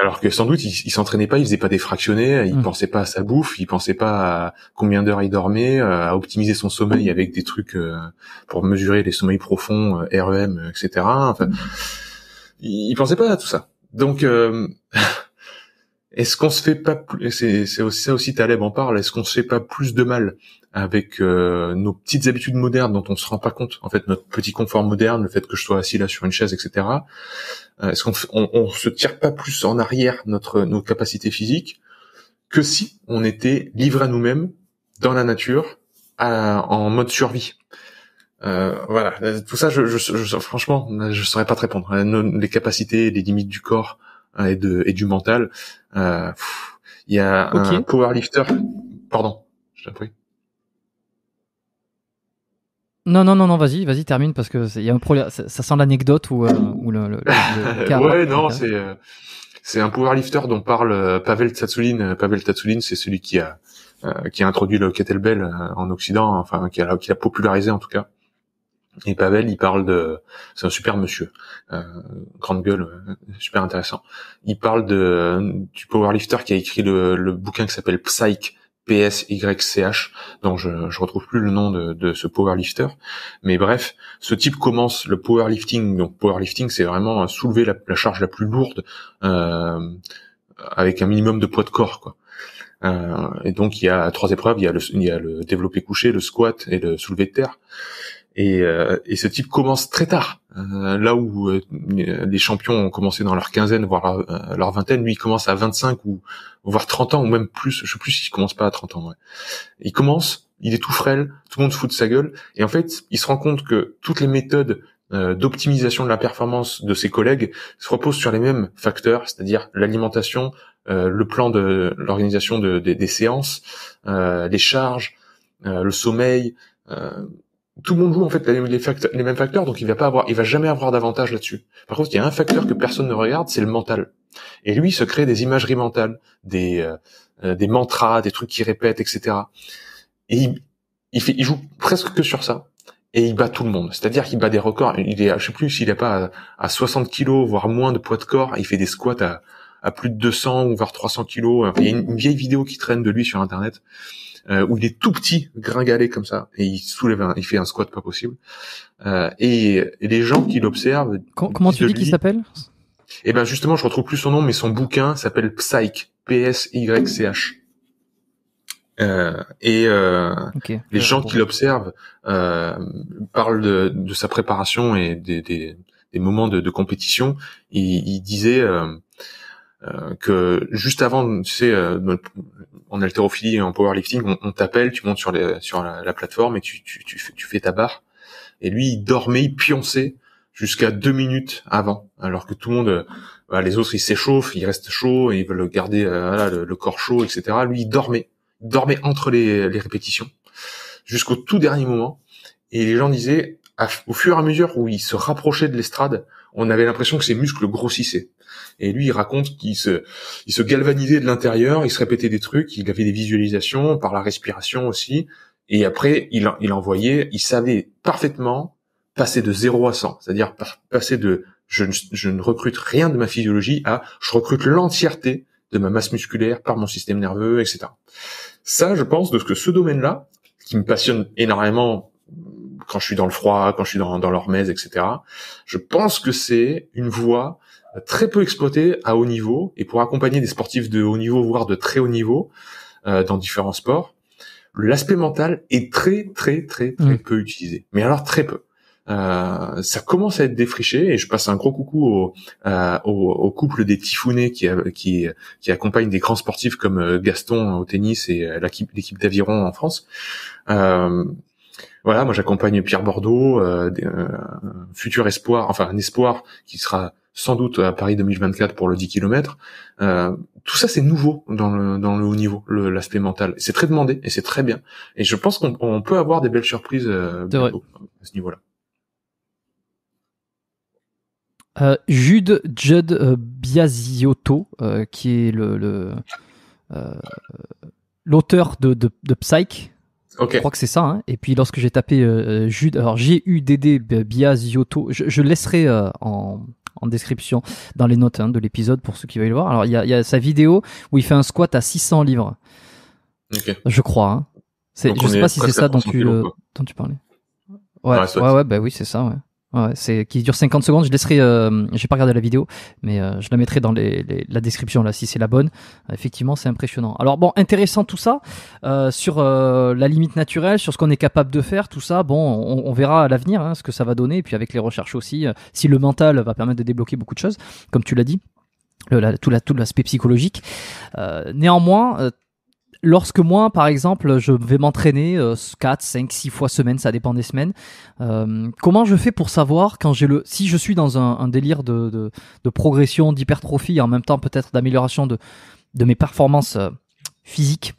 Alors que sans doute, il, s'entraînait pas, il faisait pas des fractionnés, il hmm. pensait pas à sa bouffe, il pensait pas à combien d'heures il dormait, euh, à optimiser son sommeil avec des trucs euh, pour mesurer les sommeils profonds, REM, etc. Enfin, il, il, pensait pas à tout ça. Donc Est-ce qu'on se fait pas plus, c'est, aussi, ça aussi Taleb en parle, est-ce qu'on se fait pas plus de mal avec euh, nos petites habitudes modernes dont on se rend pas compte, en fait, notre petit confort moderne, le fait que je sois assis là sur une chaise, etc. Euh, est-ce qu'on on, se tire pas plus en arrière notre, nos capacités physiques que si on était livré à nous-mêmes, dans la nature, en mode survie euh, voilà, tout ça, je, je, je, franchement, je saurais pas te répondre. Les capacités, les limites du corps hein, et, de, et du mental, il euh, y a un powerlifter. Pardon, je t'appuie. Non, non, non, non, vas-y, vas-y, termine parce que il y a un problème. Ça, sent l'anecdote ou, euh, le. le, non, c'est euh, c'est un powerlifter dont parle Pavel Tatsouline Pavel Tatsouline, c'est celui qui a qui a introduit le kettlebell en Occident, enfin qui a, qui a popularisé en tout cas. Et Pavel, il parle de, c'est un super monsieur, euh, grande gueule, euh, super intéressant. Il parle de du powerlifter qui a écrit le, le bouquin qui s'appelle Psych, PSYCH, donc je, je retrouve plus le nom de, de, ce powerlifter. Mais bref, ce type commence le powerlifting. Donc powerlifting, c'est vraiment soulever la, la, charge la plus lourde euh, avec un minimum de poids de corps. Quoi. Euh, et donc il y a trois épreuves, il y a, le, il y a le développé couché, le squat et le soulevé de terre. Euh, et, ce type commence très tard. Euh, là où euh, les champions ont commencé dans leur quinzaine, voire leur, vingtaine, lui il commence à 25 ou voire 30 ans, ou même plus, je sais plus s'il commence pas à 30 ans. Ouais. Il commence, il est tout frêle, tout le monde se fout de sa gueule, et en fait il se rend compte que toutes les méthodes d'optimisation de la performance de ses collègues se reposent sur les mêmes facteurs, c'est-à-dire l'alimentation, le plan de l'organisation des séances, les charges, le sommeil, tout le monde joue en fait les, les, mêmes facteurs, donc il va pas avoir, il va jamais avoir d'avantage là-dessus. Par contre, il y a un facteur que personne ne regarde, c'est le mental. Et lui, il se crée des imageries mentales, des euh, des mantras, des trucs qu'il répète, etc. Et il, fait, il joue presque que sur ça. Et il bat tout le monde. C'est-à-dire qu'il bat des records. Il est, je sais plus s'il est pas à, 60 kilos, voire moins de poids de corps. Il fait des squats à, plus de 200 ou voire 300 kilos. Il y a une vieille vidéo qui traîne de lui sur Internet euh, où il est tout petit, gringalé comme ça, et il soulève, il fait un squat pas possible. Euh, et, les gens qui l'observent. Comment tu dis qu'il s'appelle Eh ben justement, je retrouve plus son nom, mais son bouquin s'appelle Psych, P-S-Y-C-H. Euh, et euh, les gens qui l'observent euh, parlent de, sa préparation et des, moments de, compétition. Il, il disait euh, que juste avant, tu sais, en haltérophilie et en powerlifting, on, on t'appelle, tu montes sur, les, sur la, plateforme et tu, tu, fais, tu, ta barre. Et lui, il dormait, il pionçait jusqu'à deux minutes avant, alors que tout le monde, euh, bah, les autres, ils s'échauffent, ils restent chauds, ils veulent garder euh, le, corps chaud, etc. Lui, il dormait, il dormait entre les, les répétitions jusqu'au tout dernier moment. Et les gens disaient, au fur et à mesure où il se rapprochait de l'estrade, on avait l'impression que ses muscles grossissaient. Et lui, il raconte qu'il se, il se galvanisait de l'intérieur, il se répétait des trucs, il avait des visualisations par la respiration aussi. Et après, il, il envoyait, il savait parfaitement passer de 0 à 100, c'est-à-dire passer de je ne, je ne recrute rien de ma physiologie à je recrute l'entièreté de ma masse musculaire par mon système nerveux, etc. Ça, je pense, de ce que ce domaine-là, qui me passionne énormément quand je suis dans le froid, quand je suis dans, dans l'hormèse, etc. Je pense que c'est une voie très peu exploité à haut niveau et pour accompagner des sportifs de haut niveau, voire de très haut niveau, euh, dans différents sports, l'aspect mental est très très très très mm. peu utilisé. Mais alors très peu. Euh, ça commence à être défriché et je passe un gros coucou au, euh, au, couple des Tifounets qui, qui, qui accompagne des grands sportifs comme Gaston au tennis et l'équipe d'aviron en France. voilà, moi j'accompagne Pierre Bordeaux, euh, un futur espoir, enfin un espoir qui sera sans doute à Paris 2024 pour le 10 km. Euh, tout ça, c'est nouveau dans le, haut niveau, l'aspect mental. C'est très demandé et c'est très bien. Et je pense qu'on peut avoir des belles surprises euh, à ce niveau-là. Euh, Jude Judd Biasiotto, qui est l'auteur de, de, Psych, Je crois que c'est ça. Hein. Et puis lorsque j'ai tapé Jude, alors J'ai U D D je, laisserai en, en description, dans les notes hein, de l'épisode pour ceux qui veulent le voir. Alors, il y a, sa vidéo où il fait un squat à 600 livres. Je crois. Hein. C'est, je sais pas si c'est ça dont tu, dont tu parlais. Ouais, ouais, ouais, ouais bah oui, c'est ça, ouais. Ouais, c'est qui dure 50 secondes. Je laisserai, euh, j'ai pas regardé la vidéo, mais euh, je la mettrai dans la description là si c'est la bonne. effectivement, c'est impressionnant. Alors bon, intéressant tout ça euh, sur euh, la limite naturelle, sur ce qu'on est capable de faire, tout ça. Bon, on, verra à l'avenir hein, ce que ça va donner, et puis avec les recherches aussi, si le mental va permettre de débloquer beaucoup de choses, comme tu l'as dit. la, tout l'aspect psychologique. néanmoins, lorsque moi, par exemple, je vais m'entraîner 4, 5, 6 fois semaine, ça dépend des semaines, euh, comment je fais pour savoir quand j'ai le. Si je suis dans un, délire de, progression, d'hypertrophie, et en même temps peut-être d'amélioration de, mes performances euh, physiques,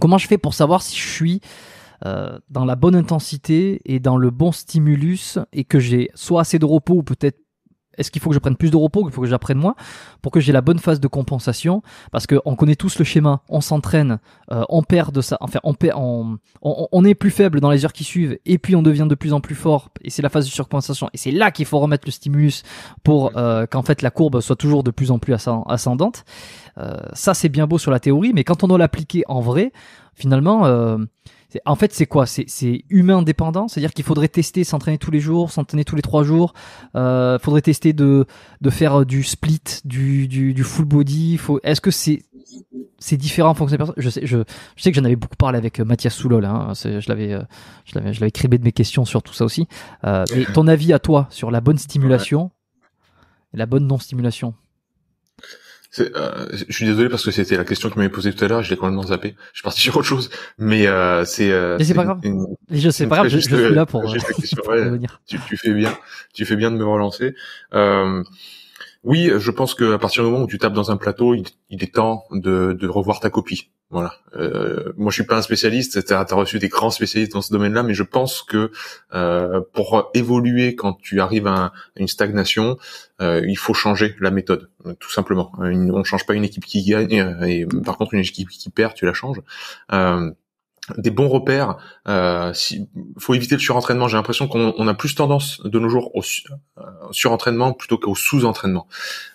comment je fais pour savoir si je suis. Euh, dans la bonne intensité et dans le bon stimulus et que j'ai soit assez de repos ou peut-être est-ce qu'il faut que je prenne plus de repos, qu'il faut que j'apprenne moins, pour que j'ai la bonne phase de compensation Parce qu'on connaît tous le schéma, on s'entraîne, euh, on perd de ça, enfin on, perd, on, on, on, est plus faible dans les heures qui suivent, et puis on devient de plus en plus fort, et c'est la phase de surcompensation, et c'est là qu'il faut remettre le stimulus pour euh, qu'en fait la courbe soit toujours de plus en plus ascendante. Euh, ça c'est bien beau sur la théorie, mais quand on doit l'appliquer en vrai, finalement, en fait, c'est quoi C'est humain dépendant, c'est-à-dire qu'il faudrait tester, s'entraîner tous les jours, s'entraîner tous les trois jours. Euh, faudrait tester de, faire euh, du split, du, full body. Est-ce que c'est c'est différent en fonction des personnes je sais, je, sais que j'en avais beaucoup parlé avec euh, Mathias Soulol. Hein, je l'avais je l'avais de mes questions sur tout ça aussi. mais ton avis à toi sur la bonne stimulation, et la bonne non stimulation euh, je suis désolé parce que c'était la question que m'avait posée tout à l'heure, je l'ai complètement zappé. Je suis parti sur autre chose, mais euh, c'est. Euh, mais c'est pas grave. je sais pas grave. je, suis là pour. Euh, euh, tu, tu, fais bien. Tu fais bien de me relancer. Euh, oui, je pense qu'à partir du moment où tu tapes dans un plateau, il, est temps de, revoir ta copie. Voilà. Euh, moi, je suis pas un spécialiste. tu as reçu des grands spécialistes dans ce domaine-là, mais je pense que euh, pour évoluer quand tu arrives à, une stagnation, euh, il faut changer la méthode, tout simplement. On on change pas une équipe qui gagne, euh, et, par contre une équipe qui perd, tu la changes des bons repères. Euh, si, faut éviter le surentraînement. J'ai l'impression qu'on a plus tendance de nos jours au euh, surentraînement plutôt qu'au sous-entraînement.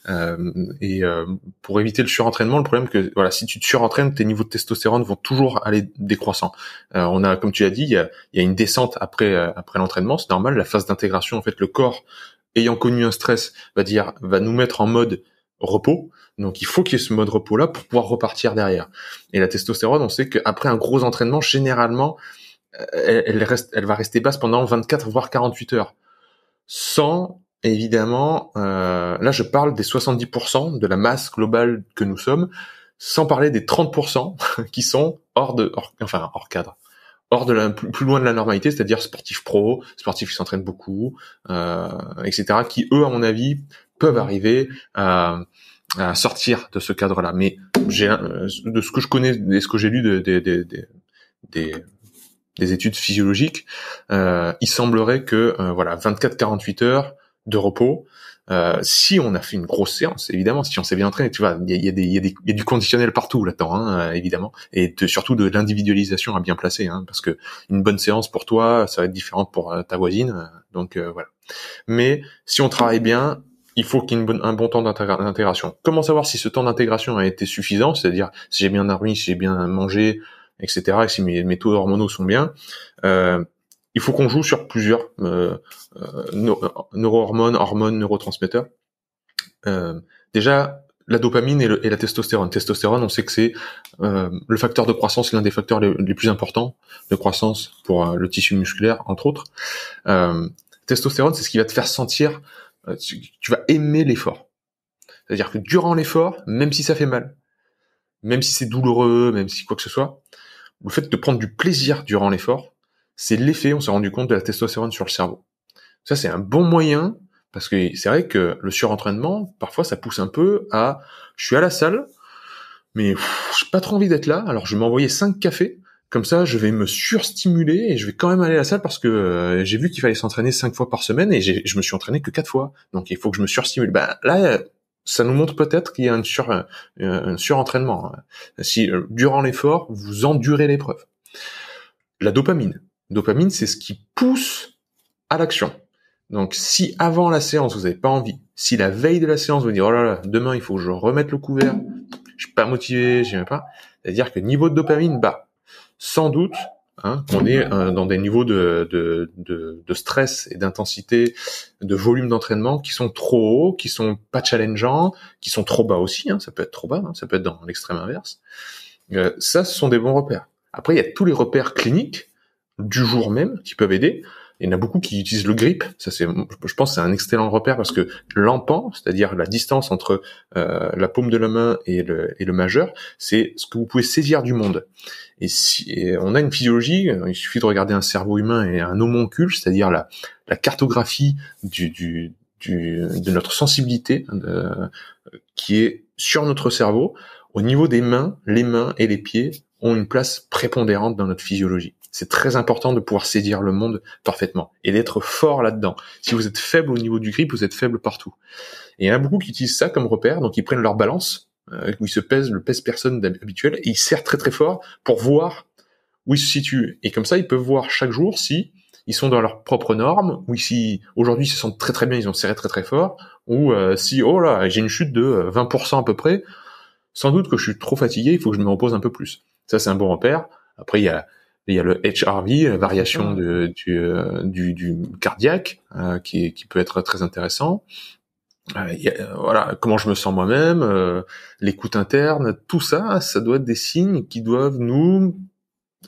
Euh, et euh, pour éviter le surentraînement, le problème que voilà, si tu te surentraînes, tes niveaux de testostérone vont toujours aller décroissant. on a, comme tu l'as dit, il y a, y a, une descente après après l'entraînement. C'est normal. La phase d'intégration, en fait, le corps ayant connu un stress va dire va nous mettre en mode repos donc il faut qu'il y ait ce mode repos là pour pouvoir repartir derrière. Et la testostérone, on sait qu'après un gros entraînement, généralement, euh, elle, reste, elle va rester basse pendant 24 voire 48 heures, sans évidemment, euh, là je parle des 70% de la masse globale que nous sommes, sans parler des 30% qui sont hors de, enfin hors cadre hors de la, plus loin de la normalité, c'est-à-dire sportifs pro, sportifs qui s'entraînent beaucoup, euh, etc., qui eux, à mon avis, peuvent arriver à, à sortir de ce cadre-là. Mais euh, de ce que je connais, de ce que j'ai lu de, des des études physiologiques, euh, il semblerait que euh, voilà 24-48 heures de repos. Euh, si on a fait une grosse séance, évidemment, si on s'est bien entraîné, tu vois, il y a, y a du conditionnel partout là-dedans, hein, euh, évidemment, et surtout de l'individualisation à bien placer, hein, parce que une bonne séance pour toi, ça va être différente pour ta voisine, donc voilà. Mais si on travaille bien, il faut qu'il y ait un bon temps d'intégration. Comment savoir si ce temps d'intégration a été suffisant, c'est-à-dire si j'ai bien dormi, si j'ai bien mangé, etc., et si mes, taux hormonaux sont bien euh, Il faut qu'on joue sur plusieurs euh, euh, neurohormones, hormones, neurotransmetteurs. déjà, la dopamine et, la testostérone. Testostérone, on sait que c'est le facteur de croissance, l'un des facteurs les, plus importants de croissance pour le tissu musculaire, entre autres. testostérone, c'est ce qui va te faire sentir euh, tu, vas aimer l'effort. C'est-à-dire que durant l'effort, même si ça fait mal, même si c'est douloureux, même si quoi que ce soit, le fait de prendre du plaisir durant l'effort, c'est l'effet, on s'est rendu compte, de la testostérone sur le cerveau. Ça, c'est un bon moyen, parce que c'est vrai que le surentraînement, parfois, ça pousse un peu à, je suis à la salle, mais j'ai pas trop envie d'être là, alors je vais m'envoyer cinq cafés, comme ça, je vais me surstimuler et je vais quand même aller à la salle parce que euh, j'ai vu qu'il fallait s'entraîner cinq fois par semaine et je me suis entraîné que quatre fois. Donc il faut que je me surstimule. Ben là, ça nous montre peut-être qu'il y a un sur, euh, un surentraînement. Hein. Si euh, durant l'effort, vous endurez l'épreuve. La dopamine. Dopamine, c'est ce qui pousse à l'action. Donc si avant la séance, vous n'avez pas envie, si la veille de la séance, vous dites, oh là là, demain, il faut que je remette le couvert, je suis pas motivé, vais pas, c'est-à-dire que niveau de dopamine bas, sans doute hein, qu'on est hein, dans des niveaux de, stress et d'intensité, de volume d'entraînement qui sont trop hauts, qui sont pas challengeants, qui sont trop bas aussi. Hein, ça peut être trop bas, hein, ça peut être dans l'extrême inverse. Euh, ça, ce sont des bons repères. Après, il y a tous les repères cliniques du jour même qui peuvent aider. Il y en a beaucoup qui utilisent le grip. Ça, c'est, je pense, c'est un excellent repère parce que l'empan, c'est-à-dire la distance entre euh, la paume de la main et le, majeur, c'est ce que vous pouvez saisir du monde. Et si on a une physiologie, euh, il suffit de regarder un cerveau humain et un homoncule, c'est-à-dire la, la cartographie du, de notre sensibilité hein, qui est sur notre cerveau. Au niveau des mains, les mains et les pieds ont une place prépondérante dans notre physiologie. C'est très important de pouvoir saisir le monde parfaitement et d'être fort là-dedans. Si vous êtes faible au niveau du grip, vous êtes faible partout. Et il y en a beaucoup qui utilisent ça comme repère, donc ils prennent leur balance, euh, où ils se pèsent, le pèse personne d'habituel, et ils serrent très très fort pour voir où ils se situent. Et comme ça, ils peuvent voir chaque jour si ils sont dans leurs propres normes, ou si aujourd'hui ils se sentent très très bien, ils ont serré très très fort, ou euh, si, oh là, j'ai une chute de 20% euh, à peu près, sans doute que je suis trop fatigué, il faut que je me repose un peu plus. Ça, c'est un bon repère. Après, il y a il y a le HRV, euh, variation de, du, euh, du, du, cardiaque, euh, qui, qui, peut être très intéressant. voilà, comment je me sens moi-même, l'écoute interne, tout ça, ça doit être des signes qui doivent nous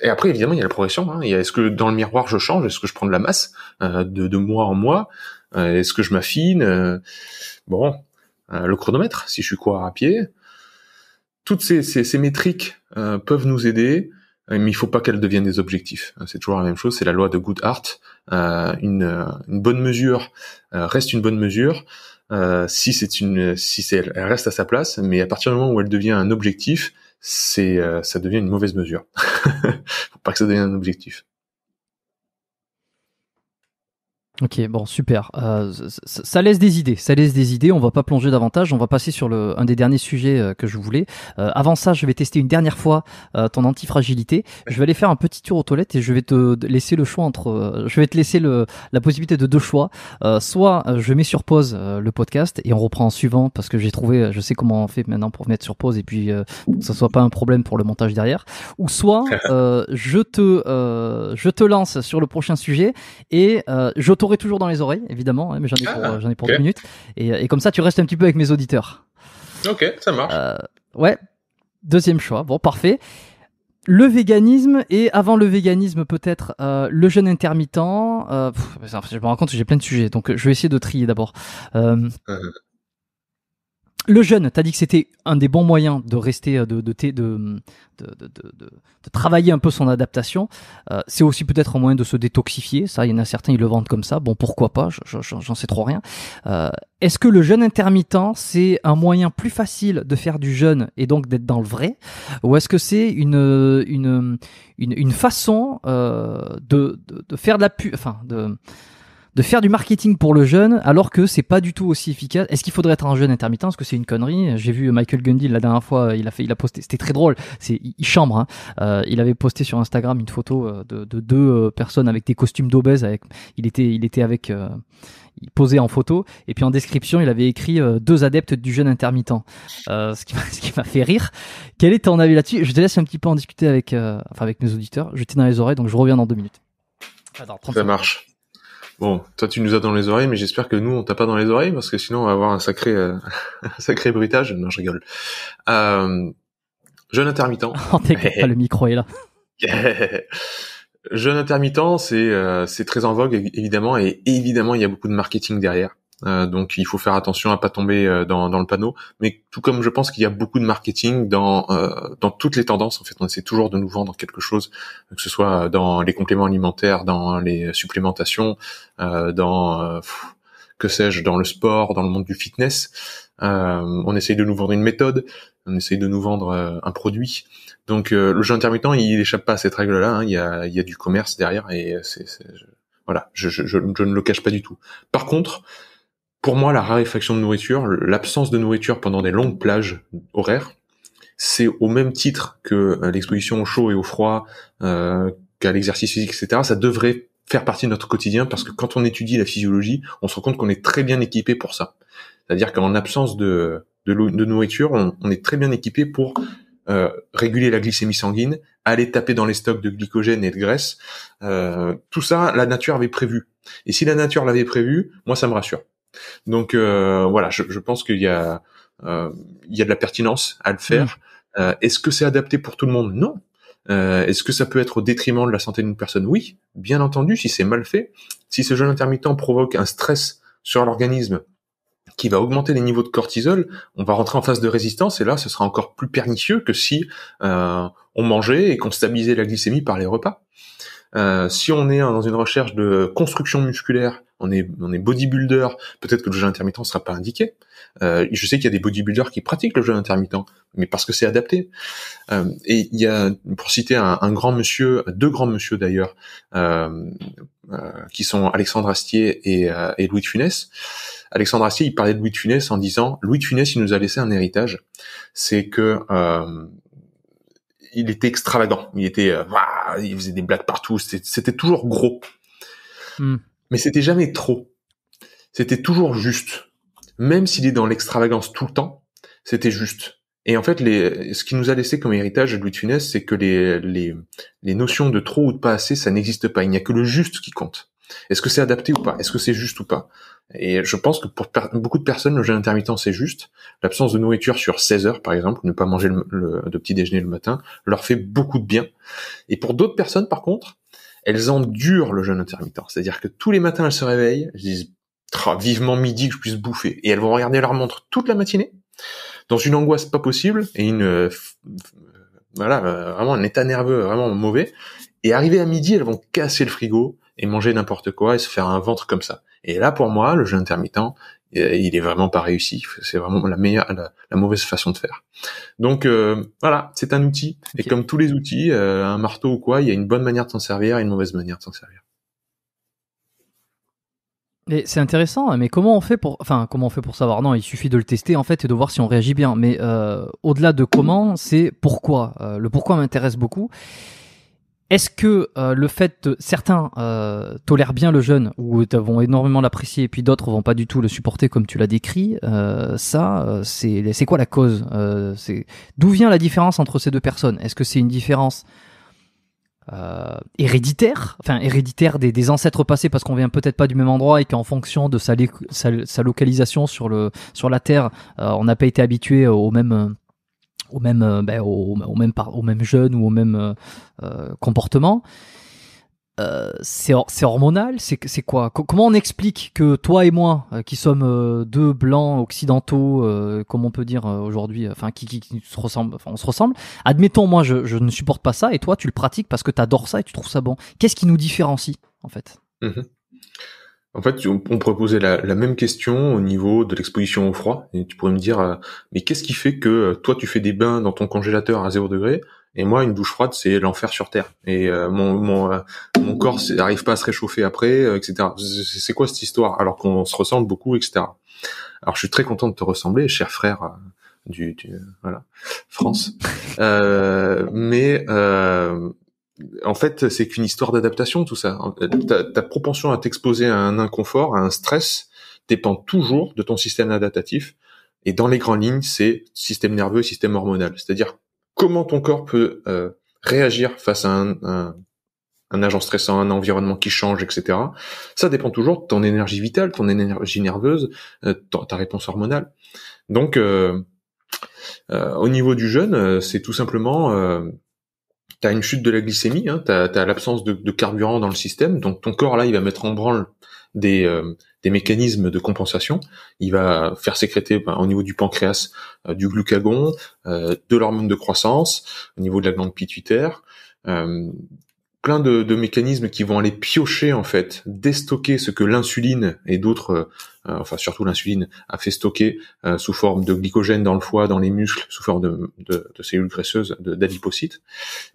et après, évidemment, il y a la progression. Hein. Il y a est-ce que dans le miroir je change, est-ce que je prends de la masse de, de, mois en mois, est-ce que je m'affine. bon, le chronomètre, si je suis quoi à pied, toutes ces, ces métriques peuvent nous aider euh, mais il faut pas qu'elle devienne des objectifs. Euh, c'est toujours la même chose, c'est la loi de Good Euh, une, bonne mesure euh, reste une bonne mesure si c'est une si c'est elle reste à sa place, mais à partir du moment où elle devient un objectif, c'est ça devient une mauvaise mesure. faut pas que ça devienne un objectif. Ok, bon, super. Euh, ça, laisse des idées. Ça laisse des idées. On va pas plonger davantage. On va passer sur le, un des derniers sujets euh, que je voulais. Euh, avant ça, je vais tester une dernière fois ton antifragilité. Je vais aller faire un petit tour aux toilettes et je vais te laisser le choix entre. je vais te laisser le, la possibilité de deux choix. soit je mets sur pause le podcast et on reprend en suivant parce que j'ai trouvé. Je sais comment on fait maintenant pour mettre sur pause et puis que ça soit pas un problème pour le montage derrière. Ou soit je te je te lance sur le prochain sujet et j'autorise toujours dans les oreilles, évidemment, hein, mais j'en ai, pour, ah, j'en ai pour deux minutes. Euh, et, comme ça, tu restes un petit peu avec mes auditeurs. Ok, ça marche. Euh, ouais, deuxième choix. Bon, parfait. Le véganisme et avant le véganisme peut-être euh, le jeûne intermittent. je me rends compte que j'ai plein de sujets, donc je vais essayer de trier d'abord. Euh, le jeûne, t'as dit que c'était un des bons moyens de rester, euh, de, de, de, de travailler un peu son adaptation. Euh, c'est aussi peut-être un moyen de se détoxifier. Ça, il y en a certains, ils le vendent comme ça. Bon, pourquoi pas J'en sais trop rien. Euh, est-ce que le jeûne intermittent, c'est un moyen plus facile de faire du jeûne et donc d'être dans le vrai Ou est-ce que c'est une, une, façon de, faire de la pu... Enfin, de de faire du marketing pour le jeune alors que c'est pas du tout aussi efficace. Est-ce qu'il faudrait être un jeune intermittent est que c'est une connerie J'ai vu Michael Gundy la dernière fois, il a fait, il a posté, c'était très drôle. C'est, il chambre. Hein. Euh, il avait posté sur Instagram une photo euh, de, deux euh, personnes avec des costumes d'obèses. Avec, il était, il était avec, euh, posait en photo et puis en description, il avait écrit deux adeptes du jeune intermittent. ce qui, m'a fait rire. Quel est ton avis là-dessus Je te laisse un petit peu en discuter avec, enfin avec nos auditeurs. Je t'ai dans les oreilles, donc je reviens dans deux minutes. Ça marche. Bon, toi tu nous as dans les oreilles, mais j'espère que nous on t'a pas dans les oreilles parce que sinon on va avoir un sacré, euh, sacré bruitage. Non, je rigole. Euh, jeune intermittent. Oh, le micro est là. Jeune intermittent, c'est euh, c'est très en vogue évidemment et évidemment il y a beaucoup de marketing derrière. Euh, donc il faut faire attention à pas tomber euh, dans, le panneau. Mais tout comme je pense qu'il y a beaucoup de marketing dans euh, dans toutes les tendances, en fait, on essaie toujours de nous vendre quelque chose, que ce soit dans les compléments alimentaires, dans les supplémentations, dans que sais-je, dans le sport, dans le monde du fitness. on essaie de nous vendre une méthode, on essaie de nous vendre un produit. Donc le jeu intermittent, il échappe pas à cette règle-là. Hein. Il, y a, du commerce derrière et voilà, je, ne le cache pas du tout. Par contre, pour moi, la raréfaction de nourriture, l'absence de nourriture pendant des longues plages horaires, c'est au même titre que euh, l'exposition au chaud et au froid, euh, qu'à l'exercice physique, etc. Ça devrait faire partie de notre quotidien parce que quand on étudie la physiologie, on se rend compte qu'on est très bien équipé pour ça. C'est-à-dire qu'en absence de, de, nourriture, on, est très bien équipé pour euh, réguler la glycémie sanguine, aller taper dans les stocks de glycogène et de graisse. tout ça, la nature avait prévu. Et si la nature l'avait prévu, moi, ça me rassure. Donc euh, voilà, je, pense qu'il y a euh, il y a de la pertinence à le faire. Mm. Euh, est-ce que c'est adapté pour tout le monde Non. Est-ce que ça peut être au détriment de la santé d'une personne Oui, bien entendu, si c'est mal fait. Si ce jeûne intermittent provoque un stress sur l'organisme qui va augmenter les niveaux de cortisol, on va rentrer en phase de résistance et là, ce sera encore plus pernicieux que si on mangeait et qu'on stabilisait la glycémie par les repas. Euh, si on est hein, dans une recherche de construction musculaire, on est, on est bodybuilder, peut-être que le jeu intermittent ne sera pas indiqué. Euh, je sais qu'il y a des bodybuilders qui pratiquent le jeu intermittent, mais parce que c'est adapté. Euh, et il y a, pour citer un, un grand monsieur, deux grands monsieur d'ailleurs, euh, euh qui sont Alexandre Astier et, euh, et, Louis de Funès. Alexandre Astier, il parlait de Louis de Funès en disant Louis de Funès, il nous a laissé un héritage. C'est que il était extravagant. Il était, euh, il faisait des blagues partout. C'était toujours gros, hmm. mais c'était jamais trop. C'était toujours juste. Même s'il est dans l'extravagance tout le temps, c'était juste. Et en fait, les, ce qui nous a laissé comme héritage Louis de Funès, c'est que les, les notions de trop ou de pas assez, ça n'existe pas. Il n'y a que le juste qui compte. Est-ce que c'est adapté ou pas Est-ce que c'est juste ou pas et je pense que pour beaucoup de personnes, le jeûne intermittent, c'est juste. L'absence de nourriture sur 16 heures, par exemple, ne pas manger le, de petit déjeuner le matin, leur fait beaucoup de bien. Et pour d'autres personnes, par contre, elles endurent le jeûne intermittent. C'est-à-dire que tous les matins, elles se réveillent, elles disent vivement midi que je puisse bouffer. Et elles vont regarder leur montre toute la matinée, dans une angoisse pas possible, et une... Euh, euh, voilà, euh, vraiment un état nerveux vraiment mauvais. Et arrivé à midi, elles vont casser le frigo et manger n'importe quoi et se faire un ventre comme ça. Et là, pour moi, le jeu intermittent, euh, il est vraiment pas réussi. C'est vraiment la meilleure, la, mauvaise façon de faire. Donc euh, voilà, c'est un outil. Et comme tous les outils, euh, un marteau ou quoi, il y a une bonne manière de s'en servir et une mauvaise manière de s'en servir. Et c'est intéressant, hein, mais comment on fait pour, enfin, comment on fait pour savoir Non, il suffit de le tester en fait et de voir si on réagit bien. Mais au-delà de comment, c'est pourquoi. le pourquoi m'intéresse beaucoup. Est-ce que euh, le fait que certains euh, tolèrent bien le jeune ou vont énormément l'apprécier et puis d'autres vont pas du tout le supporter comme tu l'as décrit euh, Ça, c'est c'est quoi la cause C'est d'où vient la différence entre ces deux personnes Est-ce que c'est une différence héréditaire, enfin héréditaire des, des ancêtres passés parce qu'on vient peut-être pas du même endroit et qu'en fonction de sa, sa, localisation sur le sur la terre, on n'a pas été habitué au même au même, euh, ben, au, même par, au même jeune ou au même euh, euh, comportement. c'est, c'est hormonal C'est quoi Comment on explique que toi et moi, qui sommes deux blancs occidentaux, comme on peut dire aujourd'hui, enfin qui, qui, se ressemblent, on se ressemble, admettons moi je, ne supporte pas ça et toi tu le pratiques parce que tu adores ça et tu trouves ça bon. Qu'est-ce qui nous différencie en fait mmh en fait, on, me pourrait la, même question au niveau de l'exposition au froid. Et tu pourrais me dire, euh, mais qu'est-ce qui fait que euh, toi tu fais des bains dans ton congélateur à 0 degré et moi une douche froide c'est l'enfer sur terre et euh, mon mon, mon corps n'arrive pas à se réchauffer après, etc. C'est quoi cette histoire alors qu'on se ressemble beaucoup, etc. Alors je suis très content de te ressembler, cher frère. Du, voilà France. mais euh, en fait, c'est qu'une histoire d'adaptation, tout ça. Ta, ta propension à t'exposer à un inconfort, à un stress, dépend toujours de ton système adaptatif. Et dans les grandes lignes, c'est système nerveux, système hormonal. C'est-à-dire comment ton corps peut euh, réagir face à un, agent stressant, un environnement qui change, etc. Ça dépend toujours de ton énergie vitale, ton énergie nerveuse, euh, ta, réponse hormonale. Donc, euh, au niveau du jeûne, c'est tout simplement t'as une chute de la glycémie, hein, t'as l'absence de, carburant dans le système, donc ton corps là, il va mettre en branle des, euh, mécanismes de compensation. Il va faire sécréter ben, au niveau du pancréas euh, du glucagon, euh, de l'hormone de croissance, au niveau de la glande pituitaire plein de, mécanismes qui vont aller piocher en fait, déstocker ce que l'insuline et d'autres, euh, enfin surtout l'insuline, a fait stocker euh, sous forme de glycogène dans le foie, dans les muscles, sous forme de, cellules graisseuses, d'adipocytes.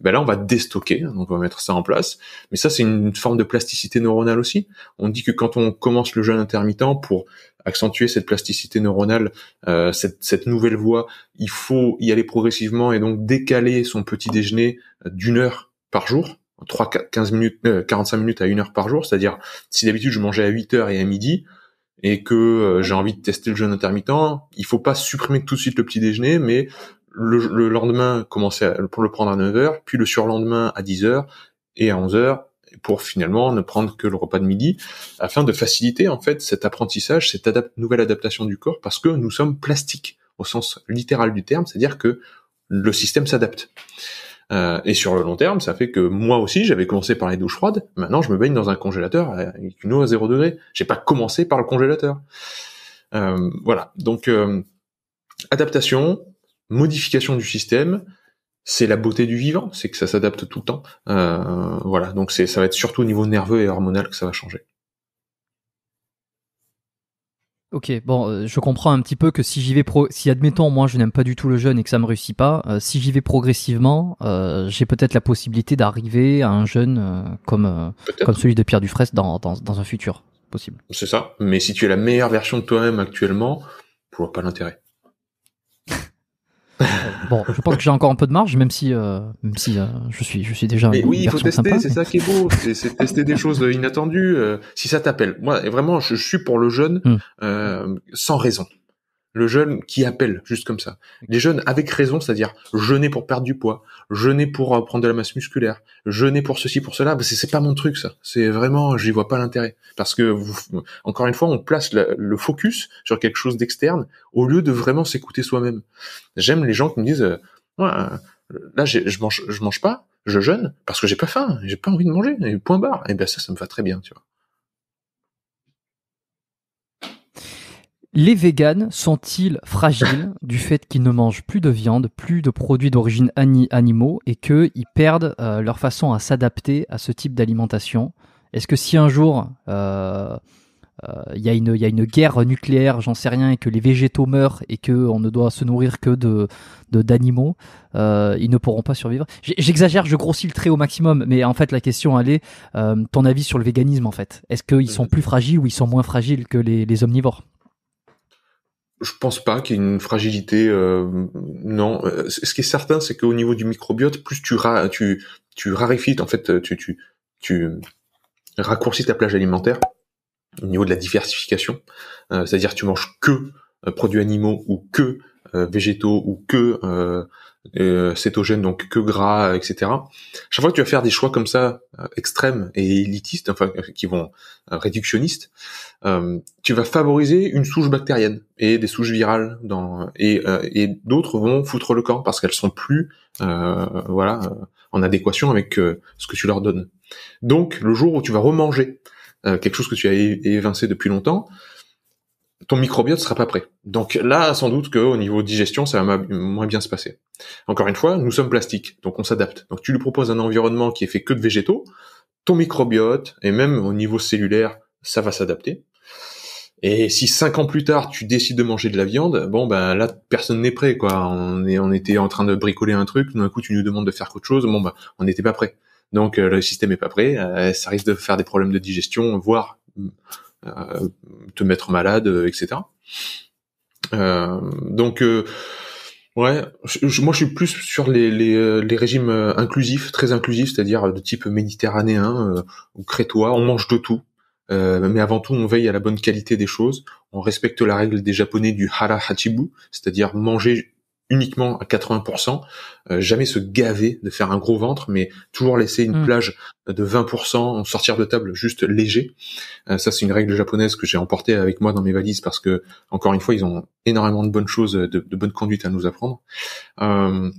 Ben là, on va déstocker, hein, on va mettre ça en place. Mais ça, c'est une forme de plasticité neuronale aussi. On dit que quand on commence le jeûne intermittent pour accentuer cette plasticité neuronale, euh, cette, nouvelle voie, il faut y aller progressivement et donc décaler son petit déjeuner d'une heure par jour 3 15 minutes 45 euh, minutes à 1 heure par jour, c'est-à-dire si d'habitude je mangeais à 8 heures et à midi et que euh, j'ai envie de tester le jeûne intermittent, il faut pas supprimer tout de suite le petit déjeuner mais le, lendemain commencer pour le prendre à 9 heures, puis le surlendemain à 10 h et à 11 heures pour finalement ne prendre que le repas de midi afin de faciliter en fait cet apprentissage, cette nouvelle adaptation du corps parce que nous sommes plastiques au sens littéral du terme, c'est-à-dire que le système s'adapte. Euh, et sur le long terme, ça fait que moi aussi, j'avais commencé par les douches froides. Maintenant, je me baigne dans un congélateur avec une eau à 0 degré. J'ai pas commencé par le congélateur. Euh, voilà. Donc, euh, adaptation, modification du système, c'est la beauté du vivant, c'est que ça s'adapte tout le temps. voilà. Donc, ça va être surtout au niveau nerveux et hormonal que ça va changer. Ok, bon, euh, je comprends un petit peu que si j'y vais pro, si admettons moi je n'aime pas du tout le jeûne et que ça me réussit pas, euh, si j'y vais progressivement, euh, j'ai peut-être la possibilité d'arriver à un jeûne comme comme celui de Pierre Dufresne dans, dans, dans un futur possible. C'est ça. Mais si tu es la meilleure version de toi-même actuellement, pourquoi pas l'intérêt. Euh, bon, je pense que j'ai encore un peu de marge, même si, euh, même si euh, je suis, je suis déjà. Mais oui, il faut tester, c'est ça qui est beau, c'est tester des choses euh, inattendues. si ça t'appelle, moi, vraiment, je, suis pour le jeune hmm. sans raison le jeune qui appelle, juste comme ça. Les jeunes avec raison, c'est-à-dire jeûner pour perdre du poids, jeûner pour euh, prendre de la masse musculaire, jeûner pour ceci, pour cela, bah c'est pas mon truc ça. C'est vraiment, j'y vois pas l'intérêt. Parce que, encore une fois, on place le focus sur quelque chose d'externe au lieu de vraiment s'écouter soi-même. J'aime les gens qui me disent, moi, euh, euh, là je mange, je mange pas, je jeûne parce que j'ai pas faim, j'ai pas envie de manger, et point barre. Et eh bien, ça, ça me va très bien, tu vois. Les véganes sont-ils fragiles du fait qu'ils ne mangent plus de viande, plus de produits d'origine animaux et qu'ils perdent euh, leur façon à s'adapter à ce type d'alimentation Est-ce que si un jour il euh, euh, y, a une guerre nucléaire, j'en sais rien, et que les végétaux meurent et qu'on ne doit se nourrir que de d'animaux, ils ne pourront pas survivre J'exagère, je grossis le trait au maximum, mais en fait la question elle est ton avis sur le véganisme en fait. Est-ce qu'ils sont plus fragiles ou ils sont moins fragiles que les omnivores je pense pas qu'il y ait une fragilité. Euh, non. Euh, ce qui est certain, c'est qu'au niveau du microbiote, plus tu, tu, tu raréfies, en fait, tu, tu, tu raccourcis ta plage alimentaire au niveau de la diversification. Euh, c'est-à-dire tu manges que produits animaux ou que végétaux ou que cétogènes, euh, cétogène, donc que gras, etc. Chaque fois que tu vas faire des choix comme ça, euh, extrêmes et élitistes, enfin euh, qui vont réductionnistes, tu vas favoriser une souche bactérienne et des souches virales et, et d'autres vont foutre le corps parce qu'elles sont plus voilà en adéquation avec ce que tu leur donnes. Donc le jour où tu vas remanger quelque chose que tu as évincé depuis longtemps, ton microbiote sera pas prêt. Donc là, sans doute qu'au niveau digestion, ça va moins bien se passer. Encore une fois, nous sommes plastiques, donc on s'adapte. Donc tu lui proposes un environnement qui est fait que de végétaux, ton microbiote, et même au niveau cellulaire, ça va s'adapter. Et si cinq ans plus tard, tu décides de manger de la viande, bon ben là, personne n'est prêt, quoi. On, est, on était en train de bricoler un truc, d'un coup tu nous demandes de faire autre chose, bon ben on n'était pas prêt. Donc euh, le système est pas prêt, euh, ça risque de faire des problèmes de digestion, voire euh, te mettre malade, euh, etc. Euh, donc Ouais, moi je suis plus sur les, régimes inclusifs, très inclusifs, c'est-à-dire de type méditerranéen ou crétois. On mange de tout, mais avant tout on veille à la bonne qualité des choses. On respecte la règle des Japonais du hara hachibu, c'est-à-dire manger uniquement à 80%, euh, jamais se gaver de faire un gros ventre, mais toujours laisser une mm. plage de 20%, en sortir de table juste léger. Euh, ça, c'est une règle japonaise que j'ai emportée avec moi dans mes valises parce que, encore une fois, ils ont énormément de bonnes choses, de, de bonnes conduites à nous apprendre. Euh,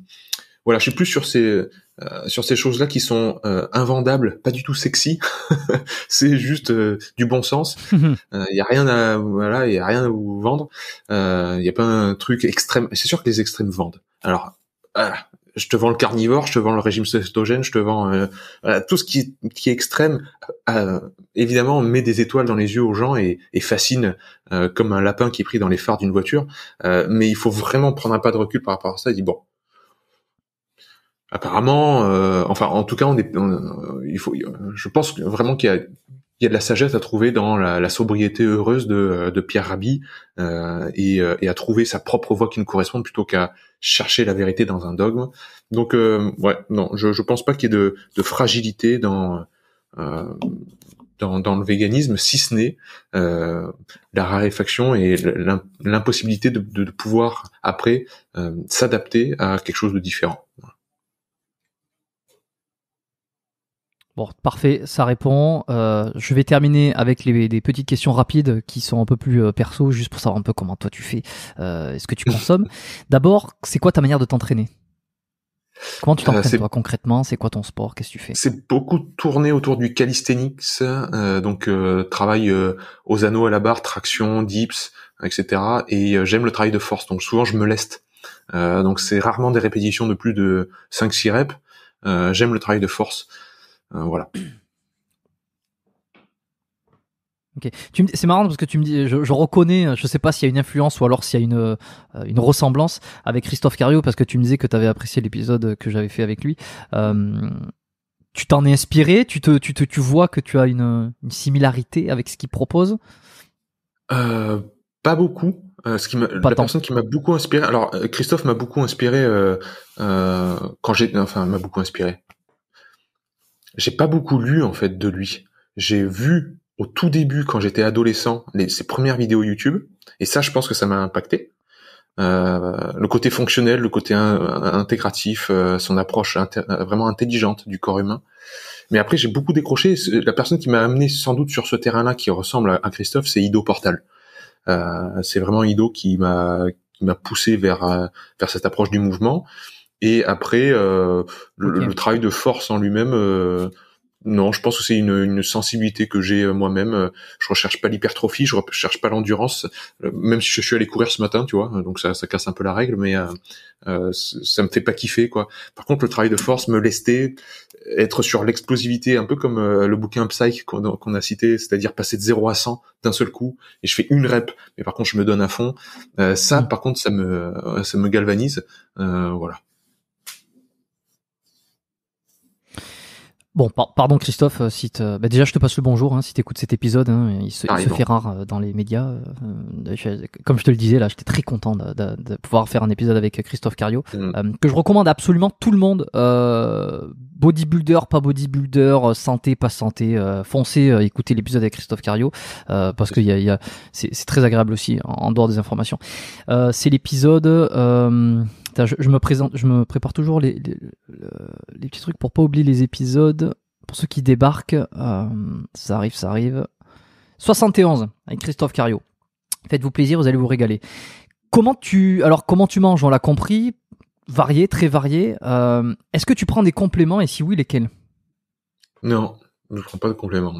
voilà, je suis plus sur ces, euh, sur ces choses-là qui sont euh, invendables, pas du tout sexy. c'est juste euh, du bon sens. Il mhm. y a rien à voilà, il rien à vous vendre. Il n'y a pas un truc extrême. C'est sûr que les extrêmes vendent. Alors, ah, je te vends le carnivore, je te vends le régime cétogène, je te vends tout ce qui, est extrême. évidemment, on met des étoiles dans les yeux aux gens et, et fascine comme un lapin qui est pris dans les phares d'une voiture. mais il faut vraiment prendre un pas de recul par rapport à ça. Et dire bon apparemment, euh, enfin, en tout cas, on est, euh, il faut, je pense vraiment qu'il y a, il y a de la sagesse à trouver dans la, la sobriété heureuse de, de Pierre Rabhi euh, et, euh, et, à trouver sa propre voie qui nous correspond plutôt qu'à chercher la vérité dans un dogme. Donc, euh, ouais, non, je, ne pense pas qu'il y ait de, de fragilité dans euh, dans, dans, le véganisme, si ce n'est euh, la raréfaction et l'impossibilité de, de, pouvoir après s'adapter à quelque chose de différent. Bon, parfait, ça répond. Euh, je vais terminer avec les, des petites questions rapides qui sont un peu plus euh, perso, juste pour savoir un peu comment toi tu fais, euh, est ce que tu consommes. D'abord, c'est quoi ta manière de t'entraîner Comment tu euh, t'entraînes toi concrètement C'est quoi ton sport Qu'est-ce que tu fais C'est beaucoup tourné autour du calisthenics, euh, donc travail aux anneaux à la barre, traction, dips, etc. Et j'aime le travail de force, donc souvent je me leste. donc c'est rarement des répétitions de plus de 5-6 reps. j'aime le travail de force. Hein, voilà. Okay. C'est marrant parce que tu me dis, je, reconnais, je sais pas s'il y a une influence ou alors s'il y a une, euh, ressemblance avec Christophe Cario parce que tu me disais que tu avais apprécié l'épisode que j'avais fait avec lui. Euh, tu t'en es inspiré tu, te, tu, te, tu vois que tu as une, similarité avec ce qu'il propose euh, Pas beaucoup. ce qui la personne qui m'a beaucoup inspiré, alors Christophe m'a beaucoup inspiré quand j'étais, enfin m'a beaucoup inspiré j'ai pas beaucoup lu en fait de lui. J'ai vu au tout début quand j'étais adolescent ses premières vidéos YouTube et ça je pense que ça m'a impacté. Euh, le côté fonctionnel, le côté euh, intégratif, euh, son approche euh, vraiment intelligente du corps humain. Mais après, j'ai beaucoup décroché. La personne qui m'a amené sans doute sur ce terrain-là, qui ressemble à Christophe, c'est Ido Portal. Euh, c'est vraiment Ido qui m'a qui m'a poussé vers vers cette approche du mouvement. Et après, euh, le, travail de force en lui-même, euh, non, je pense que c'est une, une, sensibilité que j'ai euh, moi-même. Euh, je recherche pas l'hypertrophie, je recherche pas l'endurance, même si je suis allé courir ce matin, tu vois. Donc ça, casse un peu la règle, mais euh, ça me fait pas kiffer, quoi. Par contre, le travail de force, me lester, être sur l'explosivité, un peu comme le bouquin Psych qu'on a cité, c'est-à-dire passer de 0 à 100 d'un seul coup, et je fais une rep, mais par contre je me donne à fond. ça, mm. par contre, ça me, ça me galvanise. Euh, voilà. Bon, pardon Christophe, euh, si bah, déjà je te passe le bonjour hein, si tu écoutes cet épisode. Hein, il se, ah, fait rare euh, dans les médias. Euh, comme je te le disais, là, j'étais très content de, pouvoir faire un épisode avec Christophe Cario, que je recommande absolument tout le monde. bodybuilder, pas bodybuilder, santé, pas santé. foncez, écoutez l'épisode avec Christophe Cario, parce que y c'est très agréable aussi, en dehors des informations. c'est l'épisode je, me présente, je me prépare toujours les, petits trucs pour pas oublier les épisodes. Pour ceux qui débarquent, euh, ça arrive, ça arrive. 71 avec Christophe Cario. Faites-vous plaisir, vous allez vous régaler. Comment tu, alors comment tu manges On l'a compris, varié, très varié. Euh, est-ce que tu prends des compléments et si oui, lesquels Non, je prends pas de compléments.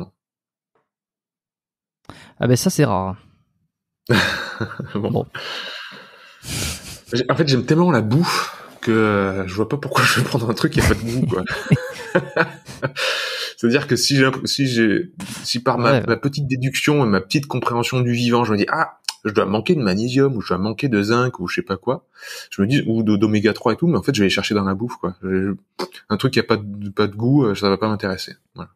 Ah ben ça c'est rare. bon. En fait, j'aime tellement la bouffe que euh, je vois pas pourquoi je vais prendre un truc qui a pas de goût, quoi. C'est-à-dire que si j'ai, si j'ai, si par ma, ma, petite déduction et ma petite compréhension du vivant, je me dis, ah, je dois manquer de magnésium, ou je dois manquer de zinc, ou je sais pas quoi, je me dis, ou d'oméga 3 et tout, mais en fait, je vais aller chercher dans la bouffe, quoi. Un truc qui a pas de, pas de goût, euh, ça va pas m'intéresser. Voilà.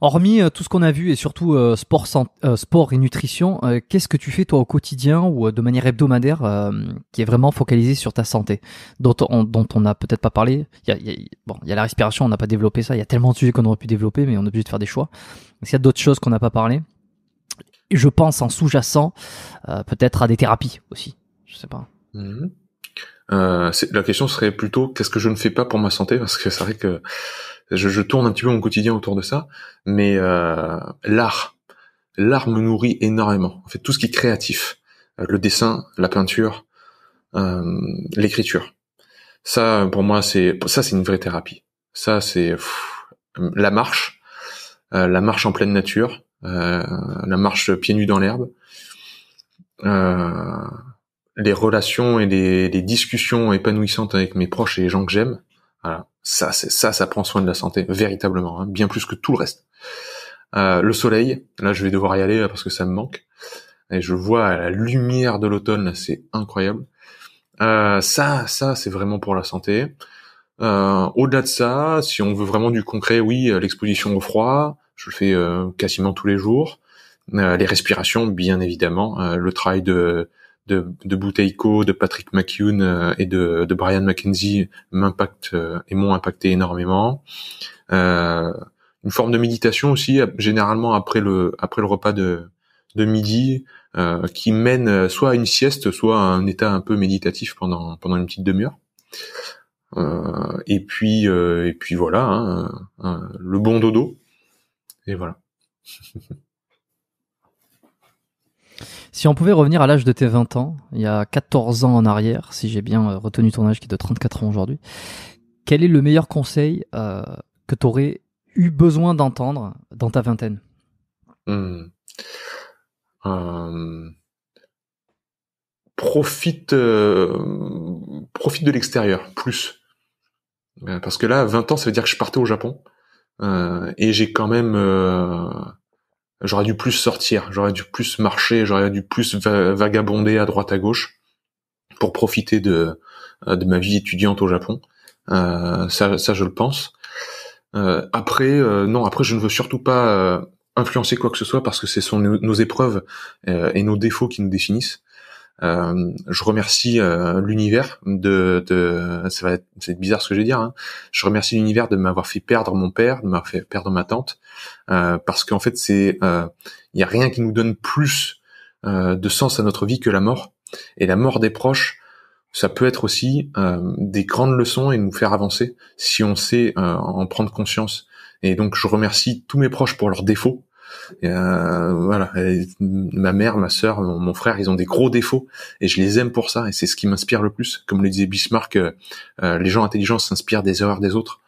Hormis euh, tout ce qu'on a vu et surtout euh, sport, euh, sport et nutrition, qu'est-ce que tu fais toi au quotidien ou de manière hebdomadaire qui est vraiment focalisé sur ta santé, dont on, dont on n'a peut-être pas parlé. Il y a, bon, il y a la respiration, on n'a pas développé ça. Il y a tellement de sujets qu'on aurait pu développer, mais on est obligé de faire des choix. S'il y a d'autres choses qu'on n'a pas parlé, je pense en sous-jacent, peut-être à des thérapies aussi. Je sais pas. Mmh. Euh, la question serait plutôt qu'est-ce que je ne fais pas pour ma santé parce que c'est vrai que je, tourne un petit peu mon quotidien autour de ça, mais euh, l'art, l'art me nourrit énormément. En fait, tout ce qui est créatif, euh, le dessin, la peinture, l'écriture, ça pour moi c'est ça c'est une vraie thérapie. Ça c'est la marche, la marche en pleine nature, la marche pieds nus dans l'herbe. Euh, les relations et les, discussions épanouissantes avec mes proches et les gens que j'aime, voilà, ça, ça, ça prend soin de la santé véritablement, hein, bien plus que tout le reste. Euh, le soleil, là, je vais devoir y aller parce que ça me manque. Et je vois la lumière de l'automne, c'est incroyable. Euh, ça, ça, c'est vraiment pour la santé. Euh, au-delà de ça, si on veut vraiment du concret, oui, l'exposition au froid, je le fais quasiment tous les jours. les respirations, bien évidemment, le travail de de, de de Patrick McCune euh, et de, de Brian McKenzie m'impactent euh, et m'ont impacté énormément. Euh, une forme de méditation aussi, euh, généralement après le après le repas de de midi, qui mène soit à une sieste, soit à un état un peu méditatif pendant pendant une petite demi-heure. Euh, et puis et puis voilà, hein, le bon dodo. Et voilà. Si on pouvait revenir à l'âge de tes 20 ans, il y a 14 ans en arrière, si j'ai bien euh, retenu ton âge qui est de 34 ans aujourd'hui, quel est le meilleur conseil euh, que tu aurais eu besoin d'entendre dans ta vingtaine hmm. euh, Profite, profite de l'extérieur plus. Parce que là, 20 ans, ça veut dire que je partais au Japon. et j'ai quand même J'aurais dû plus sortir, j'aurais dû plus marcher, j'aurais dû plus vagabonder à droite à gauche pour profiter de, euh, de ma vie étudiante au Japon. Euh, ça, je le pense. Euh, après, non, après, je ne veux surtout pas influencer quoi que ce soit parce que ce sont nos, épreuves et nos défauts qui nous définissent. je remercie l'univers de, ça va c'est bizarre ce que je vais dire. Hein, je remercie l'univers de m'avoir fait perdre mon père, de m'avoir fait perdre ma tante, euh, parce qu'en fait, c'est il euh, y a rien qui nous donne plus euh, de sens à notre vie que la mort. Et la mort des proches, ça peut être aussi euh, des grandes leçons et nous faire avancer si on sait en prendre conscience. Et donc je remercie tous mes proches pour leurs défauts. euh, voilà, mm, ma mère, ma sœur, mon, mon, frère, ils ont des gros défauts et je les aime pour ça. Et c'est ce qui m'inspire le plus. Comme le disait Bismarck, les gens intelligents s'inspirent des erreurs des autres.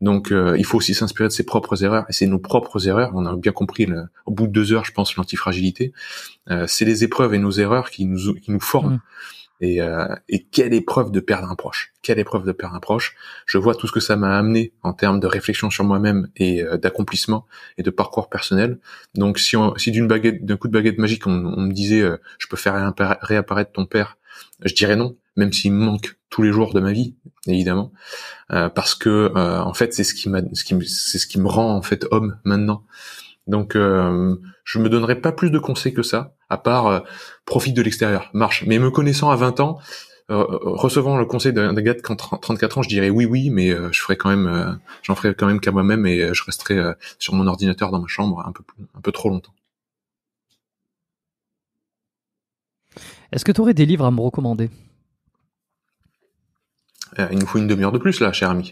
Donc, euh, il faut aussi s'inspirer de ses propres erreurs. Et c'est nos propres erreurs. On a bien compris, le, au bout de deux heures, je pense, l'antifragilité. Euh, c'est les épreuves et nos erreurs qui nous, qui nous forment. Mm. Euh, et, quelle épreuve de perdre un proche Quelle épreuve de perdre un proche Je vois tout ce que ça m'a amené en termes de réflexion sur moi-même et euh, d'accomplissement et de parcours personnel. Donc si, si d'une baguette, d'un coup de baguette magique, on, me disait je peux faire réapparaître ton père, je dirais non même s'il me manque tous les jours de ma vie, évidemment, euh, parce que euh, en fait c'est ce qui m'a, c'est ce qui me rend en fait homme maintenant. Donc je euh, je me donnerai pas plus de conseils que ça, à part profite de l'extérieur, marche. Mais me connaissant à 20 ans, recevant le conseil d'un gars de 34 ans, je dirais oui oui, mais je ferai quand même, j'en ferai quand même qu'à moi-même et je resterai sur mon ordinateur dans ma chambre un peu un peu trop longtemps. Est-ce que tu aurais des livres à me recommander euh, il nous faut une demi-heure de plus là, cher ami.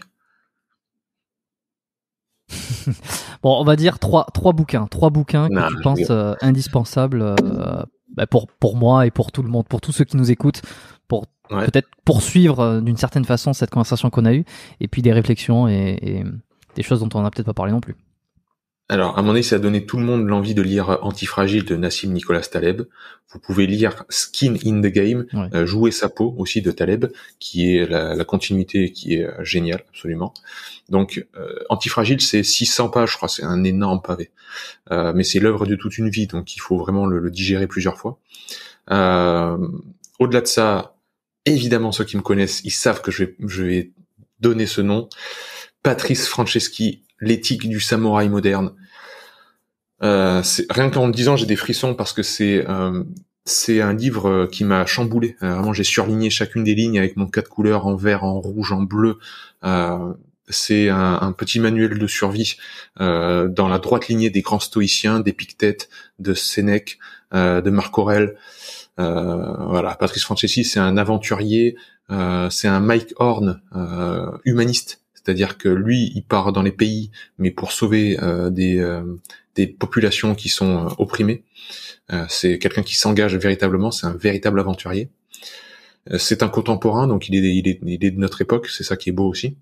bon, on va dire trois, trois bouquins, trois bouquins que tu penses euh, indispensables euh, bah, pour, pour moi et pour tout le monde, pour tous ceux qui nous écoutent, pour peut-être poursuivre d'une certaine façon cette conversation qu'on a eue, et puis des réflexions et, et des choses dont on n'a peut-être pas parlé non plus alors, à mon avis, ça a donné tout le monde l'envie de lire euh, Antifragile de Nassim Nicolas Taleb. Vous pouvez lire Skin in the Game, euh, Jouer sa peau aussi de Taleb, qui est la, continuité qui est euh, géniale, absolument. Donc, Antifragile, c'est 600 pages, je crois, c'est un énorme pavé. mais c'est l'œuvre de toute une vie, donc il faut vraiment le, digérer plusieurs fois. Au-delà de ça, évidemment, ceux qui me connaissent, ils savent que je vais, je vais donner ce nom. Patrice Franceschi, l'éthique du samouraï moderne. Euh, c'est rien qu'en le disant, j'ai des frissons parce que c'est euh, un livre euh, qui m'a chamboulé. vraiment, j'ai surligné chacune des lignes avec mon cas de couleurs en vert, en rouge, en bleu. c'est un, petit manuel de survie dans la droite lignée des grands stoïciens, d'Épictète, de Sénèque, de Marc Aurel. voilà, Patrice Franceschi, c'est un aventurier, c'est un Mike Horn humaniste c'est-à-dire que lui, il part dans les pays, mais pour sauver euh, euh, des, populations qui sont euh, opprimées. Euh, c'est quelqu'un qui s'engage véritablement, c'est un véritable aventurier. c'est un contemporain, donc il est, il est de notre époque, c'est ça qui est beau aussi.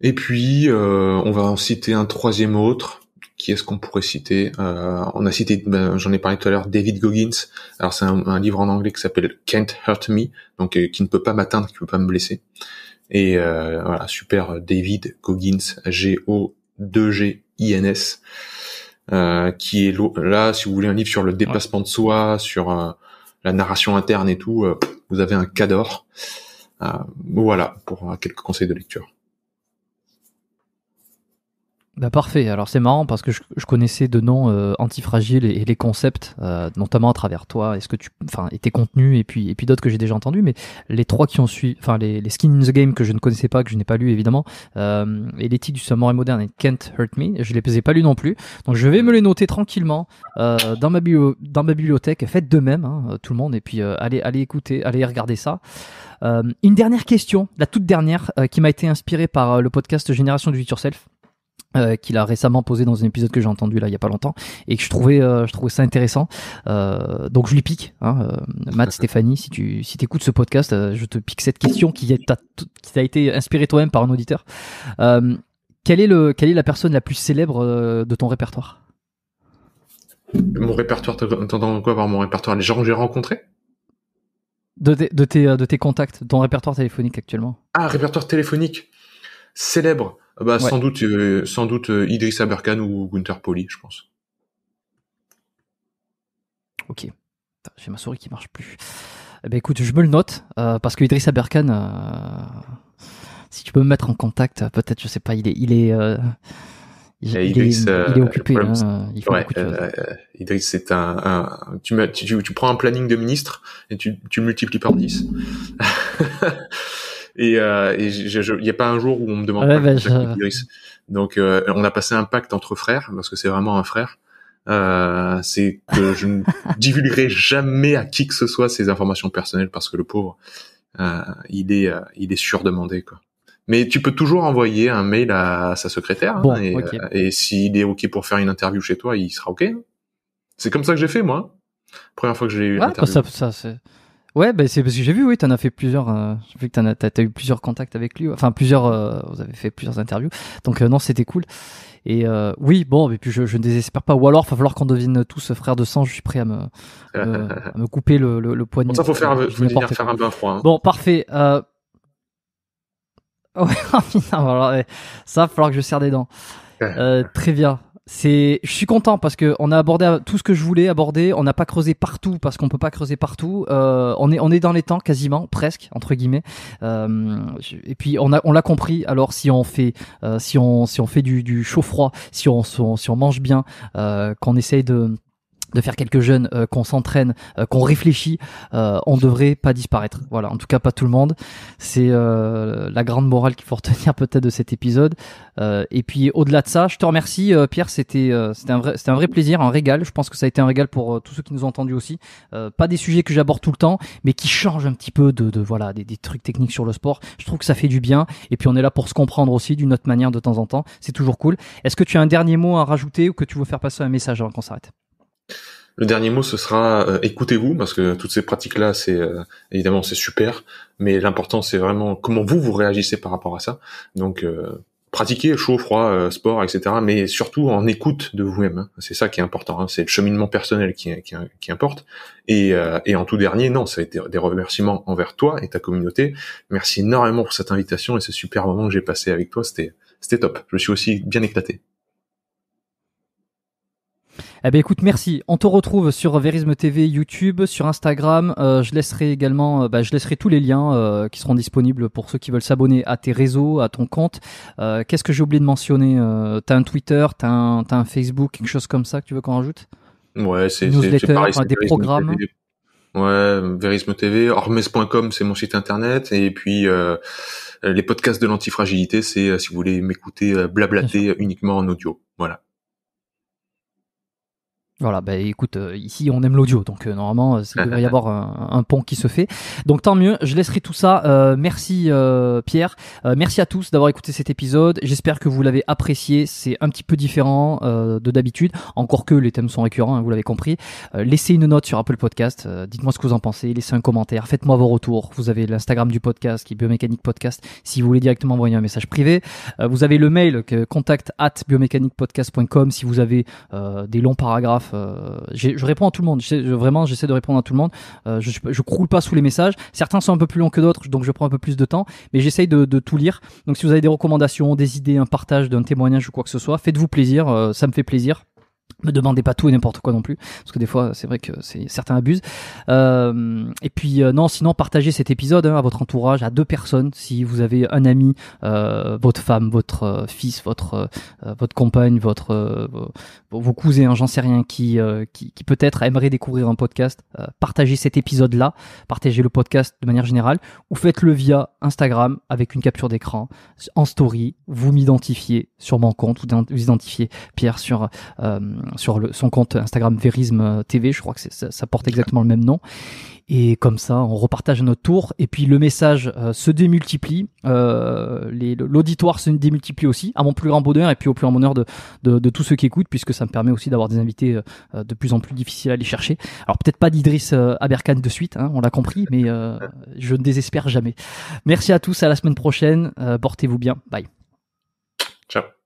et puis, on va en citer un troisième autre est-ce qu'on pourrait citer euh, On a cité, ben, j'en ai parlé tout à l'heure, David Goggins. Alors c'est un, livre en anglais qui s'appelle Can't Hurt Me, donc euh, qui ne peut pas m'atteindre, qui ne peut pas me blesser. Et euh, voilà, super David Goggins, G-O-2-G-I-N-S, qui est là, si vous voulez un livre sur le dépassement de soi, sur la narration interne et tout, vous avez un cador. voilà pour quelques conseils de lecture. Bah, parfait. Alors c'est marrant parce que je, connaissais de noms euh, antifragiles et, les concepts, euh, notamment à travers toi, est-ce que tu, enfin, et tes contenus et puis et puis d'autres que j'ai déjà entendus, mais les trois qui ont suivi, enfin les, les skins in the game que je ne connaissais pas, que je n'ai pas lu évidemment, euh, et l'éthique du sommet moderne et Can't Hurt Me, je les ai pas lu non plus. Donc je vais me les noter tranquillement euh, dans ma bio, dans ma bibliothèque. Faites de même, hein, tout le monde, et puis allez allez écouter, allez regarder ça. une dernière question, la toute dernière, qui m'a été inspirée par le podcast Génération du Future Self. Euh, qu'il a récemment posé dans un épisode que j'ai entendu là il y a pas longtemps et que je trouvais euh, je trouvais ça intéressant euh, donc je lui pique hein, Matt Stéphanie si tu si écoutes ce podcast je te pique cette question qui a été inspirée toi-même par un auditeur quelle est quelle est la personne la plus célèbre de ton répertoire mon répertoire t'entends quoi par mon répertoire les gens que j'ai rencontrés de, de, tes de tes contacts ton répertoire téléphonique actuellement ah répertoire téléphonique célèbre ah bah, sans doute, euh, sans doute euh, Idriss Aberkan ou Gunther Poli, je pense. Ok. J'ai ma souris qui marche plus. Eh ben, écoute, je me le note euh, parce que Idriss Aberkan, si tu peux me mettre en contact, peut-être, je sais pas, il est, il est, il, eh, occupé. Hein, Idriss, c'est un, tu, tu, tu, prends un planning de ministre et tu, tu multiplies par 10. et, euh, il n'y a pas un jour où on me demande ah ouais, bah, Donc euh, on a passé un pacte entre frères parce que c'est vraiment un frère. Euh, c'est que je ne divulguerai jamais à qui que ce soit ces informations personnelles parce que le pauvre, euh, il est, euh, il est surdemandé quoi. Mais tu peux toujours envoyer un mail à sa secrétaire hein, et, s'il est ok pour faire une interview chez toi, il sera ok. Hein. C'est comme ça que j'ai fait moi. Première fois que j'ai eu ouais, Ah, ça, ça, Ouais, bah, c'est parce que j'ai vu, oui, en as fait plusieurs. Euh, j'ai vu que as, t'as, eu plusieurs contacts avec lui. Enfin, plusieurs. Euh, vous avez fait plusieurs interviews. Donc euh, non, c'était cool. Et euh, oui, bon, et puis je, ne désespère pas. Ou alors, il va falloir qu'on devine tous frère de sang. Je suis prêt à me, me, couper le, le, poignet. ça, faut faire, faut faire un bain froid. Hein. Bon, parfait. Euh... Ouais, ça va falloir que je serre des dents. très bien c'est, je suis content parce que on a abordé tout ce que je voulais aborder. On n'a pas creusé partout parce qu'on peut pas creuser partout. Euh, on est, on est dans les temps quasiment, presque entre guillemets. Euh, et puis on a, on l'a compris. Alors si on fait, euh, si on, si on fait du, du chaud froid, si on, si on, si on mange bien, qu'on essaye de de faire quelques jeunes, euh, qu'on s'entraîne, euh, qu'on réfléchit, euh, on devrait pas disparaître. Voilà, en tout cas pas tout le monde. C'est euh, la grande morale qu'il faut retenir peut-être de cet épisode. et puis au-delà de ça, je te remercie Pierre, c'était c'était un vrai c'était un vrai plaisir, un régal. Je pense que ça a été un régal pour tous ceux qui nous ont entendus aussi. pas des sujets que j'aborde tout le temps, mais qui changent un petit peu de, de voilà des, des, trucs techniques sur le sport. Je trouve que ça fait du bien. Et puis on est là pour se comprendre aussi d'une autre manière de temps en temps. C'est toujours cool. Est-ce que tu as un dernier mot à rajouter ou que tu veux faire passer un message avant qu'on s'arrête? Le dernier mot, ce sera euh, écoutez-vous, parce que toutes ces pratiques-là, c'est euh, évidemment c'est super, mais l'important c'est vraiment comment vous vous réagissez par rapport à ça. Donc pratiquer, euh, pratiquez chaud, froid, sport, etc. Mais surtout en écoute de vous-même. Hein. C'est ça qui est important. Hein. C'est le cheminement personnel qui, qui, qui importe. Et, et, en tout dernier, non, ça a été des remerciements envers toi et ta communauté. Merci énormément pour cette invitation et ce super moment que j'ai passé avec toi. C'était c'était top. Je suis aussi bien éclaté. Eh bien, écoute, merci. On te retrouve sur Verisme TV, YouTube, sur Instagram. Euh, je laisserai également, euh, bah, je laisserai tous les liens euh, qui seront disponibles pour ceux qui veulent s'abonner à tes réseaux, à ton compte. Qu'est-ce que j'ai oublié de mentionner T'as un Twitter, t'as un, un Facebook, quelque chose comme ça que tu veux qu'on rajoute Ouais, c'est des programmes. Hein. Ouais, Verisme TV, ormes.com, c'est mon site internet, et puis les podcasts de l'antifragilité, c'est si vous voulez m'écouter blablater uniquement en audio. Voilà. Voilà, bah écoute, euh, ici on aime l'audio, donc euh, normalement euh, il devrait y avoir un, pont qui se fait. Donc tant mieux, je laisserai tout ça. merci Pierre, merci à tous d'avoir écouté cet épisode. J'espère que vous l'avez apprécié. C'est un petit peu différent de d'habitude, encore que les thèmes sont récurrents, hein, vous l'avez compris. laissez une note sur Apple Podcast, dites-moi ce que vous en pensez, laissez un commentaire, faites-moi vos retours. Vous avez l'Instagram du podcast qui est Biomécanique Podcast si vous voulez directement envoyer un message privé. vous avez le mail que contact at biomechanicpodcast.com si vous avez des longs paragraphes euh, je réponds à tout le monde. Je, vraiment, j'essaie de répondre à tout le monde. Euh, je, je croule pas sous les messages. Certains sont un peu plus longs que d'autres, donc je prends un peu plus de temps, mais j'essaie de, de, tout lire. Donc si vous avez des recommandations, des idées, un partage d'un témoignage ou quoi que ce soit, faites-vous plaisir. Euh, ça me fait plaisir me demandez pas tout et n'importe quoi non plus parce que des fois c'est vrai que c'est certains abusent euh, et puis euh, non sinon partagez cet épisode hein, à votre entourage à deux personnes si vous avez un ami euh, votre femme votre fils votre votre compagne votre vos, cousins j'en sais rien qui qui, peut-être aimerait découvrir un podcast partagez cet épisode là partagez le podcast de manière générale ou faites-le via Instagram avec une capture d'écran en story vous m'identifiez sur mon compte ou vous identifiez Pierre sur sur le, son compte Instagram Verisme euh, TV, je crois que ça, porte exactement le même nom. Et comme ça, on repartage notre tour. Et puis le message euh, se démultiplie, euh, l'auditoire se démultiplie aussi, à mon plus grand bonheur et puis au plus grand bonheur de, de, tous ceux qui écoutent, puisque ça me permet aussi d'avoir des invités de plus en plus difficiles à aller chercher. Alors peut-être pas d'Idriss Aberkan de suite, hein, on l'a compris, mais je ne désespère jamais. Merci à tous, à la semaine prochaine. Portez-vous bien. Bye. Ciao.